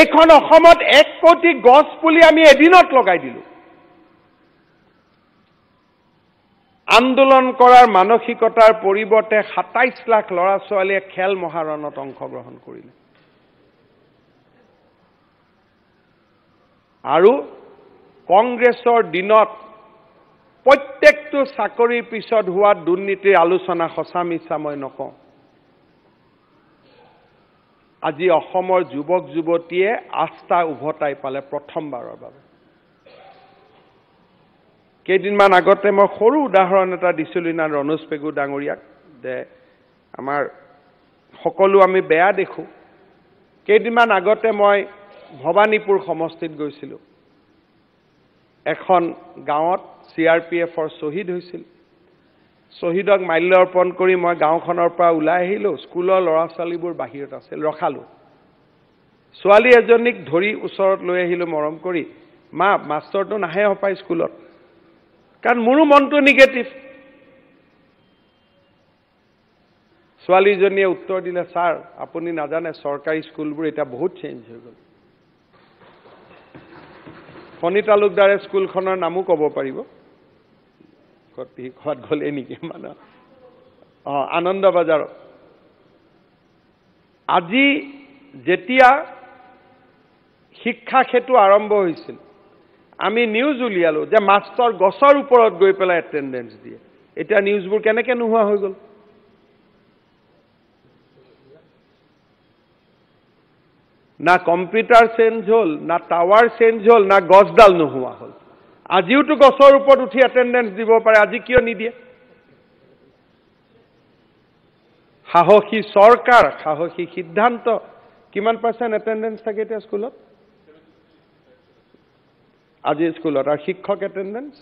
এইখন অসমত এক কোটি গছ পুলি আমি এদিনত লগাই দিলোঁ আন্দোলন কৰাৰ মানসিকতাৰ পৰিৱৰ্তে সাতাইছ লাখ ল'ৰা ছোৱালীয়ে খেল মহাৰণত অংশগ্ৰহণ কৰিলে আৰু কংগ্ৰেছৰ দিনত প্ৰত্যেকটো চাকৰিৰ পিছত হোৱা দুৰ্নীতিৰ আলোচনা সঁচা মিছা মই নকওঁ আজি অসমৰ যুৱক যুৱতীয়ে আস্থা উভতাই পালে প্ৰথমবাৰৰ বাবে কেইদিনমান আগতে মই সৰু উদাহৰণ এটা দিছিলোঁ ইনা ৰণোজ পেগু ডাঙৰীয়াক যে আমাৰ সকলো আমি বেয়া দেখোঁ কেইদিনমান আগতে মই ভৱানীপুৰ সমষ্টিত গৈছিলোঁ এখন গাঁৱত চি আৰ পি এফৰ শ্বহীদ হৈছিল শ্বহীদক মাল্য অৰ্পণ কৰি মই গাঁওখনৰ পৰা ওলাই আহিলোঁ স্কুলৰ ল'ৰা ছোৱালীবোৰ বাহিৰত আছিল ৰখালোঁ ছোৱালী এজনীক ধৰি ওচৰত লৈ আহিলোঁ মৰম কৰি মা মাষ্টৰটো নাহে হপাই স্কুলত কাৰণ মোৰো মনটো নিগেটিভ ছোৱালীজনীয়ে উত্তৰ দিলে ছাৰ আপুনি নাজানে চৰকাৰী স্কুলবোৰ এতিয়া বহুত চেঞ্জ হৈ গ'ল ফণী তালুকদাৰে স্কুলখনৰ নামো ক'ব পাৰিব ক'ত ক'ৰবাত গ'লে নেকি মানে অঁ আনন্দ বজাৰ আজি যেতিয়া শিক্ষা সেতু আৰম্ভ হৈছিল আমি নিউজ উলিয়ালোঁ যে মাষ্টৰ গছৰ ওপৰত গৈ পেলাই এটেণ্ডেঞ্চ দিয়ে এতিয়া নিউজবোৰ কেনেকৈ নোহোৱা হৈ গ'ল না কম্পিউটাৰ চেঞ্জ হ'ল না টাৱাৰ চেঞ্জ হ'ল না গছডাল নোহোৱা হ'ল আজিওতো গছৰ ওপৰত উঠি এটেণ্ডেঞ্চ দিব পাৰে আজি কিয় নিদিয়ে সাহসী চৰকাৰ সাহসী সিদ্ধান্ত কিমান পাৰ্চেণ্ট এটেণ্ডেঞ্চ থাকে এতিয়া স্কুলত আজি স্কুলত আৰু শিক্ষক attendance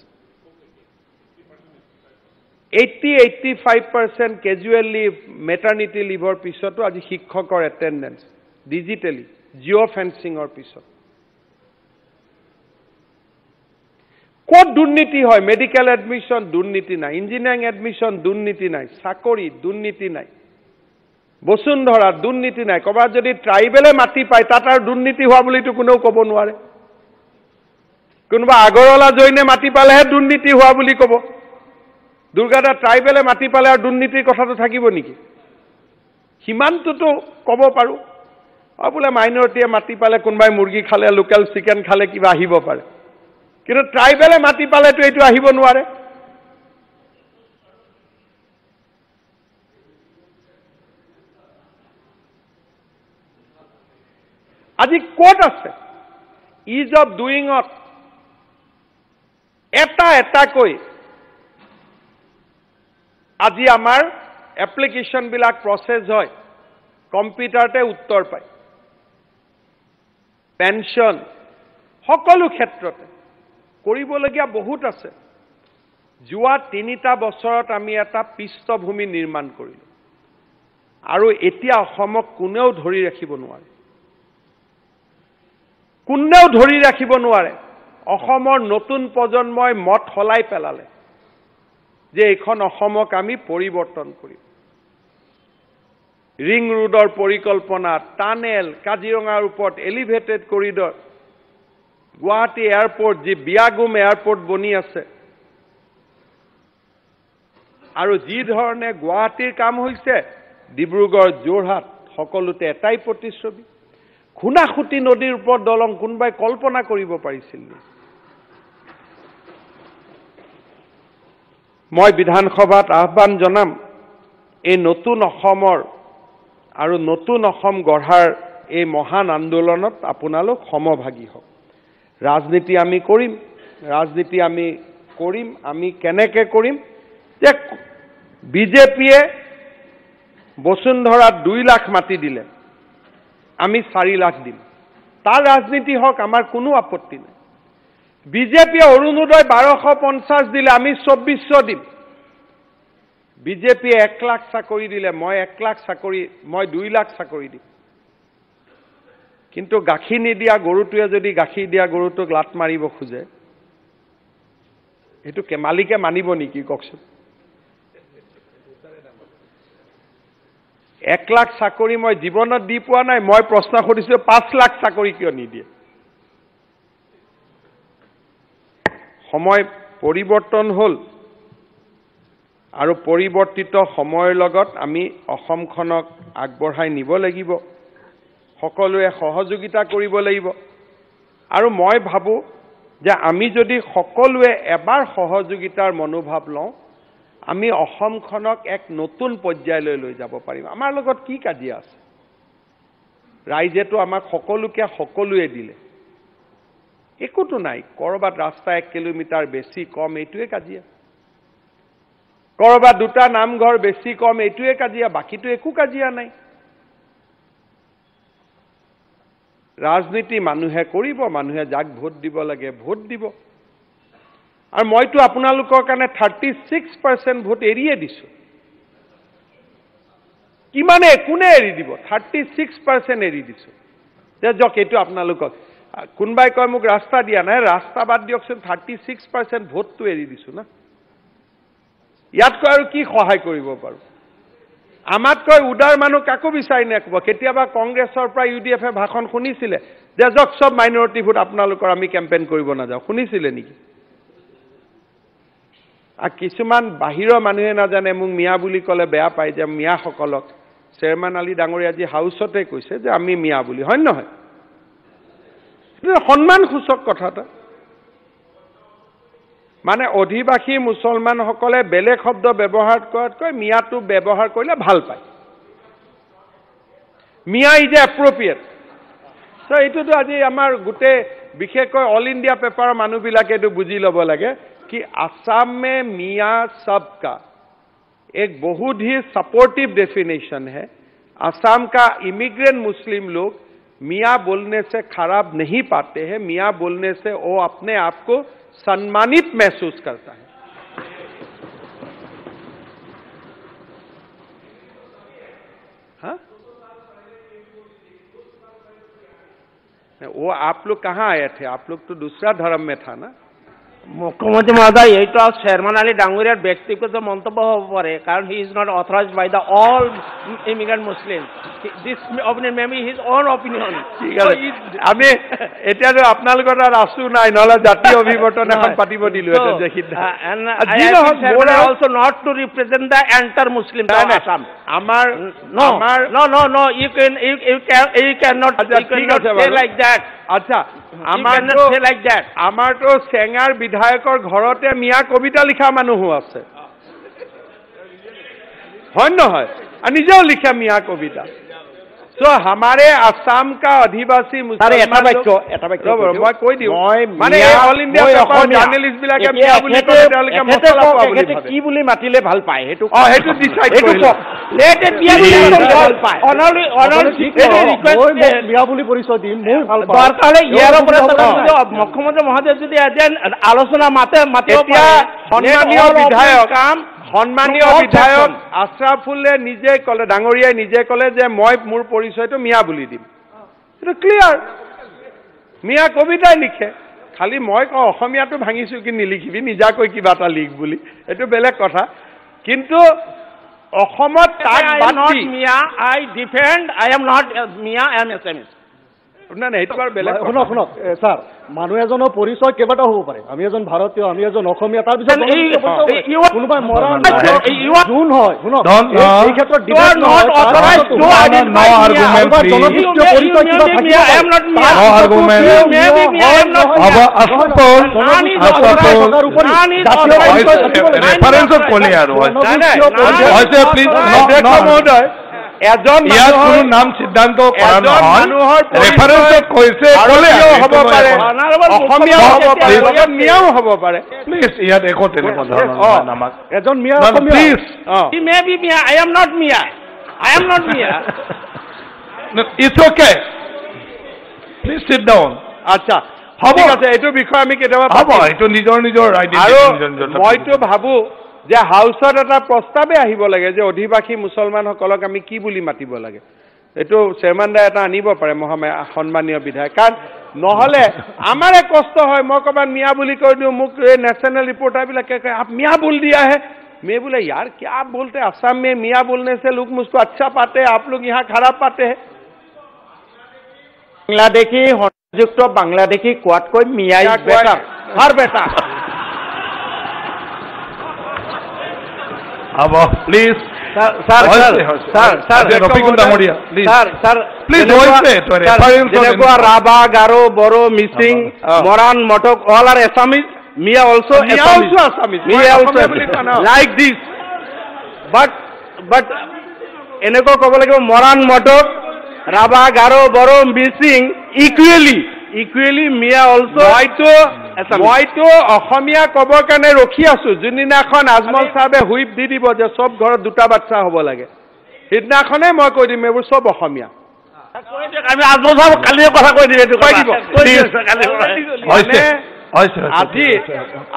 eighty eighty five percent casual leave maternity লিভৰ পিছতো আজি শিক্ষকৰ এটেণ্ডেঞ্চ ডিজিটেলি জিঅ' ফেঞ্চিঙৰ পিছত কত দুর্নীতি হয় মেডিকেল অ্যাডমিশন দুর্নীতি নাই ইঞ্জিনিয়ারিং অ্যাডমিশন দুর্নীতি নাই চাকৰি দুর্নীতি নাই বসুন্ধৰা দুর্নীতি নাই ক'ৰবাত যদি ট্ৰাইবেলে মাটি পায় তাত আৰু দুৰ্নীতি হোৱা বুলিতো কোনেও ক'ব নোৱাৰে কোনোবা আগৰৱালা জৈনে মাটি পালেহে দুৰ্নীতি হোৱা বুলি ক'ব দুৰ্গাদা ট্ৰাইবেলে মাটি পালে আৰু দুৰ্নীতিৰ কথাটো থাকিব নেকি সিমানটোতো ক'ব পাৰোঁ বোলে মাইনৰিটিয়ে মাটি পালে কোনোবাই মুৰ্গী খালে লোকেল চিকেন খালে কিবা আহিব পাৰে কিন্তু ট্ৰাইবেলে মাতি পালেতো এইটো আহিব নোৱাৰে আজি ক'ত আছে ইজ অফ ডুইঙত এটা এটাকৈ আজি আমাৰ এপ্লিকেশ্যনবিলাক প্ৰচেছ হয় কম্পিউটাৰতে উত্তৰ পায় পেঞ্চন সকলো ক্ষেত্ৰতে কৰিবলগীয়া বহুত আছে যোৱা তিনিটা বছৰত আমি এটা পৃষ্ঠভূমি নিৰ্মাণ কৰিলোঁ আৰু এতিয়া অসমক কোনেও ধৰি ৰাখিব নোৱাৰে কোনেও ধৰি ৰাখিব নোৱাৰে অসমৰ নতুন প্ৰজন্মই মত সলাই পেলালে যে এইখন অসমক আমি পৰিৱৰ্তন কৰিম ৰিং ৰোডৰ পৰিকল্পনা টানেল কাজিৰঙাৰ ওপৰত এলিভেটেড কৰিডৰ গুৱাহাটী এয়াৰপৰ্ট যি বিয়াগুম এয়াৰপোৰ্ট বনি আছে আৰু যি ধৰণে গুৱাহাটীৰ কাম হৈছে ডিব্ৰুগড় যোৰহাট সকলোতে এটাই প্ৰতিচ্ছবি খুনা খুনাখুটি নদীৰ ওপৰত দলং কোনোবাই কল্পনা কৰিব পাৰিছিল নেকি মই বিধানসভাত আহ্বান জনাম এই নতুন অসমৰ আৰু নতুন অসম গঢ়াৰ এই মহান আন্দোলনত আপোনালোক সমভাগী হওক ৰাজনীতি আমি কৰিম ৰাজনীতি আমি কৰিম আমি কেনেকৈ কৰিম যে বিজেপিয়ে বসুন্ধৰাত দুই লাখ মাটি দিলে আমি চাৰি লাখ দিম তাৰ ৰাজনীতি হওক আমাৰ কোনো আপত্তি নাই বিজেপিয়ে অৰুণোদয় বাৰশ পঞ্চাছ দিলে আমি চৌব্বিছশ দিম বিজেপিয়ে এক লাখ চাকৰি দিলে মই এক লাখ চাকৰি মই দুই লাখ চাকৰি দিম কিন্তু গাখীৰ নিদিয়া গৰুটোৱে যদি গাখীৰ দিয়া গৰুটোক লাট মাৰিব খোজে সেইটো মালিকে মানিব নেকি কওকচোন এক লাখ চাকৰি মই জীৱনত দি পোৱা নাই মই প্ৰশ্ন সুধিছোঁ পাঁচ লাখ চাকৰি কিয় নিদিয়ে সময় পৰিৱৰ্তন হ'ল আৰু পৰিৱৰ্তিত সময়ৰ লগত আমি অসমখনক আগবঢ়াই নিব লাগিব সকলোৱে সহযোগিতা কৰিব লাগিব আৰু মই ভাবোঁ যে আমি যদি সকলোৱে এবাৰ সহযোগিতাৰ মনোভাৱ লওঁ আমি অসমখনক এক নতুন পৰ্যায়লৈ লৈ যাব পাৰিম আমাৰ লগত কি কাজিয়া আছে ৰাইজেতো আমাক সকলোকে সকলোৱে দিলে একোতো নাই ক'ৰবাত ৰাস্তা এক কিলোমিটাৰ বেছি কম এইটোৱে কাজিয়া ক'ৰবাত দুটা নামঘৰ বেছি কম এইটোৱে কাজিয়া বাকীটো একো কাজিয়া নাই ৰাজনীতি মানুহে কৰিব মানুহে যাক ভোট দিব লাগে ভোট দিব আৰু মইতো আপোনালোকৰ কাৰণে থাৰ্টি ছিক্স পাৰ্চেণ্ট ভোট এৰিয়ে দিছোঁ কিমানে কোনে এৰি দিব থাৰ্টি ছিক্স পাৰ্চেণ্ট এৰি দিছোঁ যে যাওক এইটো আপোনালোকক কোনোবাই কয় মোক ৰাস্তা দিয়া নাই ৰাস্তা বাদ দিয়কচোন থাৰ্টি ছিক্স পাৰ্চেণ্ট ভোটটো এৰি দিছোঁ না ইয়াতকৈ আৰু কি সহায় কৰিব পাৰোঁ আমাতকৈ উদাৰ মানুহ কাকো বিচাৰি নাখাব কেতিয়াবা কংগ্ৰেছৰ পৰা ইউ ডি এফে ভাষণ শুনিছিলে যে যক চব মাইনৰিটি ভোট আপোনালোকৰ আমি কেম্পেইন কৰিব নাযাওঁ শুনিছিলে নেকি কিছুমান বাহিৰৰ মানুহে নাজানে মোক মিয়া বুলি ক'লে বেয়া পায় যে মিয়াসকলক চেয়াৰমেন আলী ডাঙৰীয়া আজি হাউচতে কৈছে যে আমি মিয়া বুলি হয় নহয় সন্মান সূচক কথা এটা মানে অধিবাসী মুছলমানসকলে বেলেগ শব্দ ব্যৱহাৰ কৰাতকৈ মিয়াটো ব্যৱহাৰ কৰিলে ভাল পায় মিয়া ইজ এ এপ্ৰপ্ৰিয়েট চ' এইটোতো আজি আমাৰ গোটেই বিশেষকৈ অল ইণ্ডিয়া পেপাৰৰ মানুহবিলাকে এইটো বুজি ল'ব লাগে কি আছামে মিয়া চাবকা এক বহুত হি ছাপৰ্টিভ হে আছাম কা ইমিগ্ৰেণ্ট মুছলিম লোক মিয়া বোলনে চে খাৰাব নেহি পাতে হে মিয়া বোলনে চে অ' আপনে আপকো सम्मानित महसूस करता है हा? वो आप लोग कहां आए थे आप लोग तो दूसरा धर्म में था ना মুখ্যমন্ত্রী মহোদয় এইটা চেয়ারম্যান আলী ডাঙ্গুরিয়ার ব্যক্তিগত মন্তব্য হব পারে কারণ he is not authorize by the all immigrant Muslim this opinion maybe his on opinion ঠিক আছে আমি এতিয়া আপোনালোকৰ তাত আছো নাই নহ'লে জাতীয় অভিৱৰ্তন এখন পাতিব দিলো also' not to represent the entire Muslim আমাৰ mm, আমাৰ ন ন ন you can you can you can not like আচ্ছা আমাৰতো চেঙাৰ বিধায়কৰ ঘৰতে মিয়া কবিতা লিখা মানুহো আছে হয় নহয় নিজেও লিখা মিয়া কবিতা সো আমারে আসাম কা আদিবাসী মুসলমান এটা বাক্য এটা বাক্য মই কই দিউ মানে অল ইন্ডিয়া জার্নালিস্ট বিলাকে কি বুলি কলে তালকে মসলা পাবলি কি বুলি মাটিলে ভাল পায় হেতু অ হেতু ডিসাইড হেতু লেট এট বিয়া বুলি ভাল পায় অনল অনল হেতু রিকোয়েস্ট মই বিয়া বুলি পরিচয় দিম মই ভাল পায় দরকারে ইয়ার উপরে তো মুখ্যমন্ত্রী মহাদেব যদি আজেন আলোচনা মাতে মাতে এতিয়া সন্মানীয় বিধায়ক কাম সন্মানীয় বিধায়ক আশ্ৰাফুলে নিজে ক'লে ডাঙৰীয়াই নিজে ক'লে যে মই মোৰ পৰিচয়টো মিয়া বুলি দিম সেইটো ক্লিয়াৰ মিয়া কবিতাই লিখে খালি মই কওঁ অসমীয়াটো ভাঙিছোঁ কি নিলিখিবি নিজাকৈ কিবা এটা লিখ বুলি এইটো বেলেগ কথা কিন্তু অসমত তাক বাদ uh, নাই নাই এইটো বাৰু বেলেগ শুনক শুনক ছাৰ মানুহ এজনৰ পৰিচয় কেইবাটাও হ'ব পাৰে আমি এজন ভাৰতীয় আমি এজন অসমীয়া তাৰপিছত এজন মানুহৰ নাম সিদ্ধান্ত কৰা নহয় ৰেফাৰেন্স কৈছে কলে হ'ব পাৰে অসমীয়া হ'ব পাৰে এজন মিয়াও হ'ব পাৰে প্লিজ ইয়াত একো তেনেকুৱা নামাক এজন Miya please he may be Miya I am not Miya I am not Miya it's okay please sit down আচ্ছা হ'ব ঠিক আছে এইটো বিষয়ে আমি কেতিয়াবা হ'ব এইটো নিজৰ নিজৰ আইডি মইতো ভাবোঁ যে হাউচত এটা প্ৰস্তাৱে আহিব লাগে যে অধিবাসী মুছলমানসকলক আমি কি বুলি মাতিব লাগে এইটো চেয়াৰমেন দাই এটা আনিব পাৰে মহামে সন্মানীয় বিধায়ক কাৰণ নহ'লে আমাৰে কষ্ট হয় মই ক'ৰবাত মিয়া বুলি কৈ দিওঁ মোক এই নেশ্যনেল ৰিপৰ্টাৰবিলাকে কয় মিয়া বুল দিয়াহে মে বোলে ইয়াৰ কিয় বোলতে আছাম মে মিয়া বুল নেছে লোক মুস্তু আচ্ছা পাতে আপলোক ইহা খাৰাপ পাতে বাংলাদেশী সংযুক্ত বাংলাদেশী কোৱাতকৈ মিয়াই বেটাৰ হব প্লিজ স্যার স্যার প্লিজ ভয়েস মে তো Motok all are Assamese Miya also Miya also Assamese like this but but এনেকুৱা ক'ব লাগিব Moran Motok Rabha Garo Bodo Mising equally equally Miya also' মইতো অসমীয়া কবৰ কাৰণে ৰখি আছো যোনদিনাখন আজমল চাহাবে হুইপ দি দিব যে চব ঘৰত দুটা বাচ্ছা হ'ব লাগে সিদিনাখনে মই কৈ দিম এইবোৰ চব অসমীয়া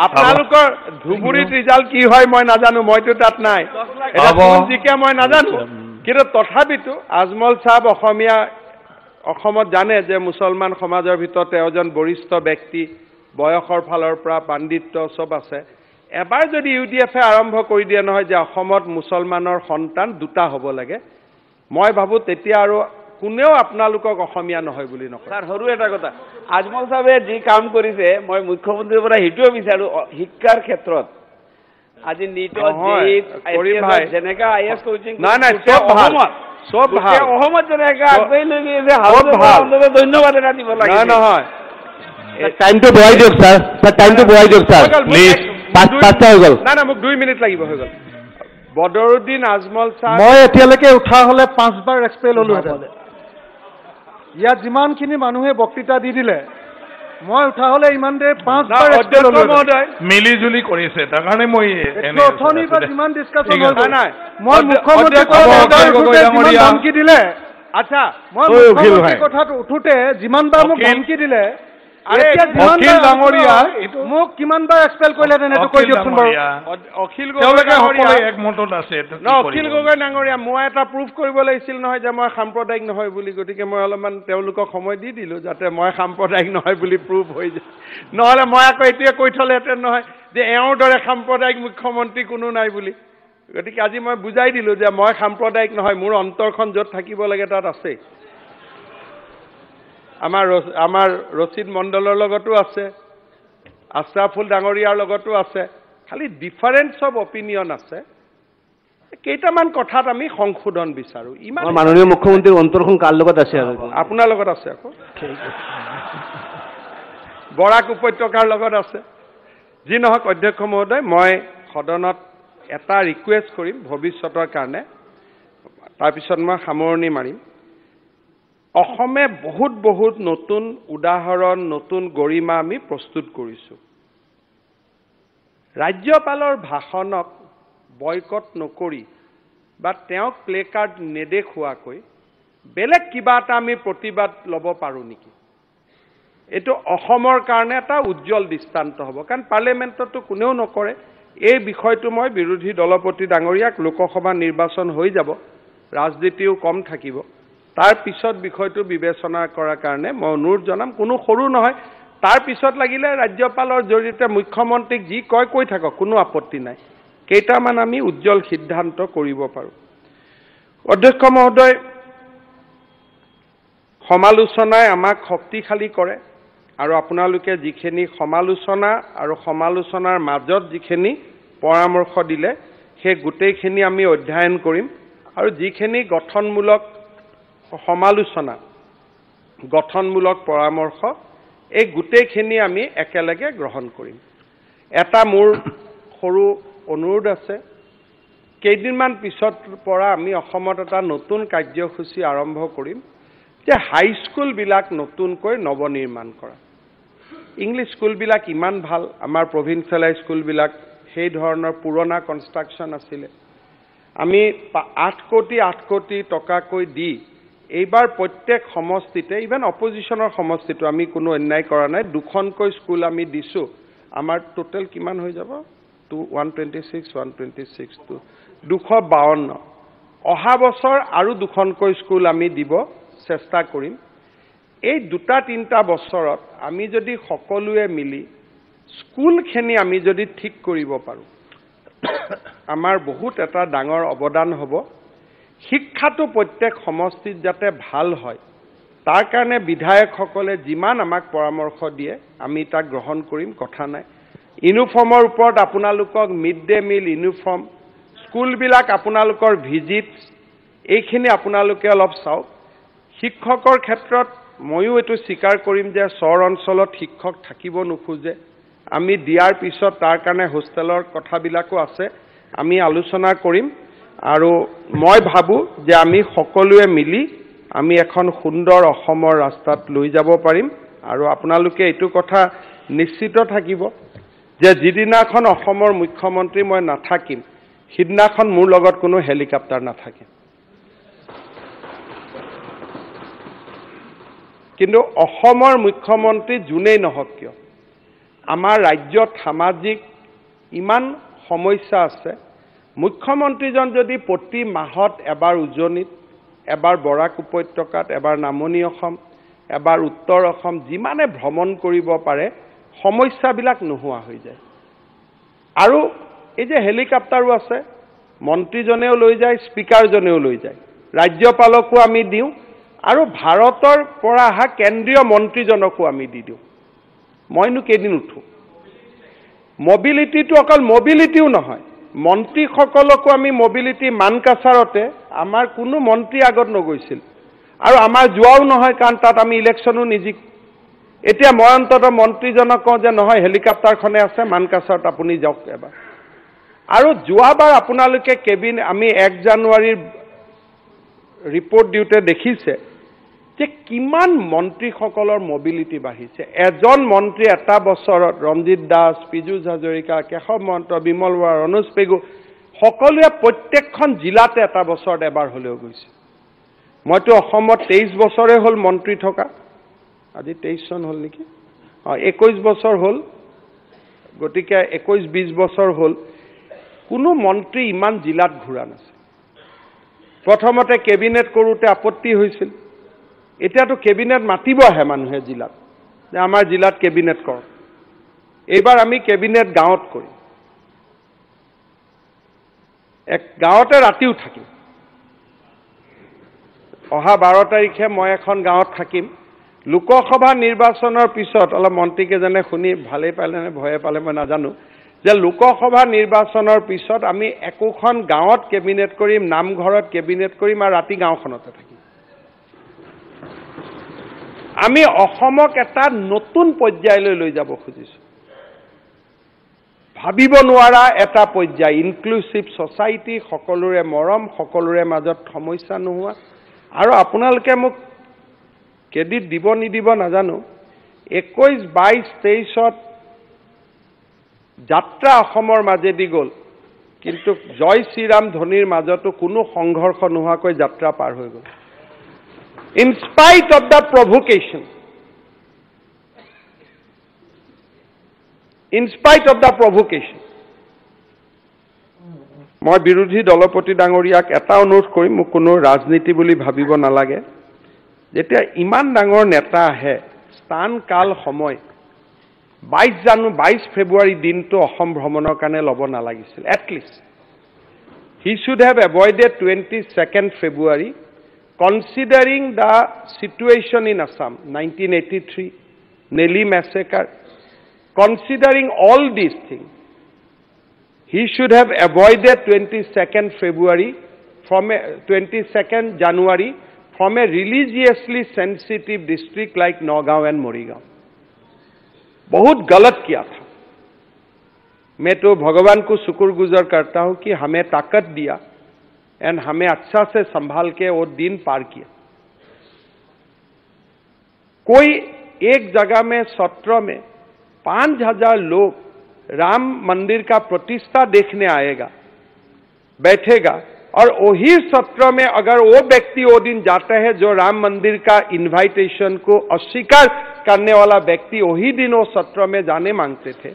আপোনালোকৰ ধুবুৰীত ৰিজাল্ট কি হয় মই নাজানো মইতো তাত নাই জিকা মই নাজানো কিন্তু তথাপিতো আজমল চাহাব অসমীয়া অসমত জানে যে মুছলমান সমাজৰ ভিতৰত তেওঁ এজন বৰিষ্ঠ ব্যক্তি বয়সৰ ফালৰ পৰা পাণ্ডিত্য চব আছে এবাৰ যদি ইউ ডি এফে আৰম্ভ কৰি দিয়ে নহয় যে অসমত মুছলমানৰ সন্তান দুটা হ'ব লাগে মই ভাবোঁ তেতিয়া আৰু কোনেও আপোনালোকক অসমীয়া নহয় বুলি নকয় ছাৰ সৰু এটা কথা আজমল চাহে যি কাম কৰিছে মই মুখ্যমন্ত্ৰীৰ পৰা সেইটোৱে বিচাৰোঁ শিক্ষাৰ ক্ষেত্ৰত আজি নিটৰ অসমত ধন্যবাদ এটা দিব লাগে নহয় টাইমটো বঢ়াই দিয়ক ছাৰ ছাৰ টাইমটো বঢ়াই দিয়ক ছাৰ প্লিজ পাঁচ পাঁচটা হৈ গ'ল নাই নাই মোক দুই মিনিট লাগিব হৈ গ'ল বদৰুদ্দিন আজমল ছাৰ মই এতিয়ালৈকে উঠা হ'লে পাঁচবাৰ এক্সপেল হ'লো ইয়াত যিমানখিনি মানুহে বক্তৃতা দি দিলে মই উঠা হ'লে ইমান দেৰি পাঁচবাৰ জুলি কৰিছে তাৰ কাৰণে মই অথনিৰ পৰা যিমান ডিছকাশ্যন হ'ল নাই মই মুখ্যমন্ত্ৰী দিলে আচ্ছা মই কথাটো উঠোতে যিমানবাৰ মোক ধমকি দিলে অখিল গগৈ ডাঙৰীয়া মই এটা প্ৰুফ কৰিব লাগিছিল নহয় যে মই সাম্প্ৰদায়িক নহয় বুলি গতিকে মই অলপমান তেওঁলোকক সময় দি দিলো যাতে মই সাম্প্ৰদায়িক নহয় বুলি প্ৰুফ হৈ যায় নহ'লে মই আকৌ এইটোৱে কৈ থলেহেঁতেন নহয় যে এওঁৰ দৰে সাম্প্ৰদায়িক মুখ্যমন্ত্ৰী কোনো নাই বুলি গতিকে আজি মই বুজাই দিলো যে মই সাম্প্ৰদায়িক নহয় মোৰ অন্তৰখন য'ত থাকিব লাগে তাত আছেই আমাৰ আমাৰ ৰচিদ মণ্ডলৰ লগতো আছে আশ্ৰাফুল ডাঙৰীয়াৰ লগতো আছে খালি ডিফাৰেঞ্চ অফ অপিনিয়ন আছে কেইটামান কথাত আমি সংশোধন বিচাৰোঁ ইমান মাননীয় মুখ্যমন্ত্ৰীৰ অন্তৰখন কাৰ লগত আছে আৰু আপোনাৰ লগত আছে আকৌ বৰাক উপত্যকাৰ লগত আছে যি নহওক অধ্যক্ষ মহোদয় মই সদনত এটা ৰিকুৱেষ্ট কৰিম ভৱিষ্যতৰ কাৰণে তাৰপিছত মই সামৰণি মাৰিম অসমে বহুত বহুত নতুন উদাহৰণ নতুন গৰিমা আমি প্ৰস্তুত কৰিছোঁ ৰাজ্যপালৰ ভাষণক বয়কট নকৰি বা তেওঁক প্লে কাৰ্ড নেদেখুৱাকৈ বেলেগ কিবা এটা আমি প্ৰতিবাদ ল'ব পাৰোঁ নেকি এইটো অসমৰ কাৰণে এটা উজ্জ্বল দৃষ্টান্ত হ'ব কাৰণ পাৰ্লিয়ামেণ্টতো কোনেও নকৰে এই বিষয়টো মই বিৰোধী দলপতি ডাঙৰীয়াক লোকসভা নিৰ্বাচন হৈ যাব ৰাজনীতিও কম থাকিব তাৰ পিছত বিষয়টো বিবেচনা কৰাৰ কাৰণে মই অনুৰোধ জনাম কোনো সৰু নহয় তাৰ পিছত লাগিলে ৰাজ্যপালৰ জৰিয়তে মুখ্যমন্ত্ৰীক যি কয় কৈ থাকক কোনো আপত্তি নাই কেইটামান আমি উজ্জ্বল সিদ্ধান্ত কৰিব পাৰোঁ অধ্যক্ষ মহোদয় সমালোচনাই আমাক শক্তিশালী কৰে আৰু আপোনালোকে যিখিনি সমালোচনা আৰু সমালোচনাৰ মাজত যিখিনি পৰামৰ্শ দিলে সেই গোটেইখিনি আমি অধ্যয়ন কৰিম আৰু যিখিনি গঠনমূলক সমালোচনা গঠনমূলক পৰামৰ্শ এই গোটেইখিনি আমি একেলগে গ্ৰহণ কৰিম এটা মোৰ সৰু অনুৰোধ আছে কেইদিনমান পিছৰ পৰা আমি অসমত এটা নতুন কাৰ্যসূচী আৰম্ভ কৰিম যে হাইস্কুলবিলাক নতুনকৈ নৱনিৰ্মাণ কৰা ইংলিছ স্কুলবিলাক ইমান ভাল আমাৰ প্ৰভিঞ্চিয়েল হাইস্কুলবিলাক সেই ধৰণৰ পুৰণা কনষ্ট্ৰাকশ্যন আছিলে আমি আঠ কোটি আঠ কোটি টকাকৈ দি এইবাৰ প্ৰত্যেক সমষ্টিতে ইভেন অপজিশ্যনৰ সমষ্টিটো আমি কোনো অন্যায় কৰা নাই দুখনকৈ স্কুল আমি দিছোঁ আমাৰ টোটেল কিমান হৈ যাব two one twenty six one twenty six two দুশ বাৱন্ন অহা বছৰ আৰু দুখনকৈ স্কুল আমি দিব চেষ্টা কৰিম এই দুটা তিনিটা বছৰত আমি যদি সকলোৱে মিলি স্কুলখিনি আমি যদি ঠিক কৰিব পাৰোঁ আমাৰ বহুত এটা ডাঙৰ অৱদান হ'ব শিক্ষাটো প্ৰত্যেক সমষ্টিত যাতে ভাল হয় তাৰ কাৰণে বিধায়কসকলে যিমান আমাক পৰামৰ্শ দিয়ে আমি তাক গ্ৰহণ কৰিম কথা নাই ইউনিফৰ্মৰ ওপৰত আপোনালোকক মিড ডে মিল ইউনিফৰ্ম স্কুলবিলাক আপোনালোকৰ ভিজিট এইখিনি আপোনালোকে অলপ চাওক শিক্ষকৰ ক্ষেত্ৰত ময়ো এইটো স্বীকাৰ কৰিম যে চৰ অঞ্চলত শিক্ষক থাকিব নোখোজে আমি দিয়াৰ পিছত তাৰ কাৰণে হোষ্টেলৰ কথাবিলাকো আছে আমি আলোচনা কৰিম আৰু মই ভাবোঁ যে আমি সকলোৱে মিলি আমি এখন সুন্দৰ অসমৰ ৰাস্তাত লৈ যাব পাৰিম আৰু আপোনালোকে এইটো কথা নিশ্চিত থাকিব যে যিদিনাখন অসমৰ মুখ্যমন্ত্ৰী মই নাথাকিম সিদিনাখন মোৰ লগত কোনো হেলিকপ্টাৰ নাথাকে কিন্তু অসমৰ মুখ্যমন্ত্ৰী যোনেই নহওক কিয় আমাৰ ৰাজ্যত সামাজিক ইমান সমস্যা আছে মুখ্যমন্ত্ৰীজন যদি প্ৰতি মাহত এবাৰ উজনিত এবাৰ বৰাক উপত্যকাত এবাৰ নামনি অসম এবাৰ উত্তৰ অসম যিমানে ভ্ৰমণ কৰিব পাৰে সমস্যাবিলাক নোহোৱা হৈ যায় আৰু এই যে হেলিকপ্টাৰো আছে মন্ত্ৰীজনেও লৈ যায় স্পীকাৰজনেও লৈ যায় ৰাজ্যপালকো আমি দিওঁ আৰু ভাৰতৰ পৰা অহা কেন্দ্ৰীয় মন্ত্ৰীজনকো আমি দি দিওঁ মইনো কেইদিন উঠোঁ মবিলিটিটো অকল মবিলিটিও নহয় মন্ত্ৰীসকলকো আমি মবিলিটি মানকাছাৰতে আমাৰ কোনো মন্ত্ৰী আগত নগৈছিল আৰু আমাৰ যোৱাও নহয় কাৰণ তাত আমি ইলেকশ্যনো নিজিক এতিয়া মই অন্তত মন্ত্ৰীজনক কওঁ যে নহয় হেলিকপ্টাৰখনে আছে মানকাছাৰত আপুনি যাওক এবাৰ আৰু যোৱাবাৰ আপোনালোকে কেবিন আমি এক জানুৱাৰীৰ ৰিপৰ্ট দিওঁতে দেখিছে যে কিমান মন্ত্ৰীসকলৰ মবিলিটি বাঢ়িছে এজন মন্ত্ৰী এটা বছৰত ৰঞ্জিত দাস পীযুষ হাজৰিকা কেশৱ মহন্ত বিমল ৱাৰ অনুজ পেগু সকলোৱে প্ৰত্যেকখন জিলাতে এটা বছৰত এবাৰ হ'লেও গৈছে মইতো অসমত তেইছ বছৰে হ'ল মন্ত্ৰী থকা আজি তেইছ চন হ'ল নেকি অঁ একৈছ বছৰ হ'ল গতিকে একৈছ বিছ বছৰ হ'ল কোনো মন্ত্ৰী ইমান জিলাত ঘূৰা নাছিল প্ৰথমতে কেবিনেট কৰোঁতে আপত্তি হৈছিল এতিয়াতো কেবিনেট মাতিব আহে মানুহে জিলাত যে আমাৰ জিলাত কেবিনেট কৰক এইবাৰ আমি কেবিনেট গাঁৱত কৰিম এক গাঁৱতে ৰাতিও থাকিম অহা বাৰ তাৰিখে মই এখন গাঁৱত থাকিম লোকসভা নিৰ্বাচনৰ পিছত অলপ মন্ত্ৰীকেইজনে শুনি ভালেই পালে নে ভয়ে পালে মই নাজানো যে লোকসভা নিৰ্বাচনৰ পিছত আমি একোখন গাঁৱত কেবিনেট কৰিম নামঘৰত কেবিনেট কৰিম আৰু ৰাতি গাঁওখনতে থাকিম আমি অসমক এটা নতুন পৰ্যায়লৈ লৈ যাব খুজিছোঁ ভাবিব নোৱাৰা এটা পৰ্যায় ইনক্লুচিভ ছচাইটি সকলোৰে মৰম সকলোৰে মাজত সমস্যা নোহোৱা আৰু আপোনালোকে মোক ক্ৰেডিট দিব নিদিব নাজানো একৈছ বাইছ তেইছত যাত্ৰা অসমৰ মাজেদি গ'ল কিন্তু জয় শ্ৰীৰাম ধ্বনিৰ মাজতো কোনো সংঘৰ্ষ নোহোৱাকৈ যাত্ৰা পাৰ হৈ গ'ল in spite of the provocation in spite of the provocation মই বিৰোধী দলপতি ডাঙৰীয়াক এটা অনুৰোধ কৰিম মোক কোনো ৰাজনীতি বুলি ভাবিব নালাগে যেতিয়া ইমান ডাঙৰ নেতা আহে স্থান কাল সময় বাইছ জানু বাইছ ফেব্ৰুৱাৰী দিনটো অসম ভ্ৰমণৰ কাৰণে ল'ব নালাগিছিল at least he should have avoided twenty second February Considering the situation in Assam, 1983, neli massacre, considering all these things, he should have avoided 22nd February from a, 22nd January from a religiously sensitive district like Nagaon and Morigaon. बहुत गलत किया था मैं तो भगवान को शुक्रगुजार करता हूं कि हमें ताकत दिया एंड हमें अच्छा से संभाल के वो दिन पार किया कोई एक जगह में सत्र में पांच हजार लोग राम मंदिर का प्रतिष्ठा देखने आएगा बैठेगा और वही सत्र में अगर वो व्यक्ति वो दिन जाता है जो राम मंदिर का इनविटेशन को अस्वीकार करने वाला व्यक्ति वही दिन वो सत्र में जाने मांगते थे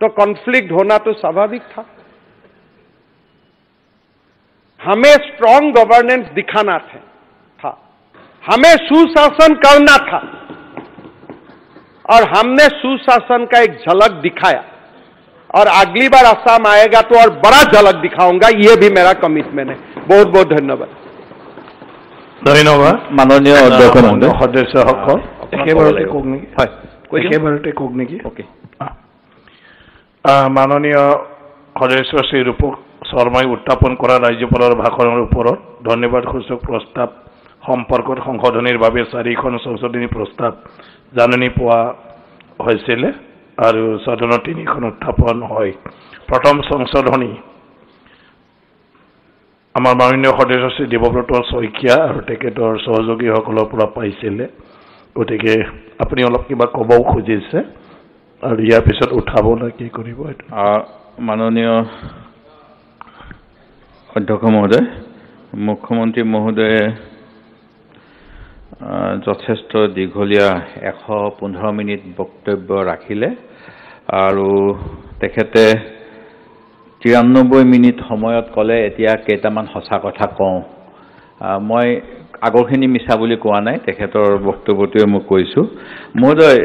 तो कॉन्फ्लिक्ट होना तो स्वाभाविक था हमें स्ट्रांग गवर्नेंस दिखाना था हमें सुशासन करना था और हमने सुशासन का एक झलक दिखाया और अगली बार आसाम आएगा तो और बड़ा झलक दिखाऊंगा यह भी मेरा कमिटमेंट है बहुत बहुत धन्यवाद धन्यवाद माननीय सदस्य हाँ। हाँ। माननीय सदस्य श्री কওক শৰ্মাই উত্থাপন কৰা ৰাজ্যপালৰ ভাষণৰ ওপৰত ধন্যবাদসূচক প্ৰস্তাৱ সম্পৰ্কত সংশোধনীৰ বাবে চাৰিখন সংশোধনী প্ৰস্তাৱ জাননী পোৱা হৈছিলে আৰু সদনত তিনিখন উত্থাপন হয় প্ৰথম সংশোধনী আমাৰ মাননীয় সদস্য শ্ৰী দেৱব্ৰত শইকীয়া আৰু তেখেতৰ সহযোগীসকলৰ পৰা পাইছিলে গতিকে আপুনি অলপ কিবা ক'বও খুজিছে আৰু ইয়াৰ পিছত উঠাব নে কি কৰিব মাননীয় অধ্যক্ষ মহোদয় মুখ্যমন্ত্ৰী মহোদয়ে যথেষ্ট দীঘলীয়া এশ পোন্ধৰ মিনিট বক্তব্য ৰাখিলে আৰু তেখেতে তিৰান্নব্বৈ মিনিট সময়ত ক'লে এতিয়া কেইটামান সঁচা কথা কওঁ মই আগৰখিনি মিছা বুলি কোৱা নাই তেখেতৰ বক্তব্যটোৱে মই কৈছোঁ মহোদয়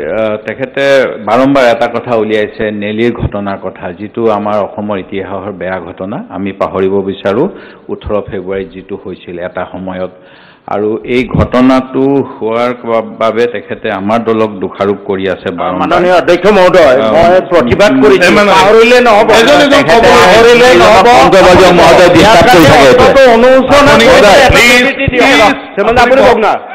তেখেতে বাৰম্বাৰ এটা কথা উলিয়াইছে নেলিৰ ঘটনাৰ কথা যিটো আমাৰ অসমৰ ইতিহাসৰ বেয়া ঘটনা আমি পাহৰিব বিচাৰোঁ ওঠৰ ফেব্ৰুৱাৰীত যিটো হৈছিল এটা সময়ত আৰু এই ঘটনাটো হোৱাৰ বাবে তেখেতে আমাৰ দলক দোষাৰোপ কৰি আছে মাননীয় অধ্যক্ষ মহোদয় মই প্ৰতিবাদ কৰিছো পাহৰিলে নহ'ব পাহৰিলে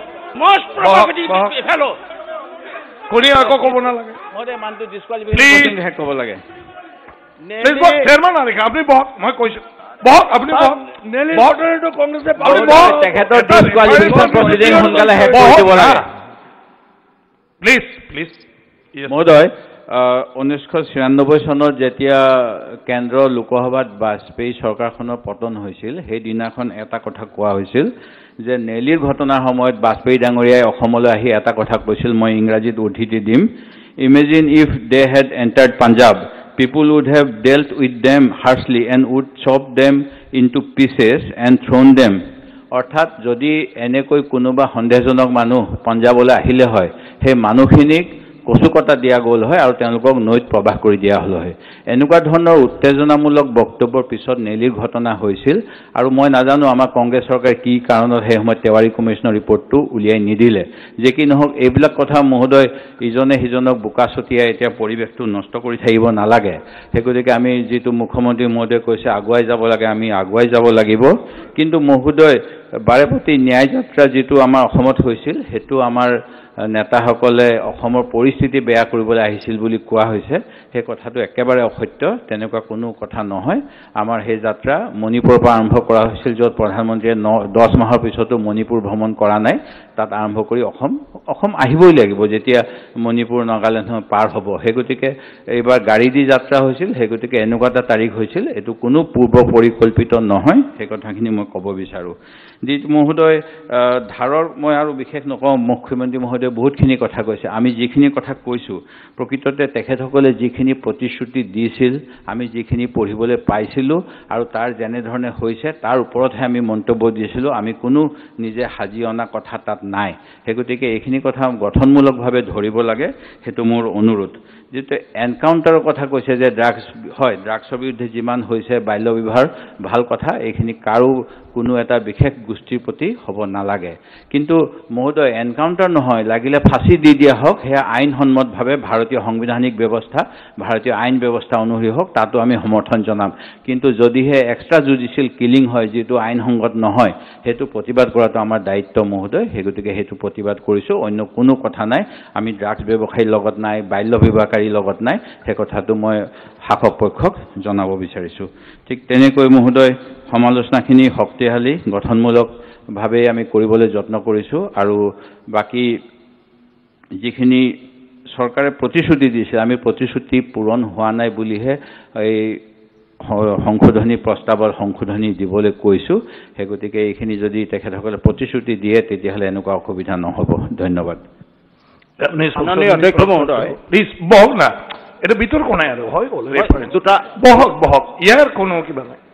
মোষ্ট প্ৰভাৱিটি ফেলো কোনে আকৌ ক'ব নালাগে মইতে মানুহটো ডিছকোৱালিফিকেশ্যন হেক ক'ব লাগে ছিয়ানব্বৈ চনত যেতিয়া কেন্দ্ৰ লোকসভাত বাজপেয়ী চৰকাৰখনৰ পতন হৈছিল সেইদিনাখন এটা কথা কোৱা হৈছিল যে নেলিৰ ঘটনাৰ সময়ত বাজপেয়ী ডাঙৰীয়াই অসমলৈ আহি এটা কথা কৈছিল মই ইংৰাজীত উদ্ধৃতি দিম imagine if they had entered Punjab people would have dealt with them harshly and would chop them in to pieces and thrown them অৰ্থাৎ যদি এনেকৈ কোনোবা সন্দেহজনক মানুহ পাঞ্জাৱলৈ আহিলে হয় সেই মানুহখিনিক কচুকটা দিয়া গ'ল হয় আৰু তেওঁলোকক নৈত প্ৰৱাহ কৰি দিয়া হ'ল হয় এনেকুৱা ধৰণৰ উত্তেজনামূলক বক্তব্যৰ পিছত নেলিৰ ঘটনা হৈছিল আৰু মই নাজানো আমাৰ কংগ্ৰেছ চৰকাৰে কি কাৰণত সেই সময়ত তেৱাৰী কমিশ্যনৰ ৰিপৰ্টটো উলিয়াই নিদিলে যে কি নহওক এইবিলাক কথা মহোদয় ইজনে সিজনক বোকা ছটিয়াই এতিয়া পৰিৱেশটো নষ্ট কৰি থাকিব নালাগে সেই গতিকে আমি যিটো মুখ্যমন্ত্ৰী মহোদয়ে কৈছে আগুৱাই যাব লাগে আমি আগুৱাই যাব লাগিব কিন্তু মহোদয় বাৰেপতি যাত্ৰা যিটো আমাৰ অসমত হৈছিল সেইটো আমাৰ নেতাসকলে অসমৰ পৰিস্থিতি বেয়া কৰিবলৈ আহিছিল বুলি কোৱা হৈছে সেই কথাটো একেবাৰে অসত্য তেনেকুৱা কোনো কথা নহয় আমাৰ সেই যাত্ৰা মণিপুৰৰ পৰা আৰম্ভ কৰা হৈছিল য'ত প্ৰধানমন্ত্ৰীয়ে ন দহ মাহৰ পিছতো মণিপুৰ ভ্ৰমণ কৰা নাই তাত আৰম্ভ কৰি অসম অসম আহিবই লাগিব যেতিয়া মণিপুৰ নাগালেণ্ড পাৰ হ'ব সেই গতিকে এইবাৰ গাড়ী দি যাত্ৰা হৈছিল সেই গতিকে এনেকুৱা এটা তাৰিখ হৈছিল এইটো কোনো পূৰ্ব পৰিকল্পিত নহয় সেই কথাখিনি মই ক'ব বিচাৰোঁ যিটো মহোদয় ধাৰৰ মই আৰু বিশেষ নকওঁ মুখ্যমন্ত্ৰী মহোদয় বহুতখিনি কথা কৈছে আমি যিখিনি কথা কৈছোঁ প্ৰকৃততে তেখেতসকলে যিখিনি প্ৰতিশ্ৰুতি দিছিল আমি যিখিনি পঢ়িবলৈ পাইছিলোঁ আৰু তাৰ যেনেধৰণে হৈছে তাৰ ওপৰতহে আমি মন্তব্য দিছিলোঁ আমি কোনো নিজে সাজি অনা কথা তাত নাই সেই গতিকে এইখিনি কথা গঠনমূলকভাৱে ধৰিব লাগে সেইটো মোৰ অনুৰোধ যিটো এনকাউণ্টাৰৰ কথা কৈছে যে ড্ৰাগছ হয় ড্ৰাগছৰ বিৰুদ্ধে যিমান হৈছে বাল্য বিবাহৰ ভাল কথা এইখিনি কাৰো কোনো এটা বিশেষ গোষ্ঠীৰ প্ৰতি হ'ব নালাগে কিন্তু মহোদয় এনকাউণ্টাৰ নহয় লাগিলে ফাঁচি দি দিয়া হওক সেয়া আইনসন্মতভাৱে ভাৰতীয় সাংবিধানিক ব্যৱস্থা ভাৰতীয় আইন ব্যৱস্থা অনুসৰি হওক তাতো আমি সমৰ্থন জনাম কিন্তু যদিহে এক্সট্ৰা জুডিচিয়েল কিলিং হয় যিটো আইনসংগত নহয় সেইটো প্ৰতিবাদ কৰাটো আমাৰ দায়িত্ব মহোদয় সেই গতিকে সেইটো প্ৰতিবাদ কৰিছোঁ অন্য কোনো কথা নাই আমি ড্ৰাগছ ব্যৱসায়ীৰ লগত নাই বাল্য ব্যৱহাৰকাৰীৰ লগত নাই সেই কথাটো মই শাসক পক্ষক জনাব বিচাৰিছোঁ ঠিক তেনেকৈ মহোদয় সমালোচনাখিনি শক্তিশালী গঠনমূলকভাৱে আমি কৰিবলৈ যত্ন কৰিছোঁ আৰু বাকী যিখিনি চৰকাৰে প্ৰতিশ্ৰুতি দিছে আমি প্ৰতিশ্ৰুতি পূৰণ হোৱা নাই বুলিহে এই সংশোধনী প্ৰস্তাৱত সংশোধনী দিবলৈ কৈছোঁ সেই গতিকে এইখিনি যদি তেখেতসকলে প্ৰতিশ্ৰুতি দিয়ে তেতিয়াহ'লে এনেকুৱা অসুবিধা নহ'ব ধন্যবাদ এটা বিতৰ্ক নাই আৰু হৈ গ'ল দুটা বহক বহক ইয়াৰ কোনো কিবা নাই